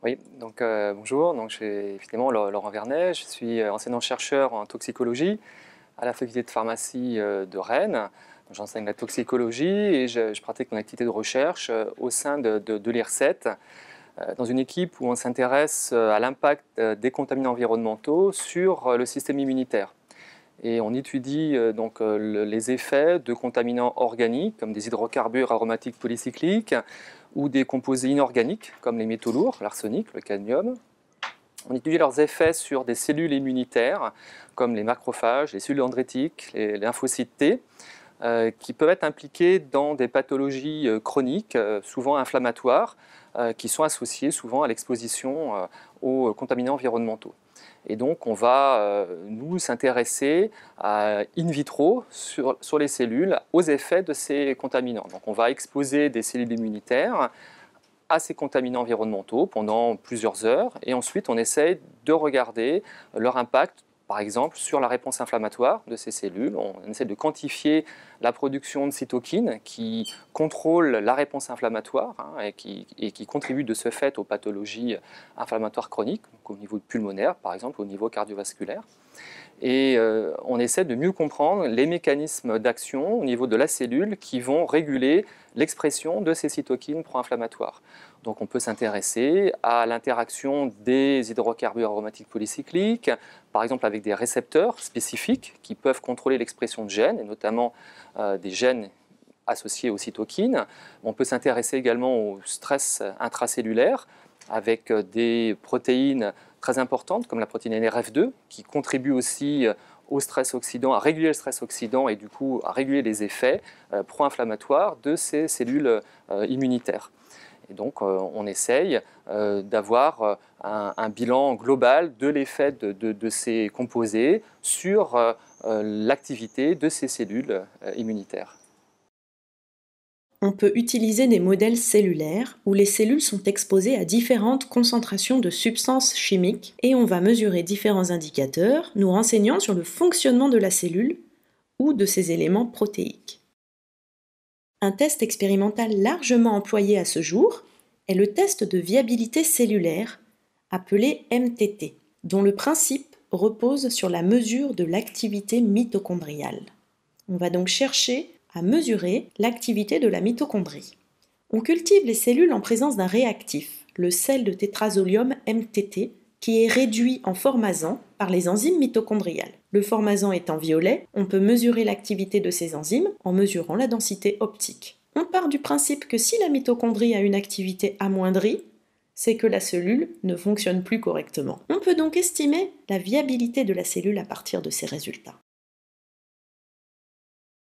Oui, donc euh, bonjour, donc, je suis effectivement Laurent Vernet, je suis euh, enseignant-chercheur en toxicologie à la faculté de pharmacie euh, de Rennes. J'enseigne la toxicologie et je, pratique mon activité de recherche au sein de, de, de l'IRSET, dans une équipe où on s'intéresse à l'impact des contaminants environnementaux sur le système immunitaire et on étudie donc les effets de contaminants organiques comme des hydrocarbures aromatiques polycycliques ou des composés inorganiques comme les métaux lourds, l'arsenic, le cadmium. On étudie leurs effets sur des cellules immunitaires comme les macrophages, les cellules dendritiques, les lymphocytes T, euh, qui peuvent être impliqués dans des pathologies euh, chroniques, euh, souvent inflammatoires, qui sont associées souvent à l'exposition aux contaminants environnementaux. Et donc, on va euh, nous s'intéresser in vitro sur, sur, les cellules aux effets de ces contaminants. Donc, on va exposer des cellules immunitaires à ces contaminants environnementaux pendant plusieurs heures et ensuite on essaye de regarder leur impact par exemple, sur la réponse inflammatoire de ces cellules, on essaie de quantifier la production de cytokines qui contrôlent la réponse inflammatoire hein, et, qui, contribuent de ce fait aux pathologies inflammatoires chroniques, au niveau pulmonaire par exemple, au niveau cardiovasculaire. Et euh, on essaie de mieux comprendre les mécanismes d'action au niveau de la cellule qui vont réguler l'expression de ces cytokines pro-inflammatoires. Donc on peut s'intéresser à l'interaction des hydrocarbures aromatiques polycycliques, par exemple avec des récepteurs spécifiques qui peuvent contrôler l'expression de gènes, et notamment euh, des gènes associés aux cytokines. On peut s'intéresser également au stress intracellulaire avec euh, des protéines très importantes comme la protéine NRF2 qui contribue aussi euh, au stress oxydant, à réguler le stress oxydant et du coup à réguler les effets pro-inflammatoires de ces cellules immunitaires donc, euh, on essaye euh, d'avoir euh, un, bilan global de l'effet de, de, ces composés sur l'activité de ces cellules immunitaires. On peut utiliser des modèles cellulaires où les cellules sont exposées à différentes concentrations de substances chimiques et on va mesurer différents indicateurs nous renseignant sur le fonctionnement de la cellule ou de ses éléments protéiques. Un test expérimental largement employé à ce jour est le test de viabilité cellulaire, appelé MTT, dont le principe repose sur la mesure de l'activité mitochondriale. On va donc chercher à mesurer l'activité de la mitochondrie. On cultive les cellules en présence d'un réactif, le sel de tétrazolium MTT, qui est réduit en formazan par les enzymes mitochondriales. Le formazan étant violet, on peut mesurer l'activité de ces enzymes en mesurant la densité optique. On part du principe que si la mitochondrie a une activité amoindrie, c'est que la cellule ne fonctionne plus correctement. On peut donc estimer la viabilité de la cellule à partir de ces résultats.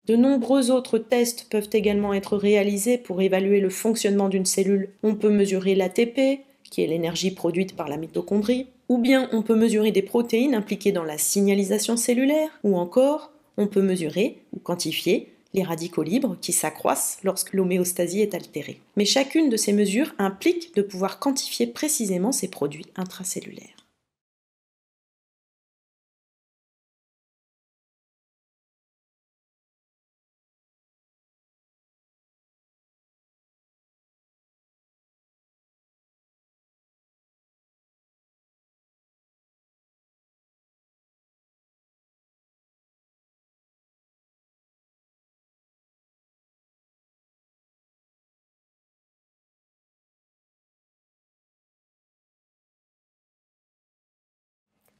De nombreux autres tests peuvent également être réalisés pour évaluer le fonctionnement d'une cellule. On peut mesurer l'ATP, qui est l'énergie produite par la mitochondrie. Ou bien on peut mesurer des protéines impliquées dans la signalisation cellulaire, ou encore on peut mesurer ou quantifier les radicaux libres qui s'accroissent lorsque l'homéostasie est altérée. Mais chacune de ces mesures implique de pouvoir quantifier précisément ces produits intracellulaires.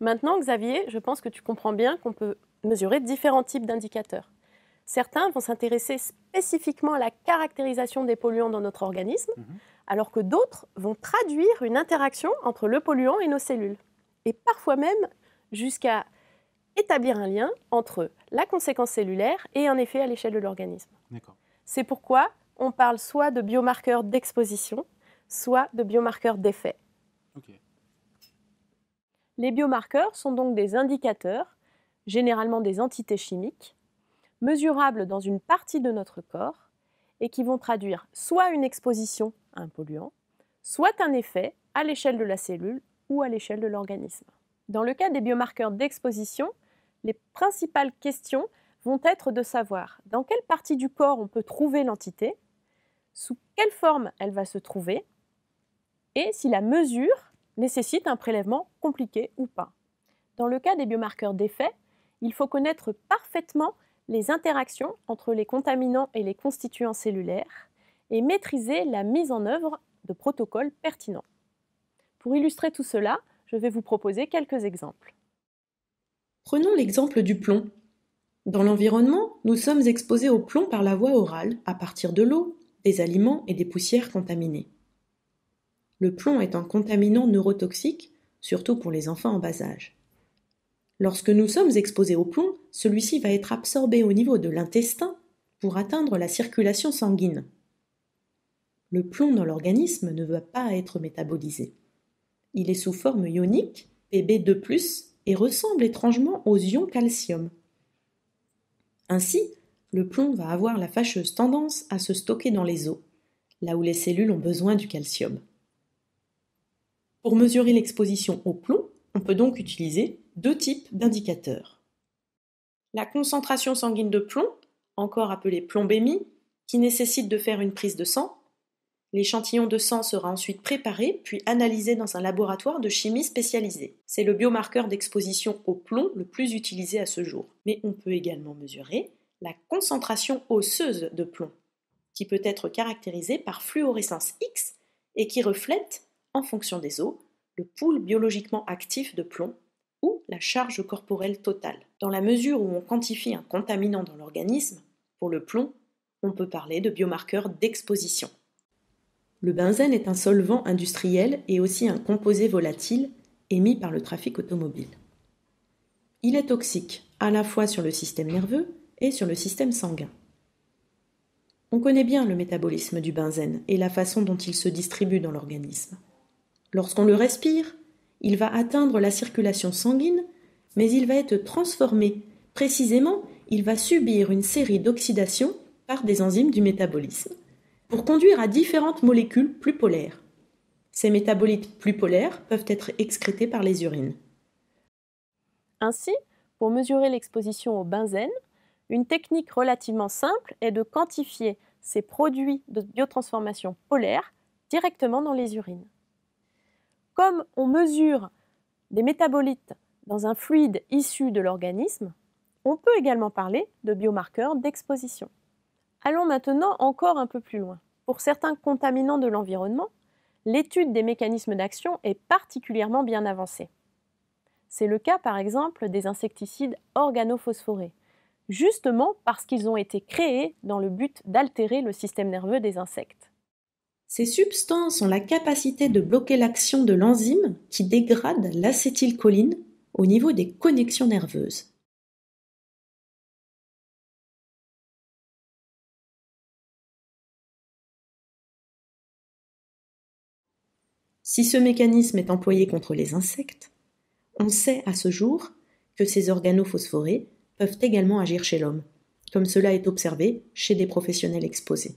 Maintenant, Xavier, je pense que tu comprends bien qu'on peut mesurer différents types d'indicateurs. Certains vont s'intéresser spécifiquement à la caractérisation des polluants dans notre organisme, mhm. alors que d'autres vont traduire une interaction entre le polluant et nos cellules, et parfois même jusqu'à établir un lien entre la conséquence cellulaire et un effet à l'échelle de l'organisme. C'est pourquoi on parle soit de biomarqueurs d'exposition, soit de biomarqueurs d'effet. Les biomarqueurs sont donc des indicateurs, généralement des entités chimiques, mesurables dans une partie de notre corps et qui vont traduire soit une exposition à un polluant, soit un effet à l'échelle de la cellule ou à l'échelle de l'organisme. Dans le cas des biomarqueurs d'exposition, les principales questions vont être de savoir dans quelle partie du corps on peut trouver l'entité, sous quelle forme elle va se trouver, et si la mesure nécessite un prélèvement compliqué ou pas. Dans le cas des biomarqueurs d'effet, il faut connaître parfaitement les interactions entre les contaminants et les constituants cellulaires et maîtriser la mise en œuvre de protocoles pertinents. Pour illustrer tout cela, je vais vous proposer quelques exemples. Prenons l'exemple du plomb. Dans l'environnement, nous sommes exposés au plomb par la voie orale à partir de l'eau, des aliments et des poussières contaminées. Le plomb est un contaminant neurotoxique, surtout pour les enfants en bas âge. Lorsque nous sommes exposés au plomb, celui-ci va être absorbé au niveau de l'intestin pour atteindre la circulation sanguine. Le plomb dans l'organisme ne va pas être métabolisé. Il est sous forme ionique, Pb2+, et ressemble étrangement aux ions calcium. Ainsi, le plomb va avoir la fâcheuse tendance à se stocker dans les os, là où les cellules ont besoin du calcium. Pour mesurer l'exposition au plomb, on peut donc utiliser deux types d'indicateurs. La concentration sanguine de plomb, encore appelée plombémie, qui nécessite de faire une prise de sang. L'échantillon de sang sera ensuite préparé puis analysé dans un laboratoire de chimie spécialisé. C'est le biomarqueur d'exposition au plomb le plus utilisé à ce jour. Mais on peut également mesurer la concentration osseuse de plomb, qui peut être caractérisée par fluorescence X et qui reflète en fonction des eaux, le pool biologiquement actif de plomb ou la charge corporelle totale. Dans la mesure où on quantifie un contaminant dans l'organisme, pour le plomb, on peut parler de biomarqueur d'exposition. Le benzène est un solvant industriel et aussi un composé volatile émis par le trafic automobile. Il est toxique à la fois sur le système nerveux et sur le système sanguin. On connaît bien le métabolisme du benzène et la façon dont il se distribue dans l'organisme. Lorsqu'on le respire, il va atteindre la circulation sanguine, mais il va être transformé. Précisément, il va subir une série d'oxydations par des enzymes du métabolisme pour conduire à différentes molécules plus polaires. Ces métabolites plus polaires peuvent être excrétés par les urines. Ainsi, pour mesurer l'exposition au benzène, une technique relativement simple est de quantifier ces produits de biotransformation polaire directement dans les urines comme on mesure des métabolites dans un fluide issu de l'organisme, on peut également parler de biomarqueurs d'exposition. Allons maintenant encore un peu plus loin. Pour certains contaminants de l'environnement, l'étude des mécanismes d'action est particulièrement bien avancée. C'est le cas par exemple des insecticides organophosphorés, justement parce qu'ils ont été créés dans le but d'altérer le système nerveux des insectes. Ces substances ont la capacité de bloquer l'action de l'enzyme qui dégrade l'acétylcholine au niveau des connexions nerveuses. Si ce mécanisme est employé contre les insectes, on sait à ce jour que ces organophosphorés peuvent également agir chez l'homme, comme cela est observé chez des professionnels exposés.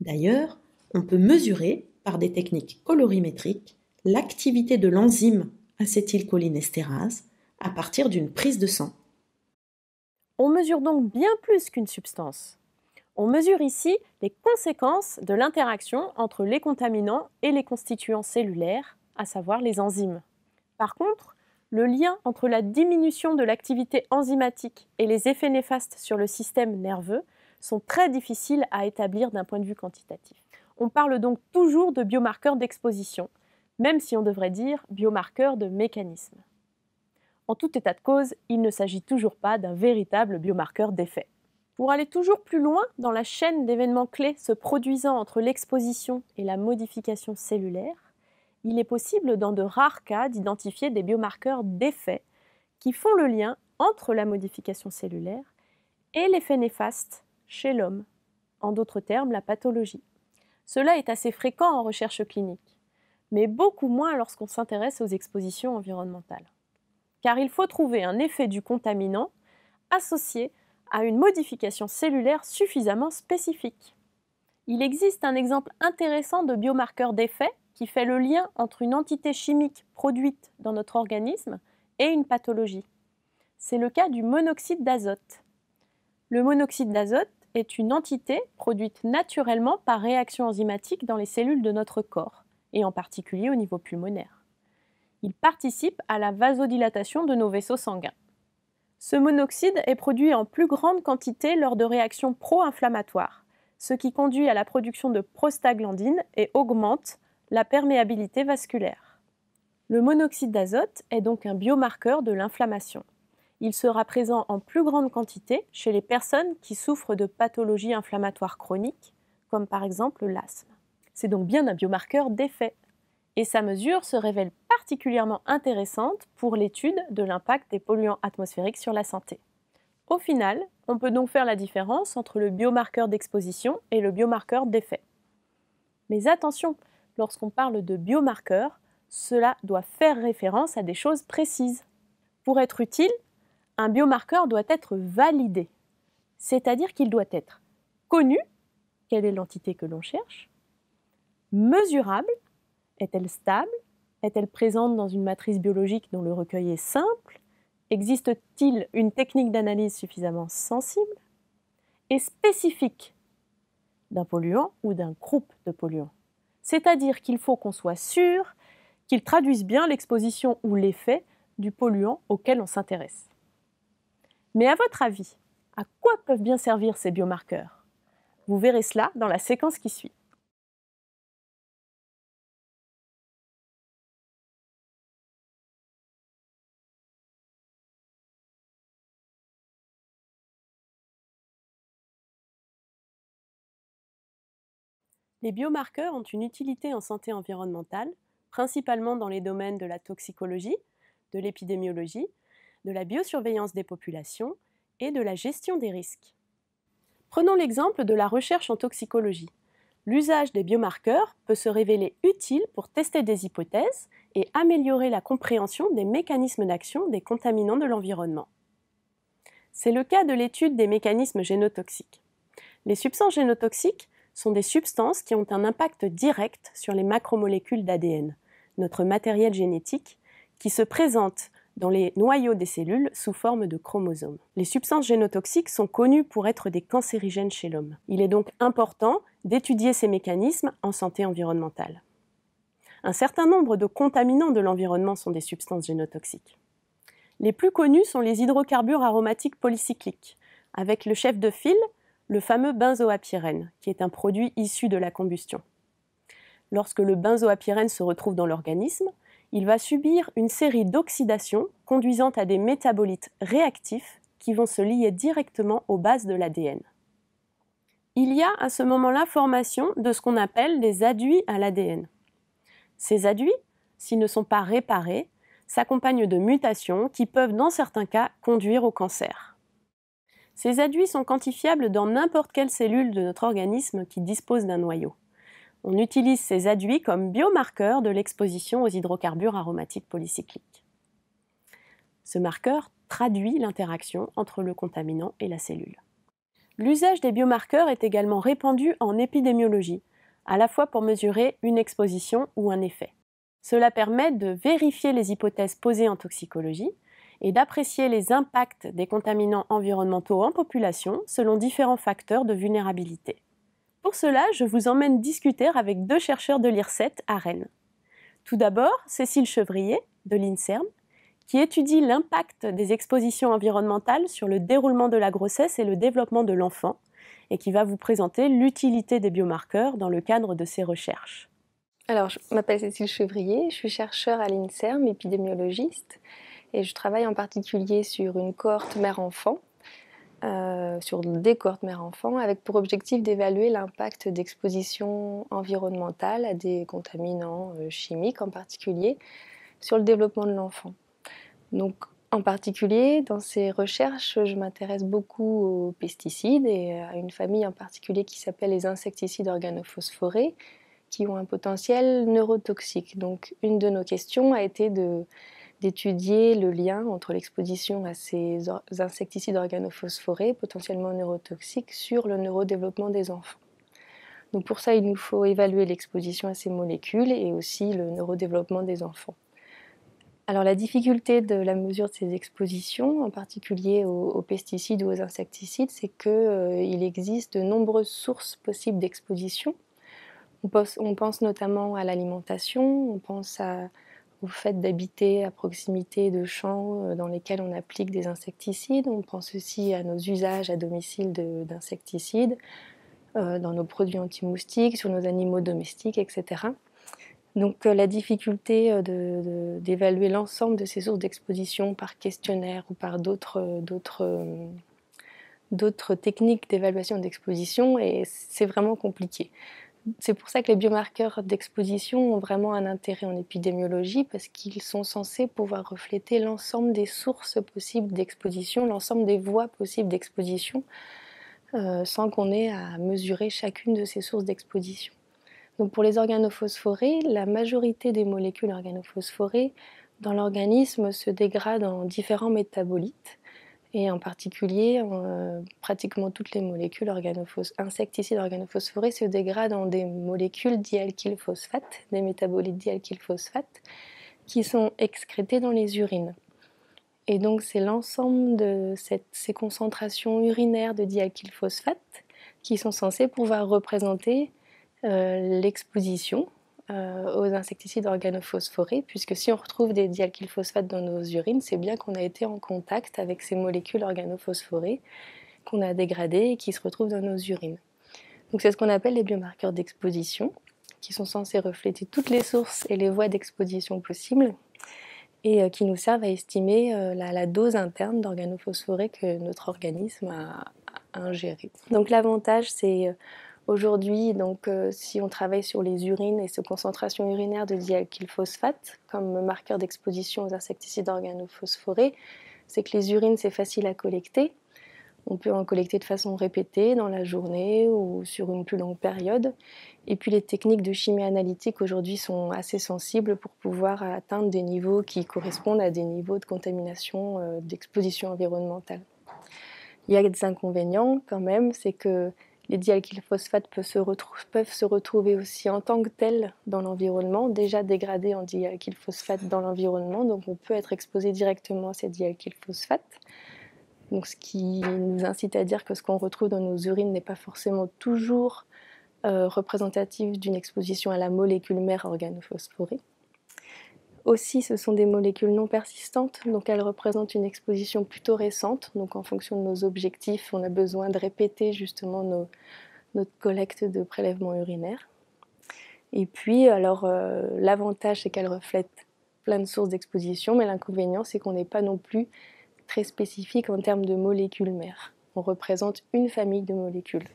D'ailleurs, on peut mesurer, par des techniques colorimétriques, l'activité de l'enzyme acétylcholinestérase à partir d'une prise de sang. On mesure donc bien plus qu'une substance. On mesure ici les conséquences de l'interaction entre les contaminants et les constituants cellulaires, à savoir les enzymes. Par contre, le lien entre la diminution de l'activité enzymatique et les effets néfastes sur le système nerveux sont très difficiles à établir d'un point de vue quantitatif. On parle donc toujours de biomarqueurs d'exposition, même si on devrait dire biomarqueur de mécanisme. En tout état de cause, il ne s'agit toujours pas d'un véritable biomarqueur d'effet. Pour aller toujours plus loin dans la chaîne d'événements clés se produisant entre l'exposition et la modification cellulaire, il est possible dans de rares cas d'identifier des biomarqueurs d'effet qui font le lien entre la modification cellulaire et l'effet néfaste chez l'homme, en d'autres termes la pathologie. Cela est assez fréquent en recherche clinique, mais beaucoup moins lorsqu'on s'intéresse aux expositions environnementales. Car il faut trouver un effet du contaminant associé à une modification cellulaire suffisamment spécifique. Il existe un exemple intéressant de biomarqueur d'effet qui fait le lien entre une entité chimique produite dans notre organisme et une pathologie. C'est le cas du monoxyde d'azote. Le monoxyde d'azote est une entité produite naturellement par réaction enzymatique dans les cellules de notre corps, et en particulier au niveau pulmonaire. Il participe à la vasodilatation de nos vaisseaux sanguins. Ce monoxyde est produit en plus grande quantité lors de réactions pro-inflammatoires, ce qui conduit à la production de prostaglandines et augmente la perméabilité vasculaire. Le monoxyde d'azote est donc un biomarqueur de l'inflammation il sera présent en plus grande quantité chez les personnes qui souffrent de pathologies inflammatoires chroniques, comme par exemple l'asthme. C'est donc bien un biomarqueur d'effet. Et sa mesure se révèle particulièrement intéressante pour l'étude de l'impact des polluants atmosphériques sur la santé. Au final, on peut donc faire la différence entre le biomarqueur d'exposition et le biomarqueur d'effet. Mais attention, lorsqu'on parle de biomarqueur, cela doit faire référence à des choses précises. Pour être utile, un biomarqueur doit être validé, c'est-à-dire qu'il doit être connu, quelle est l'entité que l'on cherche, mesurable, est-elle stable, est-elle présente dans une matrice biologique dont le recueil est simple, existe-t-il une technique d'analyse suffisamment sensible, et spécifique d'un polluant ou d'un groupe de polluants. C'est-à-dire qu'il faut qu'on soit sûr qu'il traduise bien l'exposition ou l'effet du polluant auquel on s'intéresse. Mais à votre avis, à quoi peuvent bien servir ces biomarqueurs Vous verrez cela dans la séquence qui suit. Les biomarqueurs ont une utilité en santé environnementale, principalement dans les domaines de la toxicologie, de l'épidémiologie, de la biosurveillance des populations et de la gestion des risques. Prenons l'exemple de la recherche en toxicologie. L'usage des biomarqueurs peut se révéler utile pour tester des hypothèses et améliorer la compréhension des mécanismes d'action des contaminants de l'environnement. C'est le cas de l'étude des mécanismes génotoxiques. Les substances génotoxiques sont des substances qui ont un impact direct sur les macromolécules d'ADN, notre matériel génétique, qui se présentent dans les noyaux des cellules sous forme de chromosomes. Les substances génotoxiques sont connues pour être des cancérigènes chez l'homme. Il est donc important d'étudier ces mécanismes en santé environnementale. Un certain nombre de contaminants de l'environnement sont des substances génotoxiques. Les plus connus sont les hydrocarbures aromatiques polycycliques, avec le chef de file, le fameux benzoapyrène, qui est un produit issu de la combustion. Lorsque le benzoapyrène se retrouve dans l'organisme, il va subir une série d'oxydations conduisant à des métabolites réactifs qui vont se lier directement aux bases de l'ADN. Il y a à ce moment-là formation de ce qu'on appelle des aduits à l'ADN. Ces aduits, s'ils ne sont pas réparés, s'accompagnent de mutations qui peuvent dans certains cas conduire au cancer. Ces adduits sont quantifiables dans n'importe quelle cellule de notre organisme qui dispose d'un noyau. On utilise ces adduits comme biomarqueurs de l'exposition aux hydrocarbures aromatiques polycycliques. Ce marqueur traduit l'interaction entre le contaminant et la cellule. L'usage des biomarqueurs est également répandu en épidémiologie, à la fois pour mesurer une exposition ou un effet. Cela permet de vérifier les hypothèses posées en toxicologie et d'apprécier les impacts des contaminants environnementaux en population selon différents facteurs de vulnérabilité. Pour cela, je vous emmène discuter avec deux chercheurs de l'IRSET à Rennes. Tout d'abord, Cécile Chevrier, de l'INSERM, qui étudie l'impact des expositions environnementales sur le déroulement de la grossesse et le développement de l'enfant, et qui va vous présenter l'utilité des biomarqueurs dans le cadre de ses recherches. Alors, je m'appelle Cécile Chevrier, je suis chercheur à l'INSERM, épidémiologiste, et je travaille en particulier sur une cohorte mère-enfant euh, sur le décor mère-enfant, avec pour objectif d'évaluer l'impact d'exposition environnementale à des contaminants euh, chimiques en particulier sur le développement de l'enfant. Donc, en particulier, dans ces recherches, je m'intéresse beaucoup aux pesticides et à une famille en particulier qui s'appelle les insecticides organophosphorés, qui ont un potentiel neurotoxique. Donc, une de nos questions a été de d'étudier le lien entre l'exposition à ces insecticides organophosphorés potentiellement neurotoxiques sur le neurodéveloppement des enfants. Donc pour ça, il nous faut évaluer l'exposition à ces molécules et aussi le neurodéveloppement des enfants. Alors la difficulté de la mesure de ces expositions, en particulier aux, pesticides ou aux insecticides, c'est qu'il euh, il existe de nombreuses sources possibles d'exposition. on pense notamment à l'alimentation, on pense à, au fait d'habiter à proximité de champs euh, dans lesquels on applique des insecticides. On pense aussi à nos usages à domicile d'insecticides, euh, dans nos produits anti-moustiques, sur nos animaux domestiques, etc. Donc euh, la difficulté d'évaluer l'ensemble de ces sources d'exposition par questionnaire ou par d'autres techniques d'évaluation d'exposition, c'est vraiment compliqué c'est pour ça que les biomarqueurs d'exposition ont vraiment un intérêt en épidémiologie parce qu'ils sont censés pouvoir refléter l'ensemble des sources possibles d'exposition, l'ensemble des voies possibles d'exposition, euh, sans qu'on ait à mesurer chacune de ces sources d'exposition. pour les organophosphorés, la majorité des molécules organophosphorées dans l'organisme se dégradent en différents métabolites et en particulier, euh, pratiquement toutes les molécules insecticides organophosphorées se dégradent en des molécules dialkylphosphate, des métabolites dialkylphosphate, qui sont excrétées dans les urines. Et donc c'est l'ensemble de ces concentrations urinaires de dialkylphosphate qui sont censées pouvoir représenter euh, l'exposition euh, aux insecticides organophosphorés, puisque si on retrouve des dialkylphosphates dans nos urines, c'est bien qu'on a été en contact avec ces molécules organophosphorées qu'on a dégradées et qui se retrouvent dans nos urines. Donc c'est ce qu'on appelle les biomarqueurs d'exposition, qui sont censés refléter toutes les sources et les voies d'exposition possibles et euh, qui nous servent à estimer euh, la, dose interne d'organophosphorés que notre organisme a, a ingéré. Donc l'avantage, c'est Aujourd'hui, donc, euh, si on travaille sur les urines et ces concentrations urinaires de dialkylphosphate comme marqueur d'exposition aux insecticides organophosphorés, c'est que les urines, c'est facile à collecter. On peut en collecter de façon répétée dans la journée ou sur une plus longue période. Et puis les techniques de chimie analytique aujourd'hui sont assez sensibles pour pouvoir atteindre des niveaux qui correspondent à des niveaux de contamination, euh, d'exposition environnementale. Il y a des inconvénients quand même, c'est que les dialkylphosphates peuvent se, peuvent se retrouver aussi en tant que tels dans l'environnement, déjà dégradés en dialkylphosphates dans l'environnement, donc on peut être exposé directement à ces dialkylphosphates. Donc, ce qui nous incite à dire que ce qu'on retrouve dans nos urines n'est pas forcément toujours euh, représentatif d'une exposition à la molécule mère organophosphorée aussi, ce sont des molécules non persistantes, donc elles représentent une exposition plutôt récente. Donc en fonction de nos objectifs, on a besoin de répéter justement notre collecte de prélèvements urinaires. Et puis, alors, euh, l'avantage, c'est qu'elles reflètent plein de sources d'exposition, mais l'inconvénient, c'est qu'on n'est pas non plus très spécifique en termes de molécules mères. On représente une famille de molécules.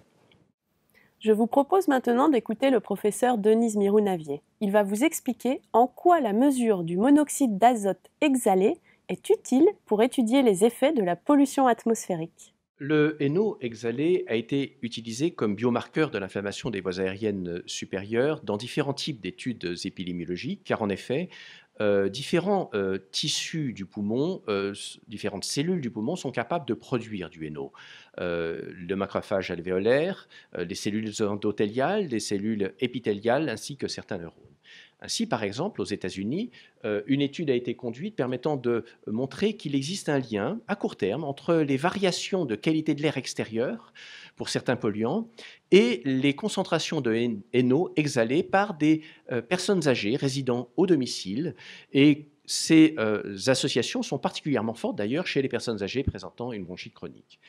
Je vous propose maintenant d'écouter le professeur Denise Mirounavier. Il va vous expliquer en quoi la mesure du monoxyde d'azote exhalé est utile pour étudier les effets de la pollution atmosphérique. Le NO exhalé a été utilisé comme biomarqueur de l'inflammation des voies aériennes supérieures dans différents types d'études épidémiologiques, car en effet, euh, différents euh, tissus du poumon, euh, différentes cellules du poumon sont capables de produire du NO. le macrophage alvéolaire, les cellules endothéliales, les cellules épithéliales ainsi que certains neurones. Ainsi, par exemple, aux États-Unis, euh, une étude a été conduite permettant de montrer qu'il existe un lien à court terme entre les variations de qualité de l'air extérieur pour certains polluants et les concentrations de NO exhalées par des euh, personnes âgées résidant au domicile et ces euh, associations sont particulièrement fortes d'ailleurs chez les personnes âgées présentant une bronchite chronique.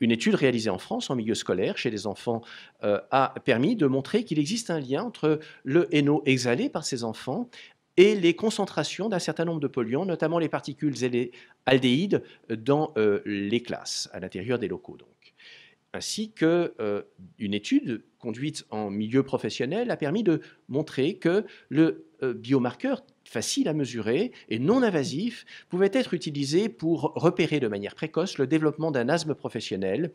Une étude réalisée en France en milieu scolaire chez les enfants euh, a permis de montrer qu'il existe un lien entre le NO exhalé par ces enfants et les concentrations d'un certain nombre de polluants, notamment les particules et les aldéhydes, dans euh, les classes, à l'intérieur des locaux. Donc ainsi qu'une euh, étude conduite en milieu professionnel a permis de montrer que le biomarqueur facile à mesurer et non invasif, pouvait être utilisé pour repérer de manière précoce le développement d'un asthme professionnel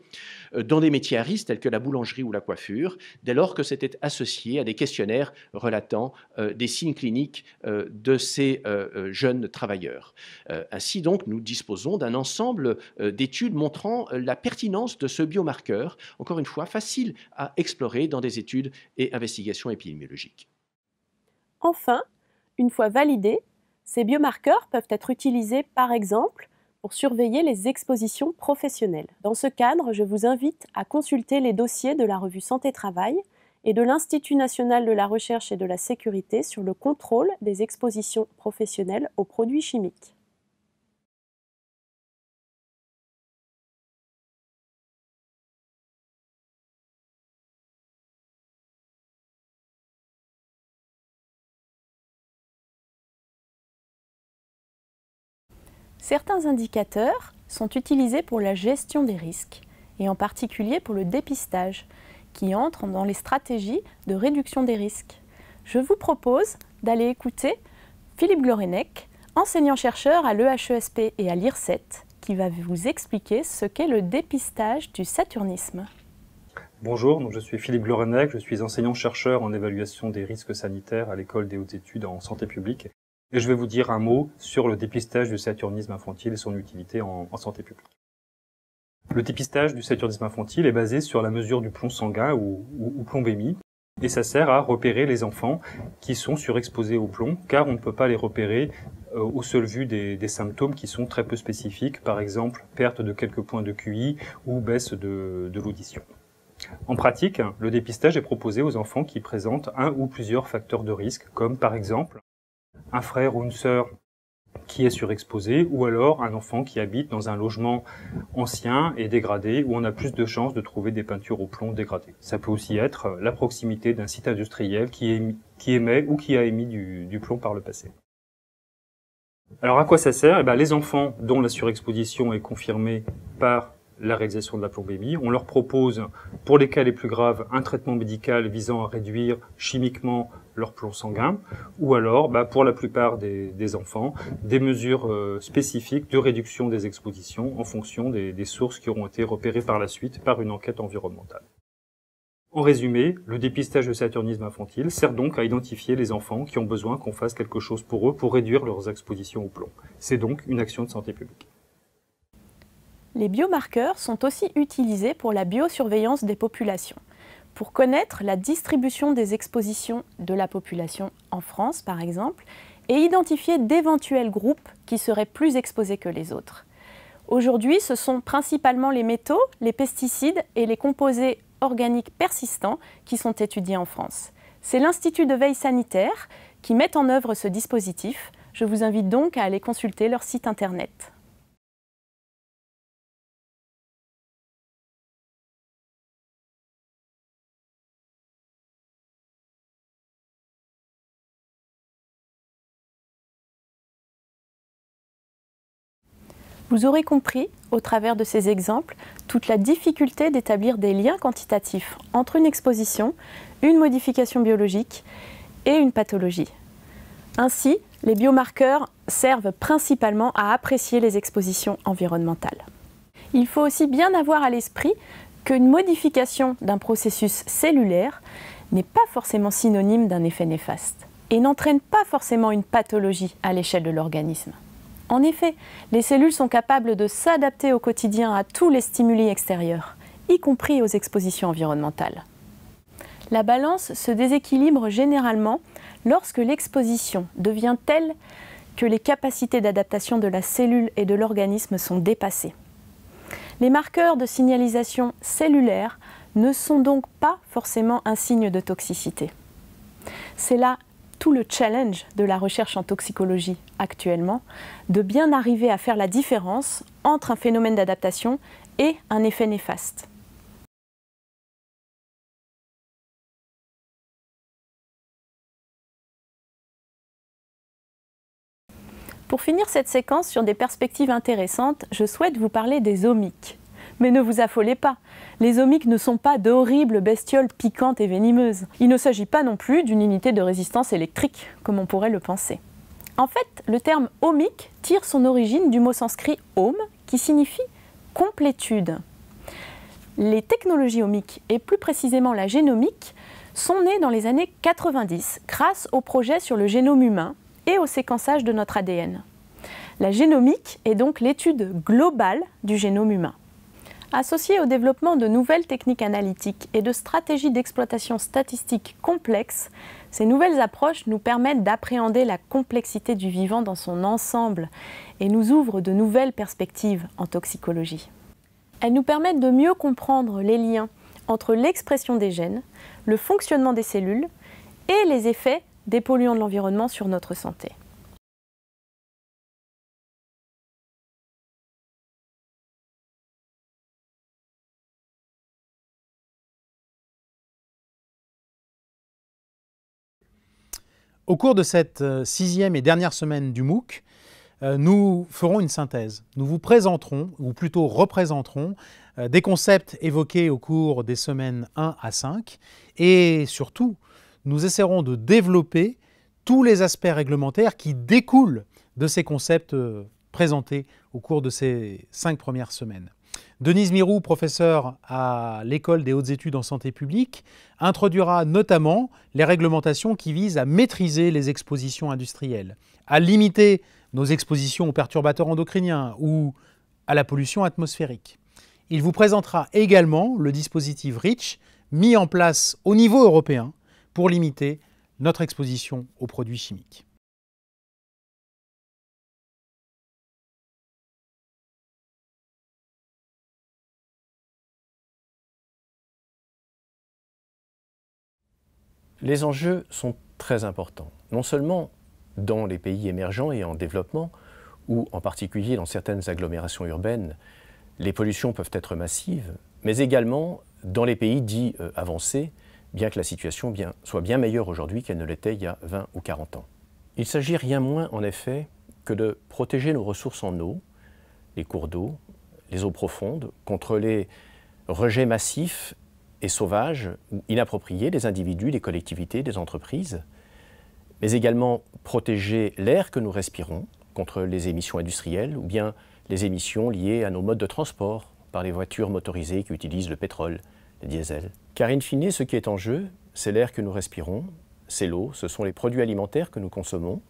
euh, dans des métiers à risque tels que la boulangerie ou la coiffure, dès lors que c'était associé à des questionnaires relatant euh, des signes cliniques euh, de ces jeunes travailleurs. ainsi donc, nous disposons d'un ensemble d'études montrant la pertinence de ce biomarqueur, encore une fois facile à explorer dans des études et investigations épidémiologiques. Enfin, une fois validés, ces biomarqueurs peuvent être utilisés par exemple pour surveiller les expositions professionnelles. Dans ce cadre, je vous invite à consulter les dossiers de la revue Santé Travail et de l'Institut national de la recherche et de la sécurité sur le contrôle des expositions professionnelles aux produits chimiques. Certains indicateurs sont utilisés pour la gestion des risques et en particulier pour le dépistage qui entrent dans les stratégies de réduction des risques. Je vous propose d'aller écouter Philippe Glorenec, enseignant-chercheur à l'EHESP et à l'IRSET, qui va vous expliquer ce qu'est le dépistage du saturnisme. Bonjour, je suis Philippe Glorenec, je suis enseignant-chercheur en évaluation des risques sanitaires à l'école des hautes études en santé publique et je vais vous dire un mot sur le dépistage du saturnisme infantile et son utilité en, santé publique. Le dépistage du saturnisme infantile est basé sur la mesure du plomb sanguin ou, ou, plombémie, et ça sert à repérer les enfants qui sont surexposés au plomb, car on ne peut pas les repérer euh, au seul vu des, symptômes qui sont très peu spécifiques, par exemple perte de quelques points de QI ou baisse de, de l'audition. En pratique, le dépistage est proposé aux enfants qui présentent un ou plusieurs facteurs de risque, comme par exemple un frère ou une sœur qui est surexposé, ou alors un enfant qui habite dans un logement ancien et dégradé, où on a plus de chances de trouver des peintures au plomb dégradées. Ça peut aussi être la proximité d'un site industriel qui, émet, ou qui a émis du, plomb par le passé. Alors à quoi ça sert eh ben, Les enfants dont la surexposition est confirmée par la réalisation de la plombémie. On leur propose, pour les cas les plus graves, un traitement médical visant à réduire chimiquement leur plomb sanguin, ou alors, bah, pour la plupart des, enfants, des mesures euh, spécifiques de réduction des expositions en fonction des, des sources qui auront été repérées par la suite par une enquête environnementale. En résumé, le dépistage de saturnisme infantile sert donc à identifier les enfants qui ont besoin qu'on fasse quelque chose pour eux pour réduire leurs expositions au plomb. C'est donc une action de santé publique. Les biomarqueurs sont aussi utilisés pour la biosurveillance des populations pour connaître la distribution des expositions de la population en France, par exemple, et identifier d'éventuels groupes qui seraient plus exposés que les autres. Aujourd'hui, ce sont principalement les métaux, les pesticides et les composés organiques persistants qui sont étudiés en France. C'est l'Institut de veille sanitaire qui met en œuvre ce dispositif. Je vous invite donc à aller consulter leur site internet. Vous aurez compris, au travers de ces exemples, toute la difficulté d'établir des liens quantitatifs entre une exposition, une modification biologique et une pathologie. Ainsi, les biomarqueurs servent principalement à apprécier les expositions environnementales. Il faut aussi bien avoir à l'esprit qu'une modification d'un processus cellulaire n'est pas forcément synonyme d'un effet néfaste et n'entraîne pas forcément une pathologie à l'échelle de l'organisme. En effet, les cellules sont capables de s'adapter au quotidien à tous les stimuli extérieurs, y compris aux expositions environnementales. La balance se déséquilibre généralement lorsque l'exposition devient telle que les capacités d'adaptation de la cellule et de l'organisme sont dépassées. Les marqueurs de signalisation cellulaire ne sont donc pas forcément un signe de toxicité. C'est là tout le challenge de la recherche en toxicologie actuellement, de bien arriver à faire la différence entre un phénomène d'adaptation et un effet néfaste. Pour finir cette séquence sur des perspectives intéressantes, je souhaite vous parler des omiques, mais ne vous affolez pas, les omics ne sont pas d'horribles bestioles piquantes et venimeuses. Il ne s'agit pas non plus d'une unité de résistance électrique, comme on pourrait le penser. En fait, le terme omic » tire son origine du mot sanskrit om, qui signifie complétude. Les technologies omiques, et plus précisément la génomique, sont nées dans les années 90 grâce au projet sur le génome humain et au séquençage de notre ADN. La génomique est donc l'étude globale du génome humain. Associées au développement de nouvelles techniques analytiques et de stratégies d'exploitation statistique complexes, ces nouvelles approches nous permettent d'appréhender la complexité du vivant dans son ensemble et nous ouvrent de nouvelles perspectives en toxicologie. Elles nous permettent de mieux comprendre les liens entre l'expression des gènes, le fonctionnement des cellules et les effets des polluants de l'environnement sur notre santé. Au cours de cette euh, sixième et dernière semaine du MOOC, euh, nous ferons une synthèse. Nous vous présenterons, ou plutôt représenterons, euh, des concepts évoqués au cours des semaines 1 à 5 et surtout, nous essaierons de développer tous les aspects réglementaires qui découlent de ces concepts présentés au cours de ces cinq premières semaines. Denise Mirou, professeur à l'École des hautes études en santé publique, introduira notamment les réglementations qui visent à maîtriser les expositions industrielles, à limiter nos expositions aux perturbateurs endocriniens ou à la pollution atmosphérique. Il vous présentera également le dispositif REACH mis en place au niveau européen pour limiter notre exposition aux produits chimiques. Les enjeux sont très importants, non seulement dans les pays émergents et en développement, ou en particulier dans certaines agglomérations urbaines, les pollutions peuvent être massives, mais également dans les pays dits euh, avancés, bien que la situation soit bien meilleure aujourd'hui qu'elle ne l'était il y a 20 ou 40 ans. Il s'agit rien moins, en effet, que de protéger nos ressources en eau, les cours d'eau, les eaux profondes, contre les rejets massifs et sauvage ou inapproprié des individus, des collectivités, des entreprises, mais également protéger l'air que nous respirons contre les émissions industrielles ou bien les émissions liées à nos modes de transport par les voitures motorisées qui utilisent le pétrole, le diesel. Car in fine, ce qui est en jeu, c'est l'air que nous respirons, c'est l'eau, ce sont les produits alimentaires que nous consommons.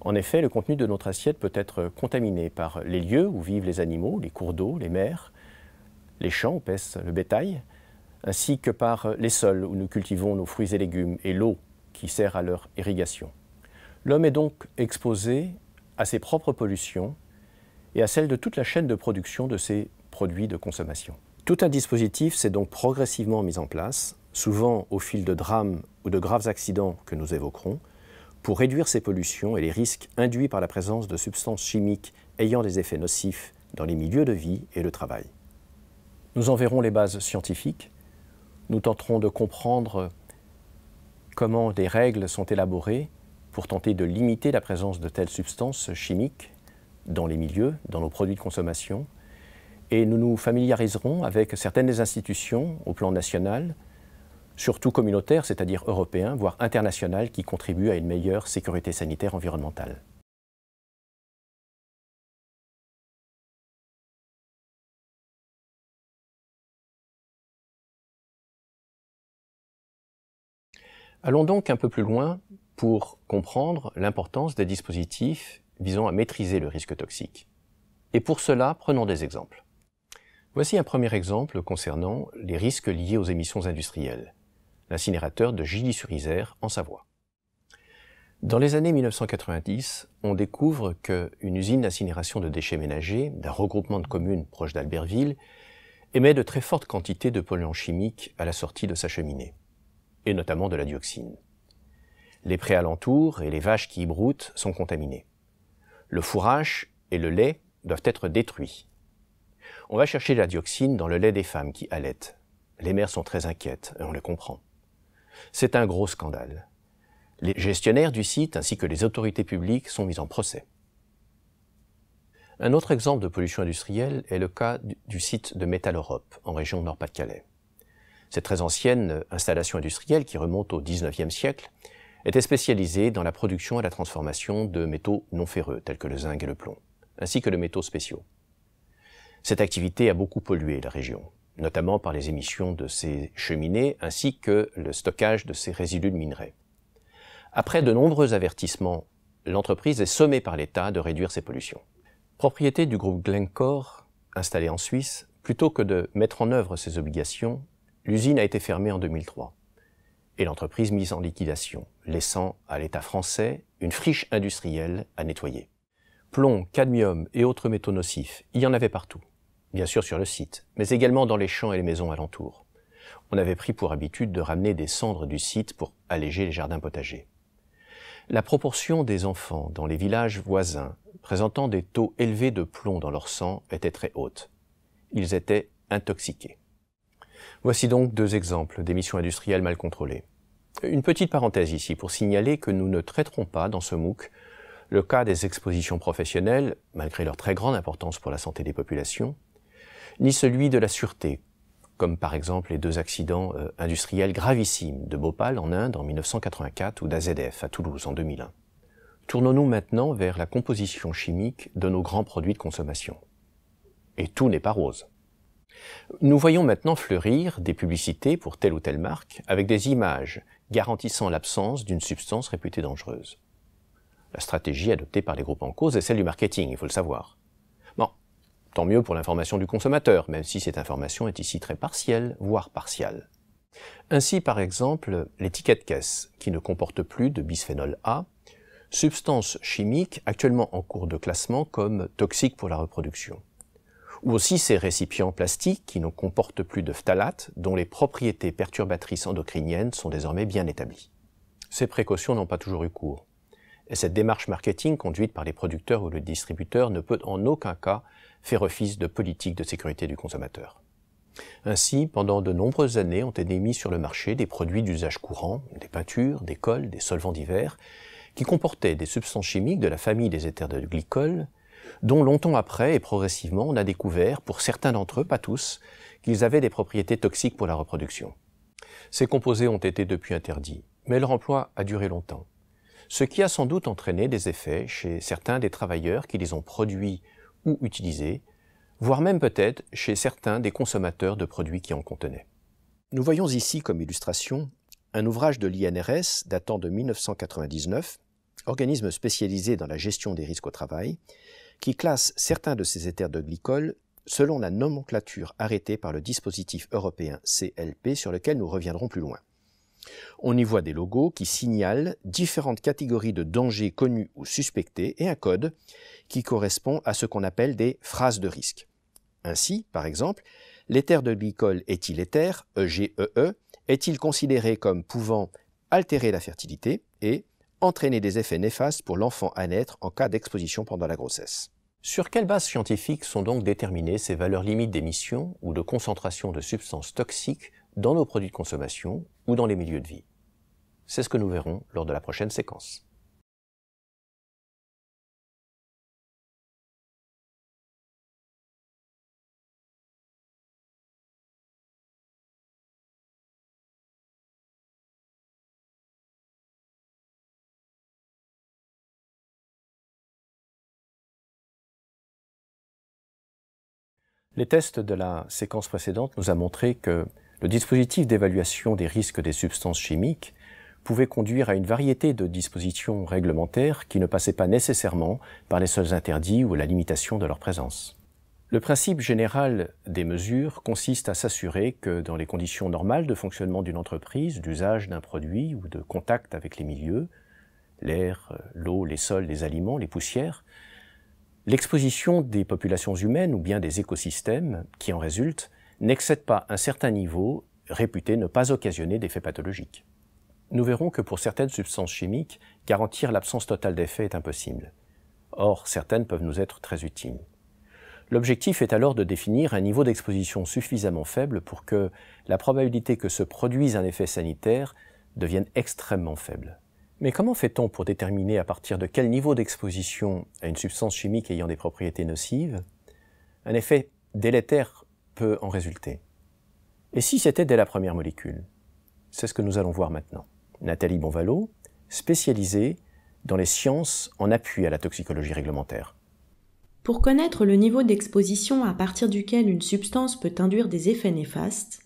En effet, le contenu de notre assiette peut être contaminé par les lieux où vivent les animaux, les cours d'eau, les mers, les champs où pèse le bétail, ainsi que par les sols où nous cultivons nos fruits et légumes et l'eau qui sert à leur irrigation. L'homme est donc exposé à ses propres pollutions et à celles de toute la chaîne de production de ses produits de consommation. Tout un dispositif s'est donc progressivement mis en place, souvent au fil de drames ou de graves accidents que nous évoquerons, pour réduire ces pollutions et les risques induits par la présence de substances chimiques ayant des effets nocifs dans les milieux de vie et le travail. Nous en verrons les bases scientifiques, nous tenterons de comprendre comment des règles sont élaborées pour tenter de limiter la présence de telles substances chimiques dans les milieux, dans nos produits de consommation. Et nous nous familiariserons avec certaines des institutions au plan national, surtout communautaire, c'est-à-dire européen, voire international, qui contribuent à une meilleure sécurité sanitaire environnementale. Allons donc un peu plus loin pour comprendre l'importance des dispositifs visant à maîtriser le risque toxique. Et pour cela, prenons des exemples. Voici un premier exemple concernant les risques liés aux émissions industrielles, l'incinérateur de Gilly-sur-Isère en Savoie. Dans les années 1990, on découvre qu'une usine d'incinération de déchets ménagers d'un regroupement de communes proche d'Albertville émet de très fortes quantités de polluants chimiques à la sortie de sa cheminée et notamment de la dioxine. Les prés alentours et les vaches qui y broutent sont contaminés. Le fourrage et le lait doivent être détruits. On va chercher la dioxine dans le lait des femmes qui allaitent. Les mères sont très inquiètes, et on le comprend. C'est un gros scandale. Les gestionnaires du site ainsi que les autorités publiques sont mis en procès. Un autre exemple de pollution industrielle est le cas du site de Métal Europe, en région Nord-Pas-de-Calais cette très ancienne installation industrielle qui remonte au 19e siècle, était spécialisée dans la production et la transformation de métaux non ferreux tels que le zinc et le plomb, ainsi que de métaux spéciaux. Cette activité a beaucoup pollué la région, notamment par les émissions de ses cheminées ainsi que le stockage de ses résidus de minerais. Après de nombreux avertissements, l'entreprise est sommée par l'État de réduire ses pollutions. Propriété du groupe Glencore, installé en Suisse, plutôt que de mettre en œuvre ses obligations, L'usine a été fermée en 2003 et l'entreprise mise en liquidation, laissant à l'État français une friche industrielle à nettoyer. Plomb, cadmium et autres métaux nocifs, il y en avait partout, bien sûr sur le site, mais également dans les champs et les maisons alentours. On avait pris pour habitude de ramener des cendres du site pour alléger les jardins potagers. La proportion des enfants dans les villages voisins présentant des taux élevés de plomb dans leur sang était très haute. Ils étaient intoxiqués. Voici donc deux exemples d'émissions industrielles mal contrôlées. Une petite parenthèse ici pour signaler que nous ne traiterons pas dans ce MOOC le cas des expositions professionnelles, malgré leur très grande importance pour la santé des populations, ni celui de la sûreté, comme par exemple les deux accidents euh, industriels gravissimes de Bhopal en Inde en 1984 ou d'AZF à Toulouse en 2001. Tournons-nous maintenant vers la composition chimique de nos grands produits de consommation. Et tout n'est pas rose. Nous voyons maintenant fleurir des publicités pour telle ou telle marque avec des images garantissant l'absence d'une substance réputée dangereuse. La stratégie adoptée par les groupes en cause est celle du marketing, il faut le savoir. Bon, tant mieux pour l'information du consommateur, même si cette information est ici très partielle, voire partiale. Ainsi, par exemple, l'étiquette caisse, qui ne comporte plus de bisphénol A, substance chimique actuellement en cours de classement comme toxique pour la reproduction ou aussi ces récipients plastiques qui ne comportent plus de phtalates, dont les propriétés perturbatrices endocriniennes sont désormais bien établies. Ces précautions n'ont pas toujours eu cours, et cette démarche marketing conduite par les producteurs ou le distributeur ne peut en aucun cas faire office de politique de sécurité du consommateur. Ainsi, pendant de nombreuses années ont été mis sur le marché des produits d'usage courant, des peintures, des cols, des solvants divers, qui comportaient des substances chimiques de la famille des éthers de glycol, dont longtemps après et progressivement on a découvert, pour certains d'entre eux, pas tous, qu'ils avaient des propriétés toxiques pour la reproduction. Ces composés ont été depuis interdits, mais leur emploi a duré longtemps, ce qui a sans doute entraîné des effets chez certains des travailleurs qui les ont produits ou utilisés, voire même peut-être chez certains des consommateurs de produits qui en contenaient. Nous voyons ici comme illustration un ouvrage de l'INRS datant de 1999, organisme spécialisé dans la gestion des risques au travail, qui classe certains de ces éthers de glycol selon la nomenclature arrêtée par le dispositif européen CLP sur lequel nous reviendrons plus loin. On y voit des logos qui signalent différentes catégories de dangers connus ou suspectés et un code qui correspond à ce qu'on appelle des phrases de risque. Ainsi, par exemple, l'éther de glycol éthyléther, EGEE, e, est-il considéré comme pouvant altérer la fertilité et entraîner des effets néfastes pour l'enfant à naître en cas d'exposition pendant la grossesse. Sur quelle base scientifique sont donc déterminées ces valeurs limites d'émission ou de concentration de substances toxiques dans nos produits de consommation ou dans les milieux de vie C'est ce que nous verrons lors de la prochaine séquence. Les tests de la séquence précédente nous a montré que le dispositif d'évaluation des risques des substances chimiques pouvait conduire à une variété de dispositions réglementaires qui ne passaient pas nécessairement par les seuls interdits ou la limitation de leur présence. Le principe général des mesures consiste à s'assurer que dans les conditions normales de fonctionnement d'une entreprise, d'usage d'un produit ou de contact avec les milieux, l'air, l'eau, les sols, les aliments, les poussières, L'exposition des populations humaines ou bien des écosystèmes qui en résulte, n'excède pas un certain niveau réputé ne pas occasionner d'effets pathologiques. Nous verrons que pour certaines substances chimiques, garantir l'absence totale d'effets est impossible. Or, certaines peuvent nous être très utiles. L'objectif est alors de définir un niveau d'exposition suffisamment faible pour que la probabilité que se produise un effet sanitaire devienne extrêmement faible. Mais comment fait-on pour déterminer à partir de quel niveau d'exposition à une substance chimique ayant des propriétés nocives un effet délétère peut en résulter Et si c'était dès la première molécule C'est ce que nous allons voir maintenant. Nathalie Bonvalot, spécialisée dans les sciences en appui à la toxicologie réglementaire. Pour connaître le niveau d'exposition à partir duquel une substance peut induire des effets néfastes,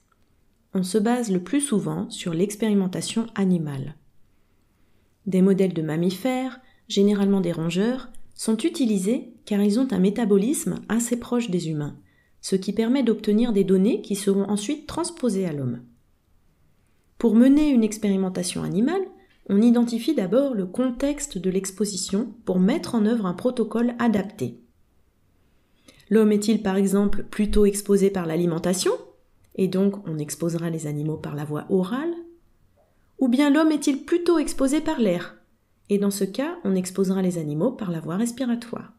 on se base le plus souvent sur l'expérimentation animale. Des modèles de mammifères, généralement des rongeurs, sont utilisés car ils ont un métabolisme assez proche des humains, ce qui permet d'obtenir des données qui seront ensuite transposées à l'homme. Pour mener une expérimentation animale, on identifie d'abord le contexte de l'exposition pour mettre en œuvre un protocole adapté. L'homme est-il par exemple plutôt exposé par l'alimentation Et donc on exposera les animaux par la voie orale ou bien l'homme est-il plutôt exposé par l'air Et dans ce cas, on exposera les animaux par la voie respiratoire.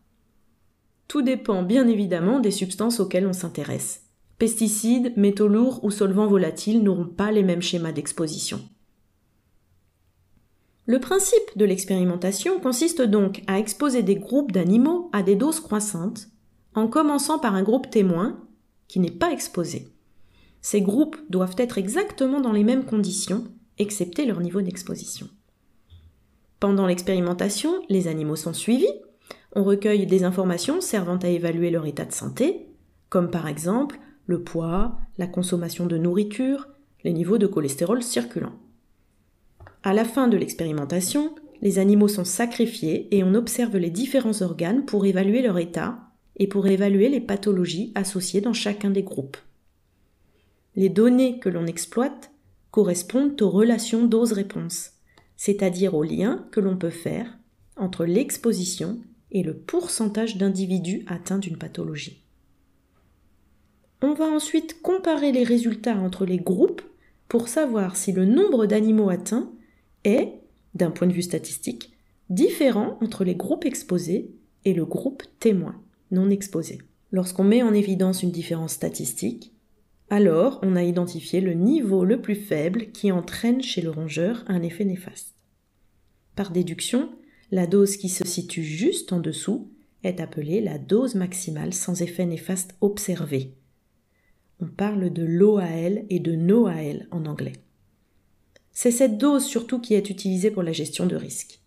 Tout dépend bien évidemment des substances auxquelles on s'intéresse. Pesticides, métaux lourds ou solvants volatiles n'auront pas les mêmes schémas d'exposition. Le principe de l'expérimentation consiste donc à exposer des groupes d'animaux à des doses croissantes, en commençant par un groupe témoin qui n'est pas exposé. Ces groupes doivent être exactement dans les mêmes conditions excepté leur niveau d'exposition. Pendant l'expérimentation, les animaux sont suivis. On recueille des informations servant à évaluer leur état de santé, comme par exemple le poids, la consommation de nourriture, les niveaux de cholestérol circulant. À la fin de l'expérimentation, les animaux sont sacrifiés et on observe les différents organes pour évaluer leur état et pour évaluer les pathologies associées dans chacun des groupes. Les données que l'on exploite correspondent aux relations dose-réponse, c'est-à-dire aux lien que l'on peut faire entre l'exposition et le pourcentage d'individus atteints d'une pathologie. On va ensuite comparer les résultats entre les groupes pour savoir si le nombre d'animaux atteints est, d'un point de vue statistique, différent entre les groupes exposés et le groupe témoin non exposé. Lorsqu'on met en évidence une différence statistique, alors, on a identifié le niveau le plus faible qui entraîne chez le rongeur un effet néfaste. Par déduction, la dose qui se situe juste en dessous est appelée la dose maximale sans effet néfaste observé. On parle de l'OAL et de NOAL en anglais. C'est cette dose surtout qui est utilisée pour la gestion de risque.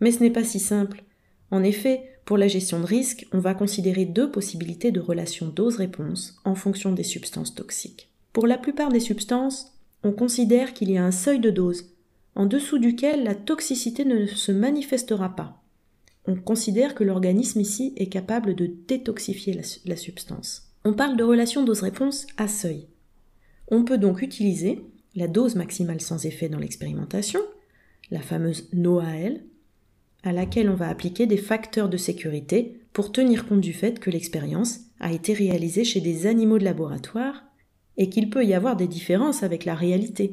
Mais ce n'est pas si simple. En effet, pour la gestion de risque, on va considérer deux possibilités de relation dose-réponse en fonction des substances toxiques. Pour la plupart des substances, on considère qu'il y a un seuil de dose, en dessous duquel la toxicité ne se manifestera pas. On considère que l'organisme ici est capable de détoxifier la, substance. On parle de relation dose-réponse à seuil. On peut donc utiliser la dose maximale sans effet dans l'expérimentation, la fameuse NOAL, à laquelle on va appliquer des facteurs de sécurité pour tenir compte du fait que l'expérience a été réalisée chez des animaux de laboratoire et qu'il peut y avoir des différences avec la réalité.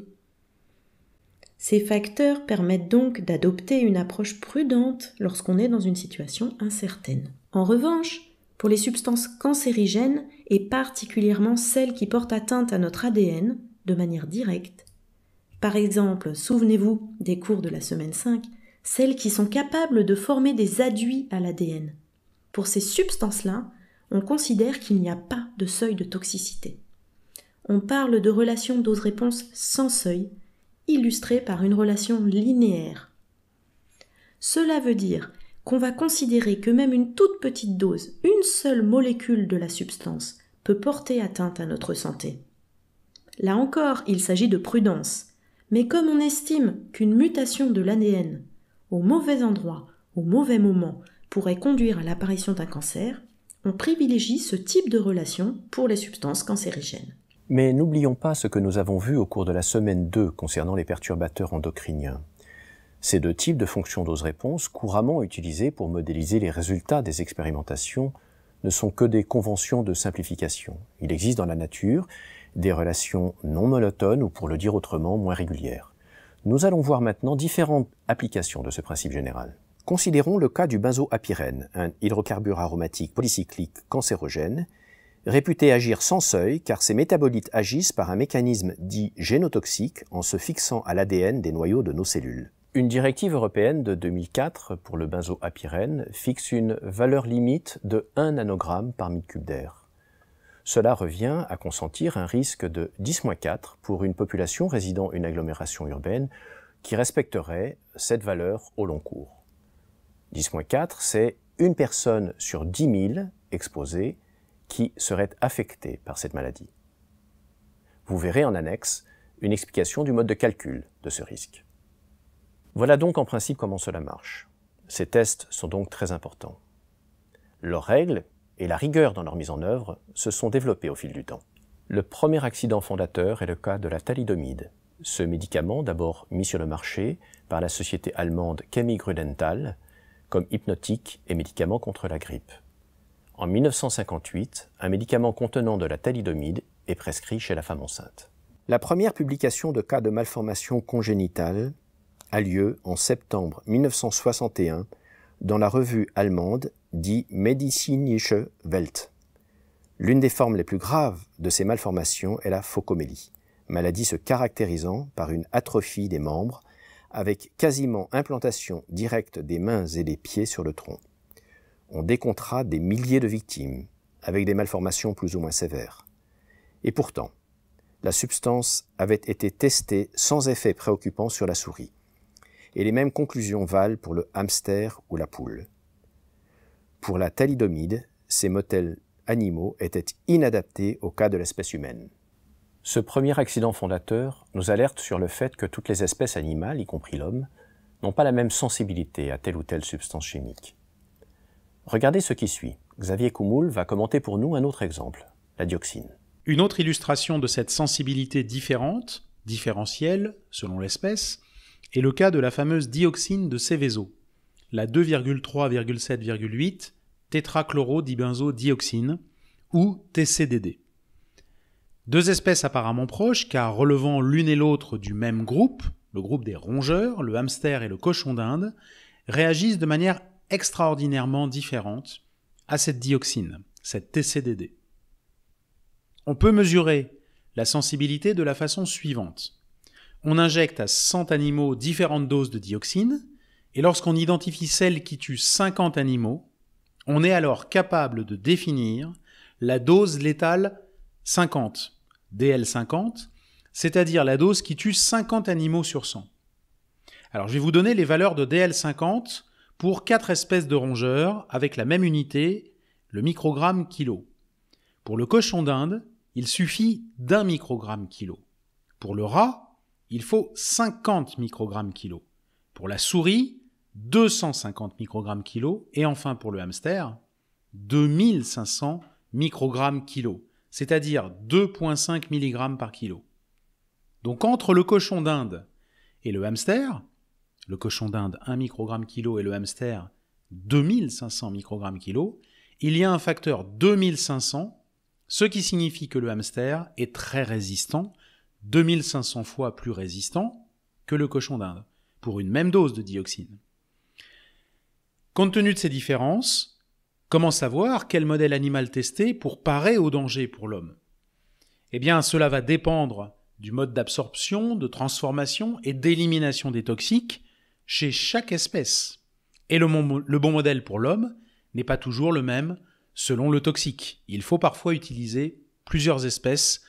Ces facteurs permettent donc d'adopter une approche prudente lorsqu'on est dans une situation incertaine. En revanche, pour les substances cancérigènes, et particulièrement celles qui portent atteinte à notre ADN de manière directe, par exemple, souvenez-vous des cours de la semaine 5, celles qui sont capables de former des aduits à l'ADN. Pour ces substances-là, on considère qu'il n'y a pas de seuil de toxicité. On parle de relation dose-réponse sans seuil, illustrée par une relation linéaire. Cela veut dire qu'on va considérer que même une toute petite dose, une seule molécule de la substance, peut porter atteinte à notre santé. Là encore, il s'agit de prudence, mais comme on estime qu'une mutation de l'ADN au mauvais endroit, au mauvais moment, pourrait conduire à l'apparition d'un cancer, on privilégie ce type de relation pour les substances cancérigènes. Mais n'oublions pas ce que nous avons vu au cours de la semaine 2 concernant les perturbateurs endocriniens. Ces deux types de fonctions dose-réponse, couramment utilisées pour modéliser les résultats des expérimentations, ne sont que des conventions de simplification. Il existe dans la nature des relations non monotones ou pour le dire autrement moins régulières. Nous allons voir maintenant différentes applications de ce principe général. Considérons le cas du benzoapyrène, un hydrocarbure aromatique polycyclique cancérogène, réputé agir sans seuil car ses métabolites agissent par un mécanisme dit génotoxique en se fixant à l'ADN des noyaux de nos cellules. Une directive européenne de 2004 pour le benzoapyrène fixe une valeur limite de 1 nanogramme par mètre cube d'air. Cela revient à consentir un risque de 10-4 pour une population résidant une agglomération urbaine qui respecterait cette valeur au long cours. 10-4, c'est une personne sur 10 000 exposée qui serait affectée par cette maladie. Vous verrez en annexe une explication du mode de calcul de ce risque. Voilà donc en principe comment cela marche. Ces tests sont donc très importants. Leurs règles, et la rigueur dans leur mise en œuvre se sont développées au fil du temps. Le premier accident fondateur est le cas de la thalidomide. Ce médicament, d'abord mis sur le marché par la société allemande Chemie Grudenthal comme hypnotique et médicament contre la grippe. En 1958, un médicament contenant de la thalidomide est prescrit chez la femme enceinte. La première publication de cas de malformation congénitale a lieu en septembre 1961 dans la revue allemande dit medicinische Welt. L'une des formes les plus graves de ces malformations est la phocomélie, maladie se caractérisant par une atrophie des membres avec quasiment implantation directe des mains et des pieds sur le tronc. On décomptera des milliers de victimes avec des malformations plus ou moins sévères. Et pourtant, la substance avait été testée sans effet préoccupant sur la souris. Et les mêmes conclusions valent pour le hamster ou la poule. Pour la thalidomide, ces motels animaux étaient inadaptés au cas de l'espèce humaine. Ce premier accident fondateur nous alerte sur le fait que toutes les espèces animales, y compris l'homme, n'ont pas la même sensibilité à telle ou telle substance chimique. Regardez ce qui suit. Xavier Coumoul va commenter pour nous un autre exemple, la dioxine. Une autre illustration de cette sensibilité différente, différentielle, selon l'espèce, est le cas de la fameuse dioxine de Céveso, la 2,3,7,8 tétrachlorodibenzodioxine ou TCDD. Deux espèces apparemment proches car relevant l'une et l'autre du même groupe, le groupe des rongeurs, le hamster et le cochon d'Inde, réagissent de manière extraordinairement différente à cette dioxine, cette TCDD. On peut mesurer la sensibilité de la façon suivante. On injecte à 100 animaux différentes doses de dioxine, et lorsqu'on identifie celle qui tue 50 animaux, on est alors capable de définir la dose létale 50, DL50, c'est-à-dire la dose qui tue 50 animaux sur 100. Alors je vais vous donner les valeurs de DL50 pour quatre espèces de rongeurs avec la même unité, le microgramme kilo. Pour le cochon d'Inde, il suffit d'un microgramme kilo. Pour le rat, il faut 50 microgrammes kilo. Pour la souris, 250 microgrammes kilo, et enfin pour le hamster, 2500 microgrammes kilo, c'est-à-dire 2,5 mg par kilo. Donc entre le cochon d'Inde et le hamster, le cochon d'Inde 1 microgramme kilo et le hamster 2500 microgrammes kilo, il y a un facteur 2500, ce qui signifie que le hamster est très résistant, 2500 fois plus résistant que le cochon d'Inde, pour une même dose de dioxine. Compte tenu de ces différences, comment savoir quel modèle animal tester pour parer au danger pour l'homme Eh bien, cela va dépendre du mode d'absorption, de transformation et d'élimination des toxiques chez chaque espèce. Et le, bon modèle pour l'homme n'est pas toujours le même selon le toxique. Il faut parfois utiliser plusieurs espèces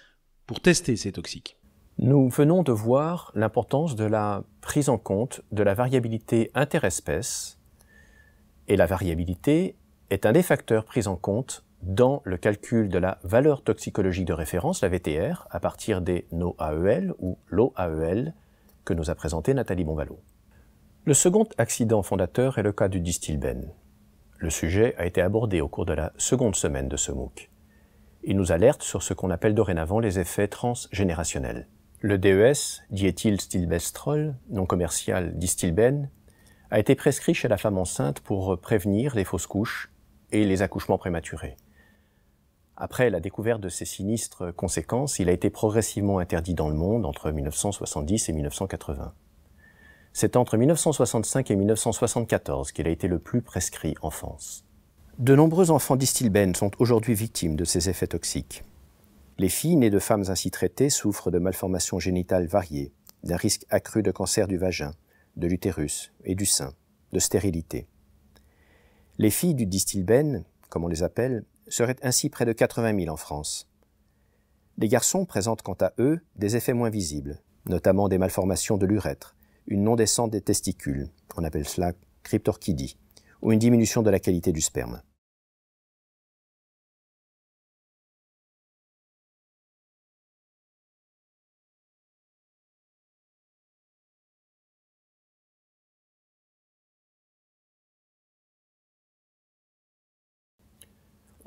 pour tester ces toxiques. Nous venons de voir l'importance de la prise en compte de la variabilité interespèce et la variabilité est un des facteurs pris en compte dans le calcul de la valeur toxicologique de référence, la VTR, à partir des NOAEL ou l'OAEL que nous a présenté Nathalie Bonvalot. Le second accident fondateur est le cas du distilbène. Le sujet a été abordé au cours de la seconde semaine de ce MOOC. Il nous alerte sur ce qu'on appelle dorénavant les effets transgénérationnels. Le DES, diéthylstilbestrol, non commercial distilbène, a été prescrit chez la femme enceinte pour prévenir les fausses couches et les accouchements prématurés. Après la découverte de ces sinistres conséquences, il a été progressivement interdit dans le monde entre 1970 et 1980. C'est entre 1965 et 1974 qu'il a été le plus prescrit en France. De nombreux enfants d'Istilben sont aujourd'hui victimes de ces effets toxiques. Les filles nées de femmes ainsi traitées souffrent de malformations génitales variées, d'un risque accru de cancer du vagin, de l'utérus et du sein, de stérilité. Les filles du distilbène, comme on les appelle, seraient ainsi près de 80 000 en France. Les garçons présentent quant à eux des effets moins visibles, notamment des malformations de l'urètre, une non-descente des testicules, on appelle cela cryptorchidie, ou une diminution de la qualité du sperme.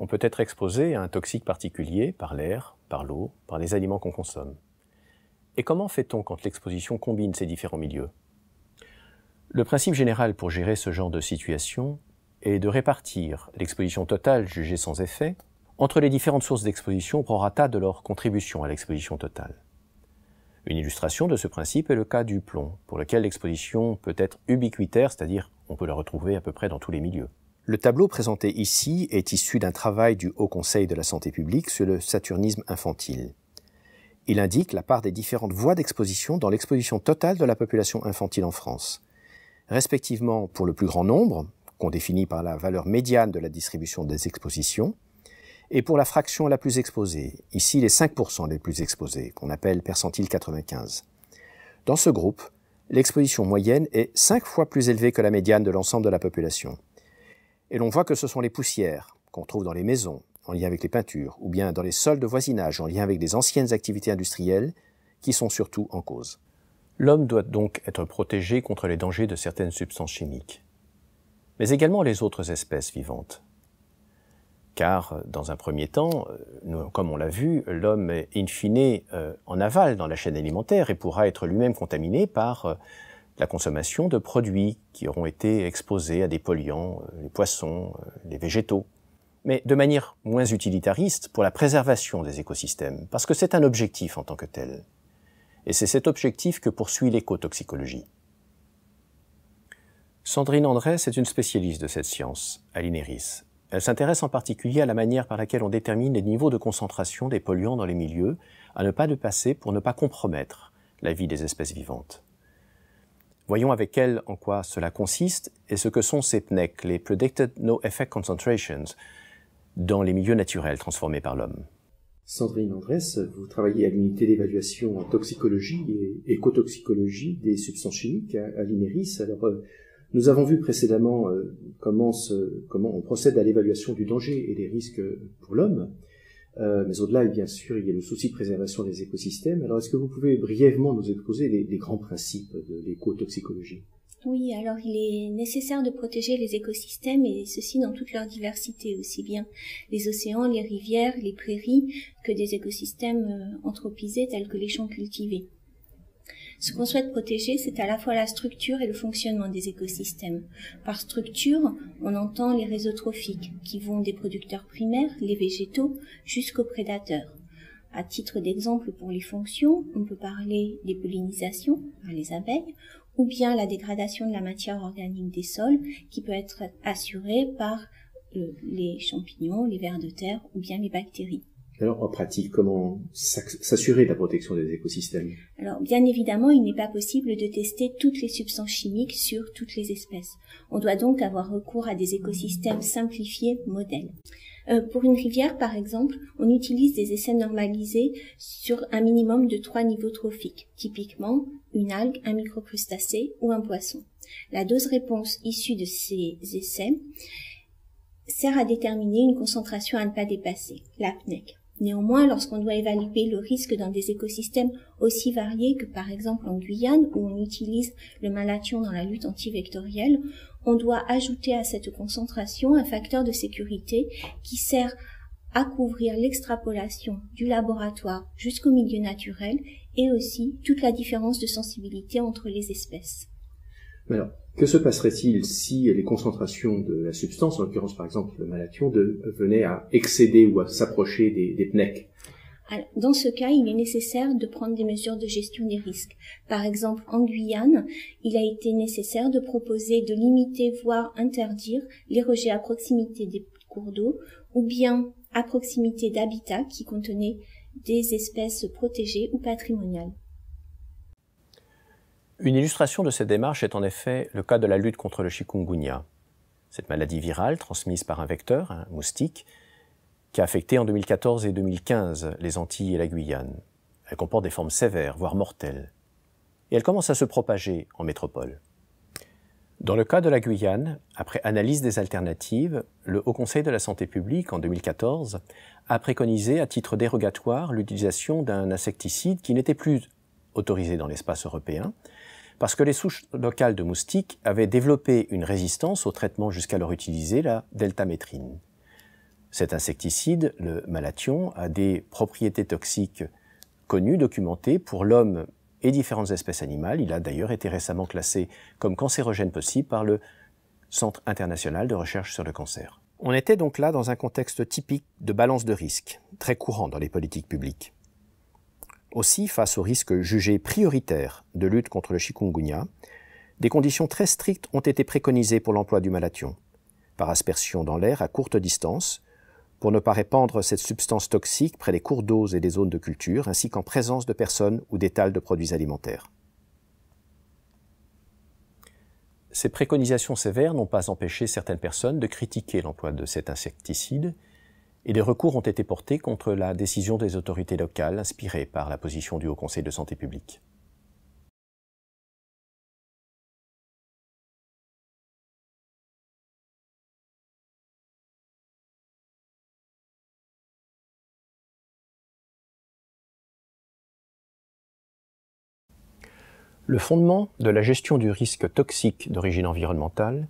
on peut être exposé à un toxique particulier par l'air, par l'eau, par les aliments qu'on consomme. Et comment fait-on quand l'exposition combine ces différents milieux Le principe général pour gérer ce genre de situation est de répartir l'exposition totale jugée sans effet entre les différentes sources d'exposition au rata de leur contribution à l'exposition totale. Une illustration de ce principe est le cas du plomb, pour lequel l'exposition peut être ubiquitaire, c'est-à-dire on peut la retrouver à peu près dans tous les milieux. Le tableau présenté ici est issu d'un travail du Haut Conseil de la Santé publique sur le saturnisme infantile. Il indique la part des différentes voies d'exposition dans l'exposition totale de la population infantile en France, respectivement pour le plus grand nombre, qu'on définit par la valeur médiane de la distribution des expositions, et pour la fraction la plus exposée, ici les 5% les plus exposés, qu'on appelle percentile 95. Dans ce groupe, l'exposition moyenne est 5 fois plus élevée que la médiane de l'ensemble de la population et l'on voit que ce sont les poussières qu'on trouve dans les maisons, en lien avec les peintures, ou bien dans les sols de voisinage, en lien avec des anciennes activités industrielles, qui sont surtout en cause. L'homme doit donc être protégé contre les dangers de certaines substances chimiques, mais également les autres espèces vivantes. Car, dans un premier temps, euh, comme on l'a vu, l'homme est in fine euh, en aval dans la chaîne alimentaire et pourra être lui-même contaminé par euh, la consommation de produits qui auront été exposés à des polluants, euh, les poissons, euh, les végétaux, mais de manière moins utilitariste pour la préservation des écosystèmes, parce que c'est un objectif en tant que tel. Et c'est cet objectif que poursuit l'écotoxicologie. Sandrine André est une spécialiste de cette science, à l'INERIS. Elle s'intéresse en particulier à la manière par laquelle on détermine les niveaux de concentration des polluants dans les milieux, à ne pas dépasser pour ne pas compromettre la vie des espèces vivantes. Voyons avec elle en quoi cela consiste et ce que sont ces PNEC, les Predicted No Effect Concentrations, dans les milieux naturels transformés par l'homme. Sandrine Andresse, vous travaillez à l'unité d'évaluation en toxicologie et écotoxicologie des substances chimiques à l'INERIS. Alors, euh, nous avons vu précédemment euh, comment, comment on procède à l'évaluation du danger et des risques pour l'homme. Euh, mais au-delà, bien sûr, il y a le souci de préservation des écosystèmes. Alors, est-ce que vous pouvez brièvement nous exposer des grands principes de l'écotoxicologie oui, alors il est nécessaire de protéger les écosystèmes et ceci dans toute leur diversité, aussi bien les océans, les rivières, les prairies que des écosystèmes euh, anthropisés tels que les champs cultivés. Ce qu'on souhaite protéger, c'est à la fois la structure et le fonctionnement des écosystèmes. Par structure, on entend les réseaux trophiques, qui vont des producteurs primaires, les végétaux, jusqu'aux prédateurs. À titre d'exemple pour les fonctions, on peut parler des pollinisations par les abeilles ou bien la dégradation de la matière organique des sols qui peut être assurée par euh, les champignons, les vers de terre ou bien les bactéries alors, en pratique, comment s'assurer de la protection des écosystèmes Alors, bien évidemment, il n'est pas possible de tester toutes les substances chimiques sur toutes les espèces. On doit donc avoir recours à des écosystèmes simplifiés, modèles. Euh, pour une rivière, par exemple, on utilise des essais normalisés sur un minimum de trois niveaux trophiques, typiquement une algue, un microcrustacé ou un poisson. La dose réponse issue de ces essais sert à déterminer une concentration à ne pas dépasser, l'APNEC. Néanmoins, lorsqu'on doit évaluer le risque dans des écosystèmes aussi variés que par exemple en Guyane où on utilise le malathion dans la lutte anti-vectorielle, on doit ajouter à cette concentration un facteur de sécurité qui sert à couvrir l'extrapolation du laboratoire jusqu'au milieu naturel et aussi toute la différence de sensibilité entre les espèces. Que se passerait-il si les concentrations de la substance, en l'occurrence par exemple le malathion, venaient à excéder ou à s'approcher des, des PNEC dans ce cas, il est nécessaire de prendre des mesures de gestion des risques. Par exemple, en Guyane, il a été nécessaire de proposer de limiter, voire interdire, les rejets à proximité des cours d'eau ou bien à proximité d'habitats qui contenaient des espèces protégées ou patrimoniales. Une illustration de cette démarche est en effet le cas de la lutte contre le chikungunya, cette maladie virale transmise par un vecteur, un moustique, qui a affecté en 2014 et 2015 les Antilles et la Guyane. Elle comporte des formes sévères, voire mortelles, et elle commence à se propager en métropole. Dans le cas de la Guyane, après analyse des alternatives, le Haut Conseil de la santé publique, en 2014, a préconisé à titre dérogatoire l'utilisation d'un insecticide qui n'était plus autorisé dans l'espace européen, parce que les souches locales de moustiques avaient développé une résistance au traitement jusqu'alors utilisé, la deltamétrine. Cet insecticide, le malathion, a des propriétés toxiques connues, documentées pour l'homme et différentes espèces animales. Il a d'ailleurs été récemment classé comme cancérogène possible par le Centre international de recherche sur le cancer. On était donc là dans un contexte typique de balance de risque, très courant dans les politiques publiques. Aussi, face au risque jugé prioritaire de lutte contre le chikungunya, des conditions très strictes ont été préconisées pour l'emploi du malathion, par aspersion dans l'air à courte distance, pour ne pas répandre cette substance toxique près des cours d'eau et des zones de culture, ainsi qu'en présence de personnes ou d'étals de produits alimentaires. Ces préconisations sévères n'ont pas empêché certaines personnes de critiquer l'emploi de cet insecticide et des recours ont été portés contre la décision des autorités locales inspirée par la position du Haut Conseil de santé publique. Le fondement de la gestion du risque toxique d'origine environnementale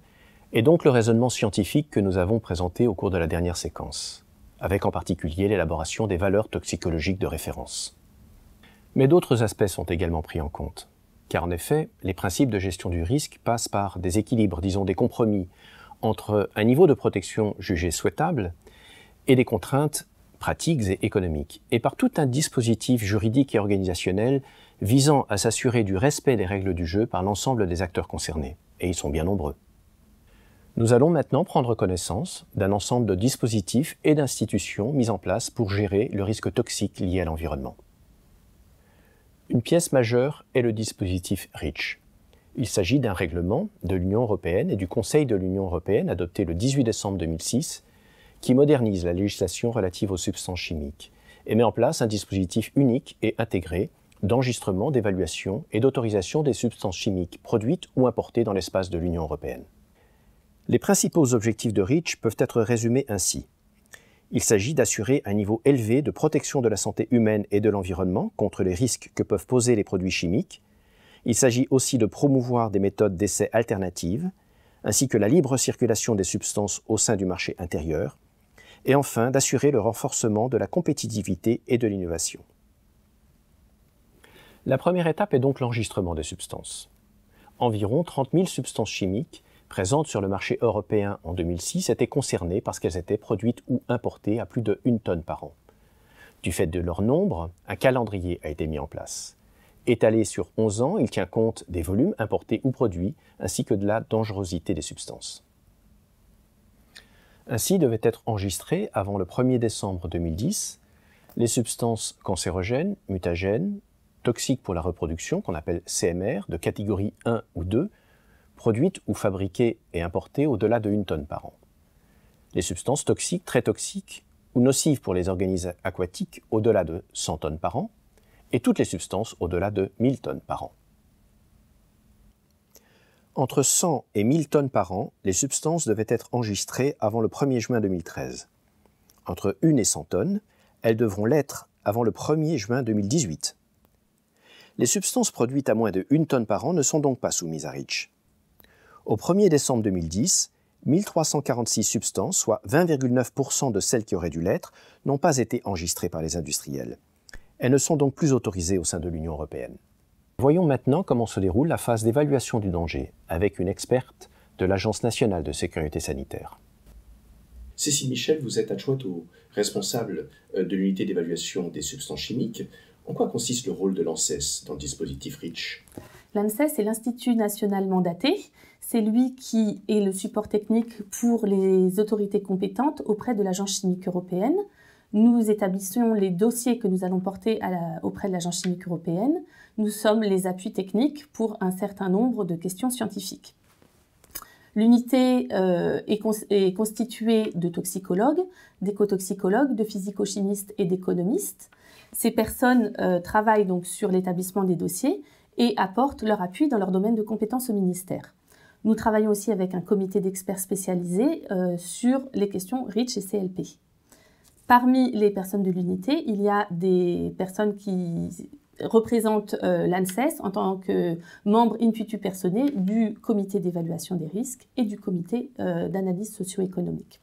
est donc le raisonnement scientifique que nous avons présenté au cours de la dernière séquence avec en particulier l'élaboration des valeurs toxicologiques de référence. Mais d'autres aspects sont également pris en compte, car en effet, les principes de gestion du risque passent par des équilibres, disons des compromis, entre un niveau de protection jugé souhaitable et des contraintes pratiques et économiques, et par tout un dispositif juridique et organisationnel visant à s'assurer du respect des règles du jeu par l'ensemble des acteurs concernés, et ils sont bien nombreux. Nous allons maintenant prendre connaissance d'un ensemble de dispositifs et d'institutions mis en place pour gérer le risque toxique lié à l'environnement. Une pièce majeure est le dispositif REACH. Il s'agit d'un règlement de l'Union européenne et du Conseil de l'Union européenne adopté le 18 décembre 2006 qui modernise la législation relative aux substances chimiques et met en place un dispositif unique et intégré d'enregistrement, d'évaluation et d'autorisation des substances chimiques produites ou importées dans l'espace de l'Union européenne. Les principaux objectifs de REACH peuvent être résumés ainsi. Il s'agit d'assurer un niveau élevé de protection de la santé humaine et de l'environnement contre les risques que peuvent poser les produits chimiques. Il s'agit aussi de promouvoir des méthodes d'essai alternatives, ainsi que la libre circulation des substances au sein du marché intérieur, et enfin d'assurer le renforcement de la compétitivité et de l'innovation. La première étape est donc l'enregistrement des substances. Environ 30 000 substances chimiques présentes sur le marché européen en 2006 étaient concernées parce qu'elles étaient produites ou importées à plus de 1 tonne par an. Du fait de leur nombre, un calendrier a été mis en place. Étalé sur 11 ans, il tient compte des volumes importés ou produits, ainsi que de la dangerosité des substances. Ainsi devaient être enregistrées avant le 1er décembre 2010 les substances cancérogènes, mutagènes, toxiques pour la reproduction, qu'on appelle CMR, de catégorie 1 ou 2, produites ou fabriquées et importées au-delà de 1 tonne par an. Les substances toxiques, très toxiques ou nocives pour les organismes aquatiques au-delà de 100 tonnes par an, et toutes les substances au-delà de 1000 tonnes par an. Entre 100 et 1000 tonnes par an, les substances devaient être enregistrées avant le 1er juin 2013. Entre 1 et 100 tonnes, elles devront l'être avant le 1er juin 2018. Les substances produites à moins de 1 tonne par an ne sont donc pas soumises à REACH. Au 1er décembre 2010, 1346 substances, soit 20,9% de celles qui auraient dû l'être, n'ont pas été enregistrées par les industriels. Elles ne sont donc plus autorisées au sein de l'Union européenne. Voyons maintenant comment se déroule la phase d'évaluation du danger avec une experte de l'Agence nationale de sécurité sanitaire. Cécile Michel, vous êtes adjointe au responsable euh, de l'unité d'évaluation des substances chimiques. En quoi consiste le rôle de l'ANSES dans le dispositif REACH L'ANSES est l'Institut national mandaté c'est lui qui est le support technique pour les autorités compétentes auprès de l'Agence chimique européenne. Nous établissons les dossiers que nous allons porter auprès de l'Agence chimique européenne. Nous sommes les appuis techniques pour un certain nombre de questions scientifiques. L'unité euh, est, constituée de toxicologues, d'écotoxicologues, de physico-chimistes et d'économistes. Ces personnes euh, travaillent donc sur l'établissement des dossiers et apportent leur appui dans leur domaine de compétences au ministère. Nous travaillons aussi avec un comité d'experts spécialisés euh, sur les questions REACH et CLP. Parmi les personnes de l'unité, il y a des personnes qui représentent euh, l'ANSES en tant que membre in personnels du comité d'évaluation des risques et du comité euh, d'analyse socio-économique.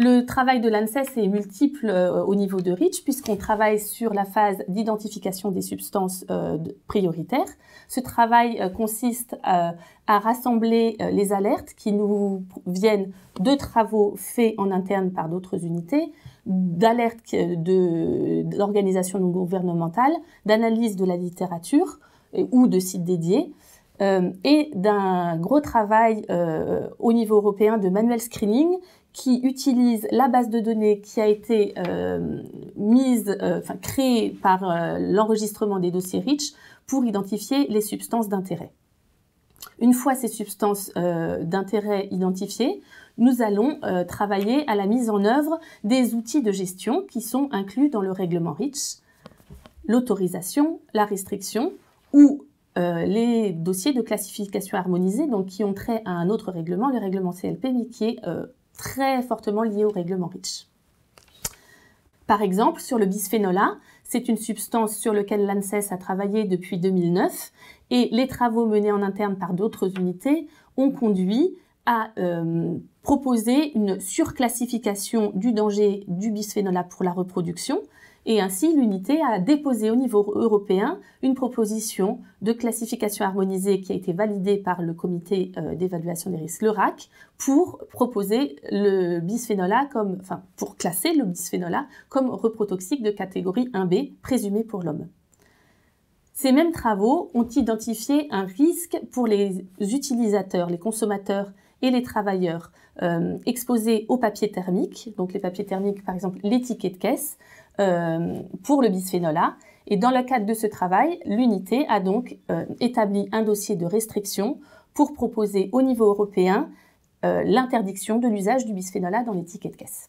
Le travail de l'ANSES est multiple euh, au niveau de REACH puisqu'on travaille sur la phase d'identification des substances euh, prioritaires. Ce travail euh, consiste à, rassembler les alertes qui nous viennent de travaux faits en interne par d'autres unités, d'alertes d'organisations non gouvernementales, d'analyse de la littérature ou de sites dédiés. et d'un gros travail au niveau européen de manuel screening qui utilise la base de données qui a été euh, mise, euh, créée par euh, l'enregistrement des dossiers REACH pour identifier les substances d'intérêt. Une fois ces substances d'intérêt identifiées, nous allons travailler à la mise en œuvre des outils de gestion qui sont inclus dans le règlement REACH, l'autorisation, la restriction ou les dossiers de classification harmonisée, donc qui ont trait à un autre règlement, le règlement CLP, mais qui est très fortement lié au règlement REACH. Par exemple, sur le bisphénol A, c'est une substance sur laquelle l'ANSES a travaillé depuis 2009 et les travaux menés en interne par d'autres unités ont conduit à euh, proposer une surclassification du danger du bisphénol A pour la reproduction et ainsi, l'unité a déposé au niveau européen une proposition de classification harmonisée qui a été validée par le comité euh, d'évaluation des risques, le RAC, pour proposer le bisphénol A comme, enfin, pour classer le bisphénol A comme reprotoxique de catégorie 1B présumé pour l'homme. Ces mêmes travaux ont identifié un risque pour les utilisateurs, les consommateurs et les travailleurs euh, exposés aux papiers thermiques, donc les papiers thermiques par exemple les tickets de caisse, euh, pour le bisphénol A. Et dans le cadre de ce travail, l'unité a donc euh, établi un dossier de restriction pour proposer au niveau européen euh, l'interdiction de l'usage du bisphénol A dans les tickets de caisse.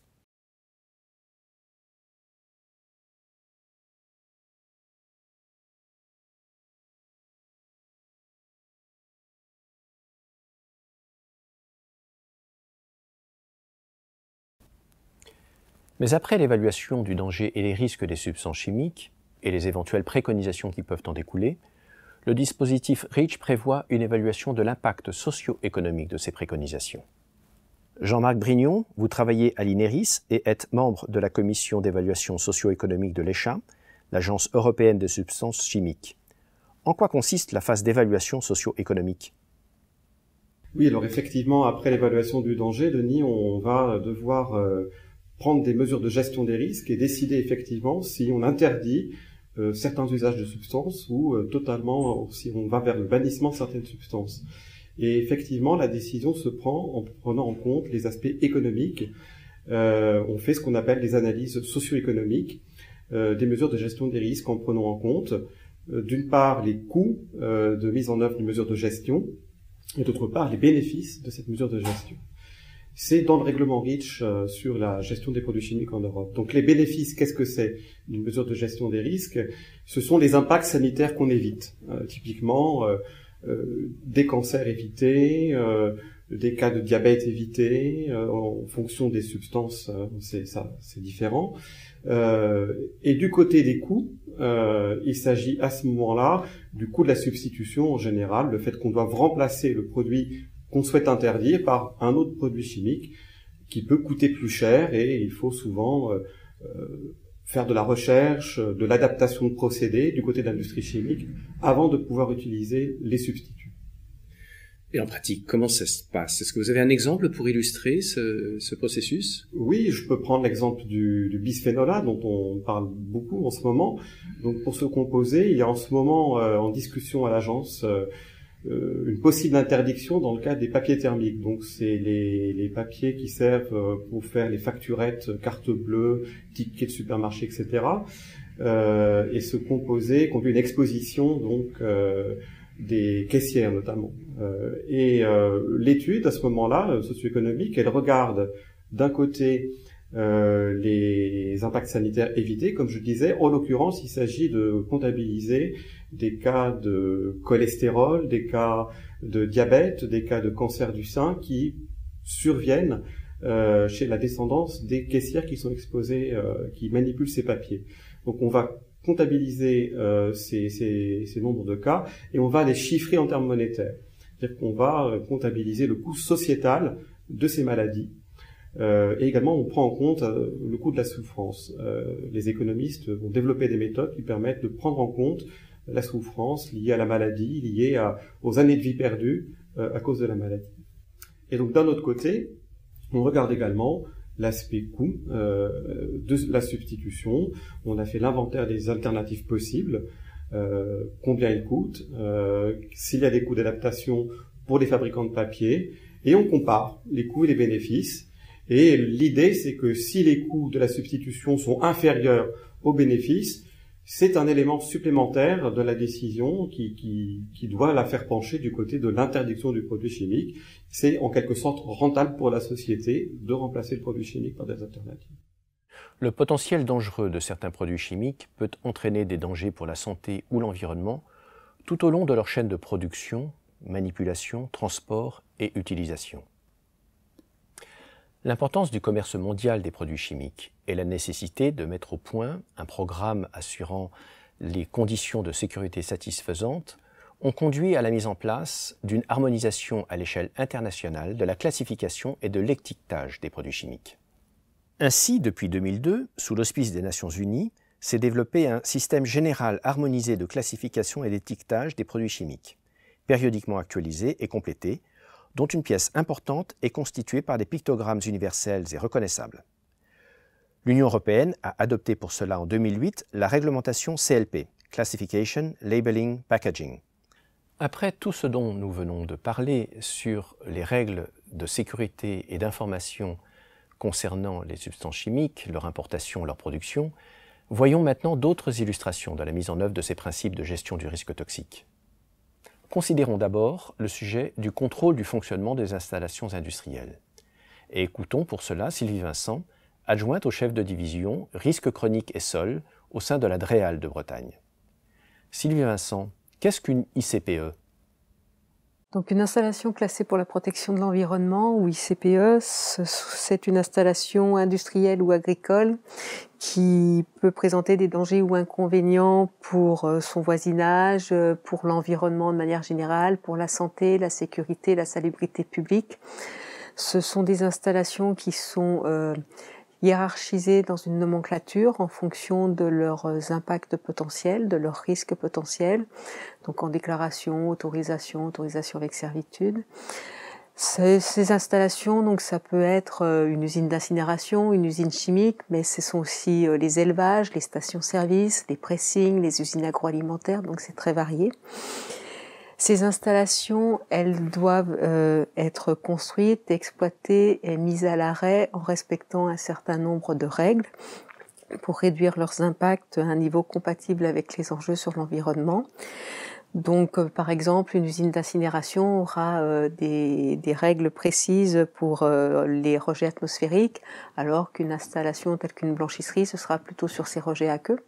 Mais après l'évaluation du danger et les risques des substances chimiques, et les éventuelles préconisations qui peuvent en découler, le dispositif REACH prévoit une évaluation de l'impact socio-économique de ces préconisations. Jean-Marc Brignon, vous travaillez à l'INERIS et êtes membre de la commission d'évaluation socio-économique de l'ECHA, l'Agence européenne des substances chimiques. En quoi consiste la phase d'évaluation socio-économique Oui, alors effectivement, après l'évaluation du danger, Denis, on va devoir euh, prendre des mesures de gestion des risques et décider effectivement si on interdit euh, certains usages de substances ou euh, totalement euh, si on va vers le bannissement de certaines substances. Et effectivement, la décision se prend en prenant en compte les aspects économiques. on fait ce qu'on appelle des analyses socio-économiques, des mesures de gestion des risques en prenant en compte, d'une part, les coûts de mise en œuvre des mesures de gestion, et d'autre part, les bénéfices de cette mesure de gestion c'est dans le règlement REACH euh, sur la gestion des produits chimiques en Europe. Donc les bénéfices, qu'est-ce que c'est d'une mesure de gestion des risques Ce sont les impacts sanitaires qu'on évite. Euh, typiquement, euh, des cancers évités, des cas de diabète évités, en fonction des substances, c'est ça, c'est différent. et du côté des coûts, il s'agit à ce moment-là du coût de la substitution en général, le fait qu'on doit remplacer le produit qu'on souhaite interdire par un autre produit chimique qui peut coûter plus cher et il faut souvent euh, euh, faire de la recherche, de l'adaptation de procédés du côté de l'industrie chimique avant de pouvoir utiliser les substituts. Et en pratique, comment ça se passe Est-ce que vous avez un exemple pour illustrer ce, processus Oui, je peux prendre l'exemple du, du bisphénol A dont on parle beaucoup en ce moment. Donc pour ce composé, il y a en ce moment euh, en discussion à l'agence euh, une possible interdiction dans le cas des papiers thermiques. Donc c'est les, papiers qui servent euh, pour faire les facturettes, cartes bleues, tickets de supermarché, etc. Euh, et se composer, conduit une exposition donc des caissières notamment. et l'étude à ce moment-là, socio-économique, elle regarde d'un côté les impacts sanitaires évités. Comme je disais, en l'occurrence, il s'agit de comptabiliser des cas de cholestérol, des cas de diabète, des cas de cancer du sein qui surviennent euh, chez la descendance des caissières qui sont exposées, euh, qui manipulent ces papiers. Donc on va comptabiliser euh, ces, nombres de cas et on va les chiffrer en termes monétaires. C'est-à-dire qu'on va comptabiliser le coût sociétal de ces maladies. et également, on prend en compte le coût de la souffrance. les économistes vont développer des méthodes qui permettent de prendre en compte la souffrance liée à la maladie, liée à, aux années de vie perdues euh, à cause de la maladie. Et donc d'un autre côté, on regarde également l'aspect coût euh, de la substitution. On a fait l'inventaire des alternatives possibles, euh, combien elles coûtent, s'il y a des coûts d'adaptation pour les fabricants de papier, et on compare les coûts et les bénéfices. Et l'idée, c'est que si les coûts de la substitution sont inférieurs aux bénéfices, c'est un élément supplémentaire de la décision qui, doit la faire pencher du côté de l'interdiction du produit chimique. C'est en quelque sorte rentable pour la société de remplacer le produit chimique par des alternatives. Le potentiel dangereux de certains produits chimiques peut entraîner des dangers pour la santé ou l'environnement tout au long de leur chaîne de production, manipulation, transport et utilisation. L'importance du commerce mondial des produits chimiques et la nécessité de mettre au point un programme assurant les conditions de sécurité satisfaisantes ont conduit à la mise en place d'une harmonisation à l'échelle internationale de la classification et de l'étiquetage des produits chimiques. Ainsi, depuis 2002, sous l'auspice des Nations Unies, s'est développé un système général harmonisé de classification et d'étiquetage des produits chimiques, périodiquement actualisé et complété dont une pièce importante est constituée par des pictogrammes universels et reconnaissables. L'Union européenne a adopté pour cela en 2008 la réglementation CLP, Classification, Labeling, Packaging. Après tout ce dont nous venons de parler sur les règles de sécurité et d'information concernant les substances chimiques, leur importation, leur production, voyons maintenant d'autres illustrations de la mise en œuvre de ces principes de gestion du risque toxique. Considérons d'abord le sujet du contrôle du fonctionnement des installations industrielles. Et écoutons pour cela Sylvie Vincent, adjointe au chef de division Risques chroniques et sol au sein de la DREAL de Bretagne. Sylvie Vincent, qu'est-ce qu'une ICPE donc une installation classée pour la protection de l'environnement ou ICPE, c'est une installation industrielle ou agricole qui peut présenter des dangers ou inconvénients pour euh, son voisinage, euh, pour l'environnement de manière générale, pour la santé, la sécurité, la salubrité publique. Ce sont des installations qui sont euh, hiérarchisés dans une nomenclature en fonction de leurs euh, impacts potentiels, de leurs risques potentiels, donc en déclaration, autorisation, autorisation avec servitude. Ces, installations, donc ça peut être euh, une usine d'incinération, une usine chimique, mais ce sont aussi euh, les élevages, les stations-service, les pressings, les usines agroalimentaires, donc c'est très varié. Ces installations, elles doivent euh, être construites, exploitées et mises à l'arrêt en respectant un certain nombre de règles pour réduire leurs impacts à un niveau compatible avec les enjeux sur l'environnement. Donc, euh, par exemple, une usine d'incinération aura euh, des, règles précises pour les rejets atmosphériques, alors qu'une installation telle qu'une blanchisserie, ce sera plutôt sur ces rejets aqueux.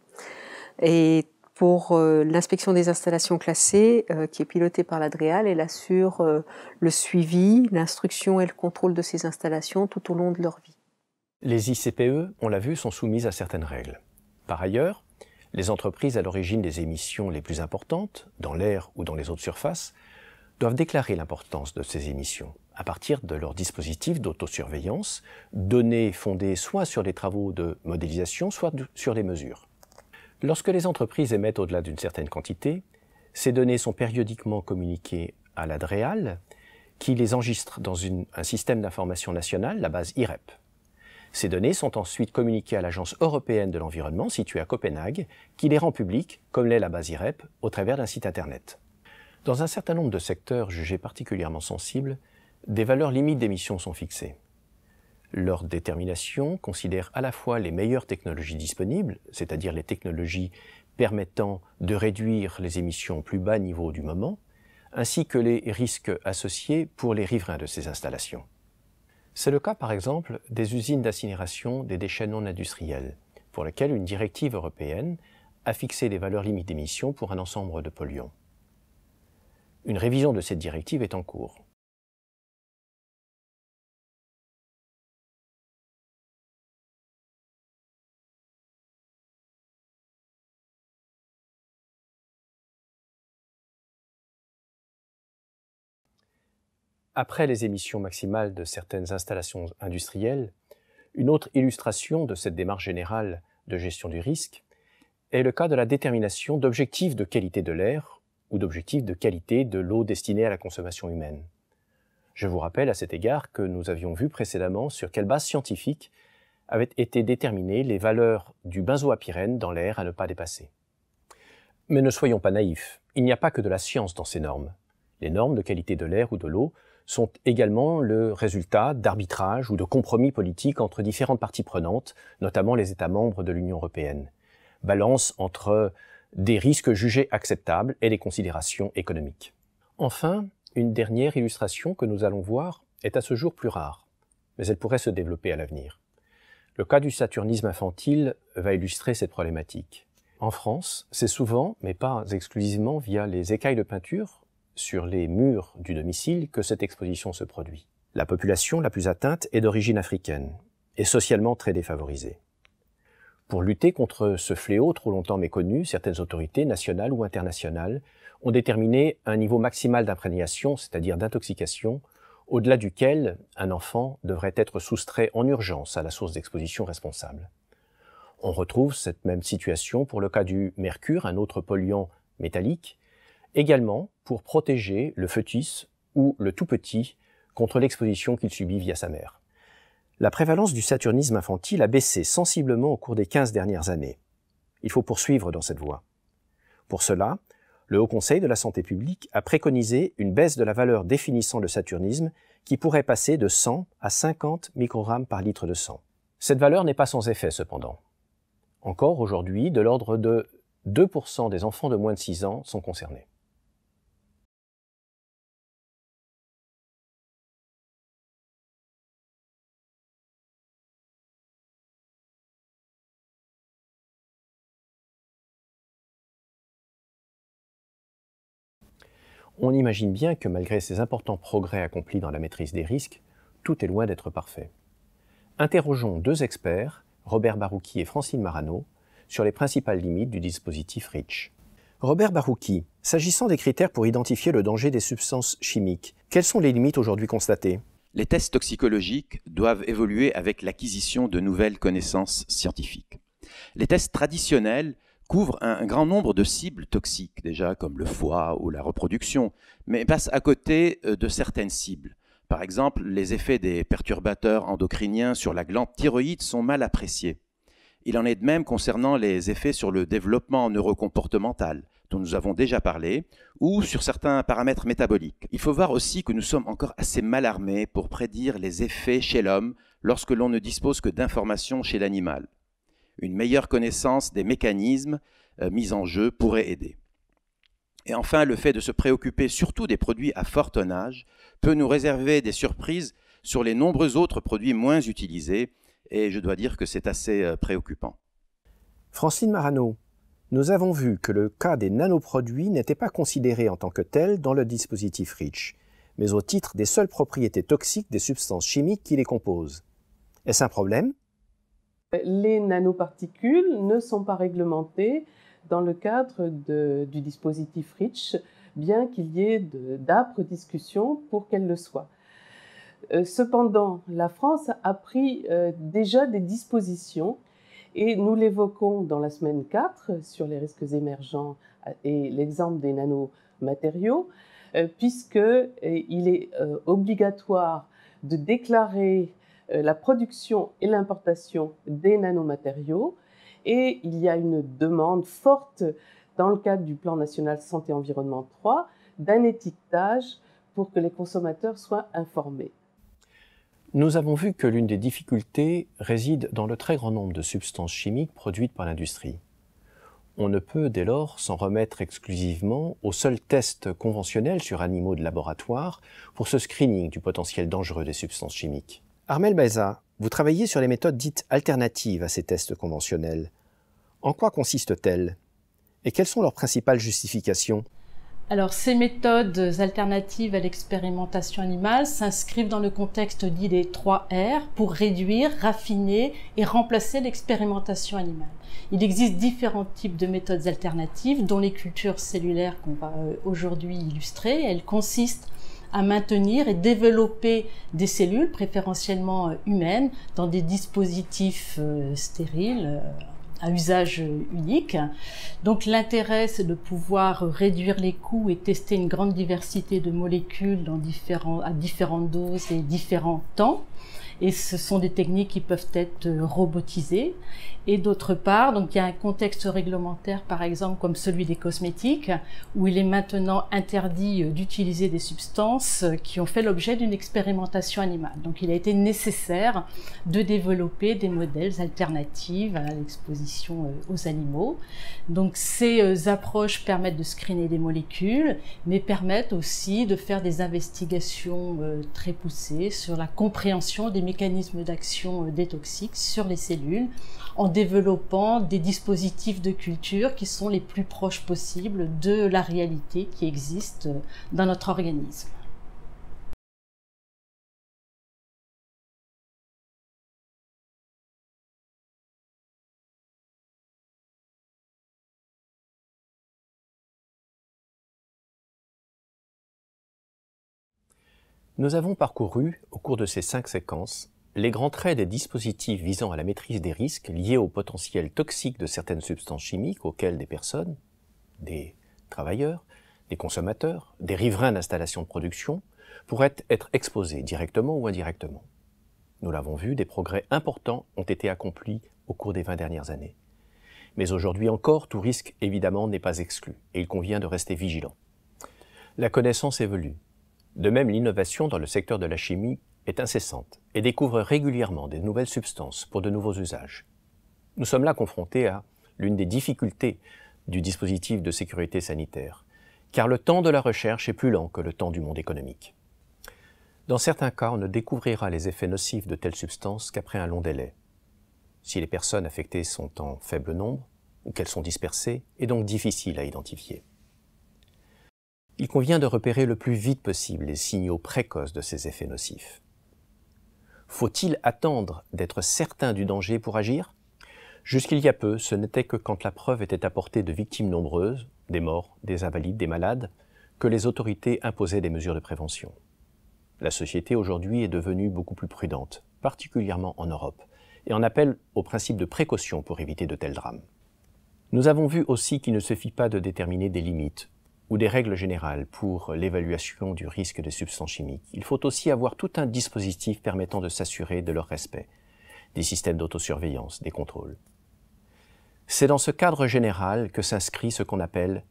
Et pour euh, l'inspection des installations classées euh, qui est pilotée par l'ADREAL. Elle assure euh, le suivi, l'instruction et le contrôle de ces installations tout au long de leur vie. Les ICPE, on l'a vu, sont soumises à certaines règles. Par ailleurs, les entreprises à l'origine des émissions les plus importantes, dans l'air ou dans les eaux de surface, doivent déclarer l'importance de ces émissions à partir de leur dispositif d'autosurveillance, données fondées soit sur les travaux de modélisation, soit sur les mesures. Lorsque les entreprises émettent au-delà d'une certaine quantité, ces données sont périodiquement communiquées à l'ADREAL, qui les enregistre dans un système d'information national, la base IREP. Ces données sont ensuite communiquées à l'Agence européenne de l'environnement située à Copenhague, qui les rend publiques, comme l'est la base IREP, au travers d'un site Internet. Dans un certain nombre de secteurs jugés particulièrement sensibles, des valeurs limites d'émissions sont fixées leur détermination considère à la fois les meilleures technologies disponibles, c'est-à-dire les technologies permettant de réduire les émissions au plus bas niveau du moment, ainsi que les risques associés pour les riverains de ces installations. C'est le cas par exemple des usines d'incinération des déchets non industriels, pour lesquelles une directive européenne a fixé des valeurs limites d'émissions pour un ensemble de polluants. Une révision de cette directive est en cours. après les émissions maximales de certaines installations industrielles, une autre illustration de cette démarche générale de gestion du risque est le cas de la détermination d'objectifs de qualité de l'air ou d'objectifs de qualité de l'eau destinée à la consommation humaine. Je vous rappelle à cet égard que nous avions vu précédemment sur quelle base scientifique avaient été déterminées les valeurs du benzoapyrène dans l'air à ne pas dépasser. Mais ne soyons pas naïfs, il n'y a pas que de la science dans ces normes. Les normes de qualité de l'air ou de l'eau sont également le résultat d'arbitrages ou de compromis politiques entre différentes parties prenantes, notamment les États membres de l'Union européenne. Balance entre des risques jugés acceptables et des considérations économiques. Enfin, une dernière illustration que nous allons voir est à ce jour plus rare, mais elle pourrait se développer à l'avenir. Le cas du saturnisme infantile va illustrer cette problématique. En France, c'est souvent, mais pas exclusivement via les écailles de peinture, sur les murs du domicile que cette exposition se produit. La population la plus atteinte est d'origine africaine et socialement très défavorisée. Pour lutter contre ce fléau trop longtemps méconnu, certaines autorités nationales ou internationales ont déterminé un niveau maximal d'imprégnation, c'est-à-dire d'intoxication, au-delà duquel un enfant devrait être soustrait en urgence à la source d'exposition responsable. On retrouve cette même situation pour le cas du mercure, un autre polluant métallique, également pour protéger le fœtus ou le tout petit contre l'exposition qu'il subit via sa mère. La prévalence du saturnisme infantile a baissé sensiblement au cours des 15 dernières années. Il faut poursuivre dans cette voie. Pour cela, le Haut Conseil de la Santé publique a préconisé une baisse de la valeur définissant le saturnisme qui pourrait passer de 100 à 50 microgrammes par litre de sang. Cette valeur n'est pas sans effet cependant. Encore aujourd'hui, de l'ordre de 2% des enfants de moins de 6 ans sont concernés. on imagine bien que malgré ces importants progrès accomplis dans la maîtrise des risques, tout est loin d'être parfait. Interrogeons deux experts, Robert Barouki et Francine Marano, sur les principales limites du dispositif REACH. Robert Barouki, s'agissant des critères pour identifier le danger des substances chimiques, quelles sont les limites aujourd'hui constatées Les tests toxicologiques doivent évoluer avec l'acquisition de nouvelles connaissances scientifiques. Les tests traditionnels couvre un, grand nombre de cibles toxiques déjà, comme le foie ou la reproduction, mais passe à côté euh, de certaines cibles. Par exemple, les effets des perturbateurs endocriniens sur la glande thyroïde sont mal appréciés. Il en est de même concernant les effets sur le développement neurocomportemental, dont nous avons déjà parlé, ou sur certains paramètres métaboliques. Il faut voir aussi que nous sommes encore assez mal armés pour prédire les effets chez l'homme lorsque l'on ne dispose que d'informations chez l'animal une meilleure connaissance des mécanismes euh, mis en jeu pourrait aider. Et enfin, le fait de se préoccuper surtout des produits à fort tonnage peut nous réserver des surprises sur les nombreux autres produits moins utilisés, et je dois dire que c'est assez euh, préoccupant. Francine Marano, nous avons vu que le cas des nanoproduits n'était pas considéré en tant que tel dans le dispositif REACH, mais au titre des seules propriétés toxiques des substances chimiques qui les composent. Est-ce un problème les nanoparticules ne sont pas réglementées dans le cadre du dispositif REACH, bien qu'il y ait d'âpres discussions pour qu'elles le soient. Euh, cependant, la France a pris euh, déjà des dispositions et nous l'évoquons dans la semaine 4 sur les risques émergents et l'exemple des nanomatériaux, euh, puisqu'il est obligatoire de déclarer euh, la production et l'importation des nanomatériaux. Et il y a une demande forte dans le cadre du plan national santé environnement 3 d'un étiquetage pour que les consommateurs soient informés. Nous avons vu que l'une des difficultés réside dans le très grand nombre de substances chimiques produites par l'industrie. On ne peut dès lors s'en remettre exclusivement aux seuls tests conventionnels sur animaux de laboratoire pour ce screening du potentiel dangereux des substances chimiques. Armel Baeza, vous travaillez sur les méthodes dites alternatives à ces tests conventionnels. En quoi consistent-elles Et quelles sont leurs principales justifications alors, ces méthodes alternatives à l'expérimentation animale s'inscrivent dans le contexte dit des 3 R pour réduire, raffiner et remplacer l'expérimentation animale. Il existe différents types de méthodes alternatives, dont les cultures cellulaires qu'on va euh, aujourd'hui illustrer. Elles consistent à maintenir et développer des cellules, préférentiellement euh, humaines, dans des dispositifs euh, stériles euh, à usage unique. Donc l'intérêt, c'est de pouvoir réduire les coûts et tester une grande diversité de molécules à différentes doses et différents temps. Et ce sont des techniques qui peuvent être robotisées. Et d'autre part, donc il y a un contexte réglementaire, par exemple, comme celui des cosmétiques, où il est maintenant interdit euh, d'utiliser des substances euh, qui ont fait l'objet d'une expérimentation animale. Donc il a été nécessaire de développer des modèles alternatifs à l'exposition euh, aux animaux. Donc ces approches permettent de screener des molécules, mais permettent aussi de faire des investigations très poussées sur la compréhension des mécanismes d'action des toxiques sur les cellules en développant des dispositifs de culture qui sont les plus proches possibles de la réalité qui existe dans notre organisme. Nous avons parcouru, au cours de ces cinq séquences, les grands traits des dispositifs visant à la maîtrise des risques liés au potentiel toxique de certaines substances chimiques auxquelles des personnes, des travailleurs, des consommateurs, des riverains d'installations de production pourraient être exposés directement ou indirectement. Nous l'avons vu, des progrès importants ont été accomplis au cours des 20 dernières années. Mais aujourd'hui encore, tout risque évidemment n'est pas exclu et il convient de rester vigilant. La connaissance évolue. De même, l'innovation dans le secteur de la chimie est incessante et découvre régulièrement des nouvelles substances pour de nouveaux usages. Nous sommes là confrontés à l'une des difficultés du dispositif de sécurité sanitaire, car le temps de la recherche est plus lent que le temps du monde économique. Dans certains cas, on ne découvrira les effets nocifs de telles substances qu'après un long délai, si les personnes affectées sont en faible nombre ou qu'elles sont dispersées, est donc difficile à identifier. Il convient de repérer le plus vite possible les signaux précoces de ces effets nocifs. Faut-il attendre d'être certain du danger pour agir Jusqu'il y a peu, ce n'était que quand la preuve était apportée de victimes nombreuses, des morts, des invalides, des malades, que les autorités imposaient des mesures de prévention. La société aujourd'hui est devenue beaucoup plus prudente, particulièrement en Europe, et en appelle au principe de précaution pour éviter de tels drames. Nous avons vu aussi qu'il ne suffit pas de déterminer des limites, ou des règles générales pour l'évaluation du risque des substances chimiques, il faut aussi avoir tout un dispositif permettant de s'assurer de leur respect, des systèmes d'autosurveillance, des contrôles. C'est dans ce cadre général que s'inscrit ce qu'on appelle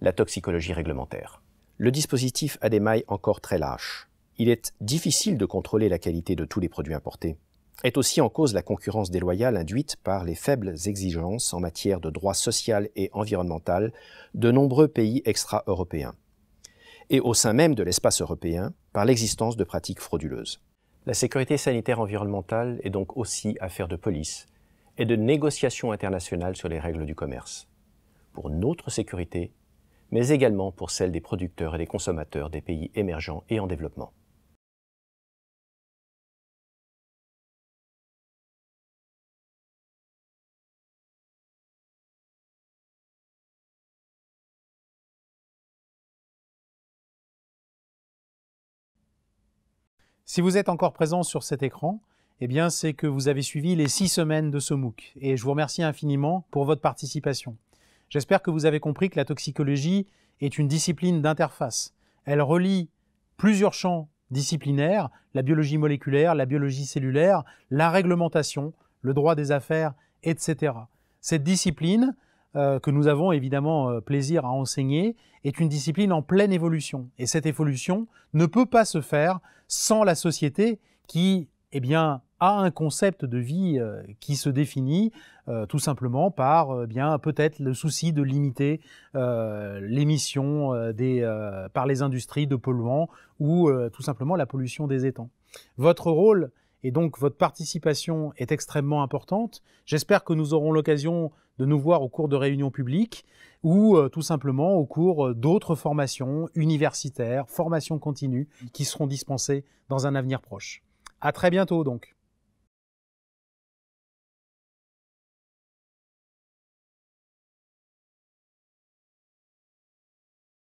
la toxicologie réglementaire. Le dispositif a des mailles encore très lâches. Il est difficile de contrôler la qualité de tous les produits importés est aussi en cause la concurrence déloyale induite par les faibles exigences en matière de droit social et environnemental de nombreux pays extra-européens, et au sein même de l'espace européen par l'existence de pratiques frauduleuses. La sécurité sanitaire environnementale est donc aussi affaire de police et de négociation internationale sur les règles du commerce, pour notre sécurité, mais également pour celle des producteurs et des consommateurs des pays émergents et en développement. Si vous êtes encore présent sur cet écran, eh bien, c'est que vous avez suivi les six semaines de ce MOOC. Et je vous remercie infiniment pour votre participation. J'espère que vous avez compris que la toxicologie est une discipline d'interface. Elle relie plusieurs champs disciplinaires, la biologie moléculaire, la biologie cellulaire, la réglementation, le droit des affaires, etc. Cette discipline, euh, que nous avons évidemment euh, plaisir à enseigner, est une discipline en pleine évolution. Et cette évolution ne peut pas se faire sans la société qui, eh bien, a un concept de vie euh, qui se définit tout simplement par, eh bien, peut-être le souci de limiter l'émission des, par les industries de polluants ou tout simplement la pollution des étangs. Votre rôle et donc votre participation est extrêmement importante. J'espère que nous aurons l'occasion de nous voir au cours de réunions publiques ou euh, tout simplement au cours euh, d'autres formations universitaires, formations continues qui seront dispensées dans un avenir proche. À très bientôt donc.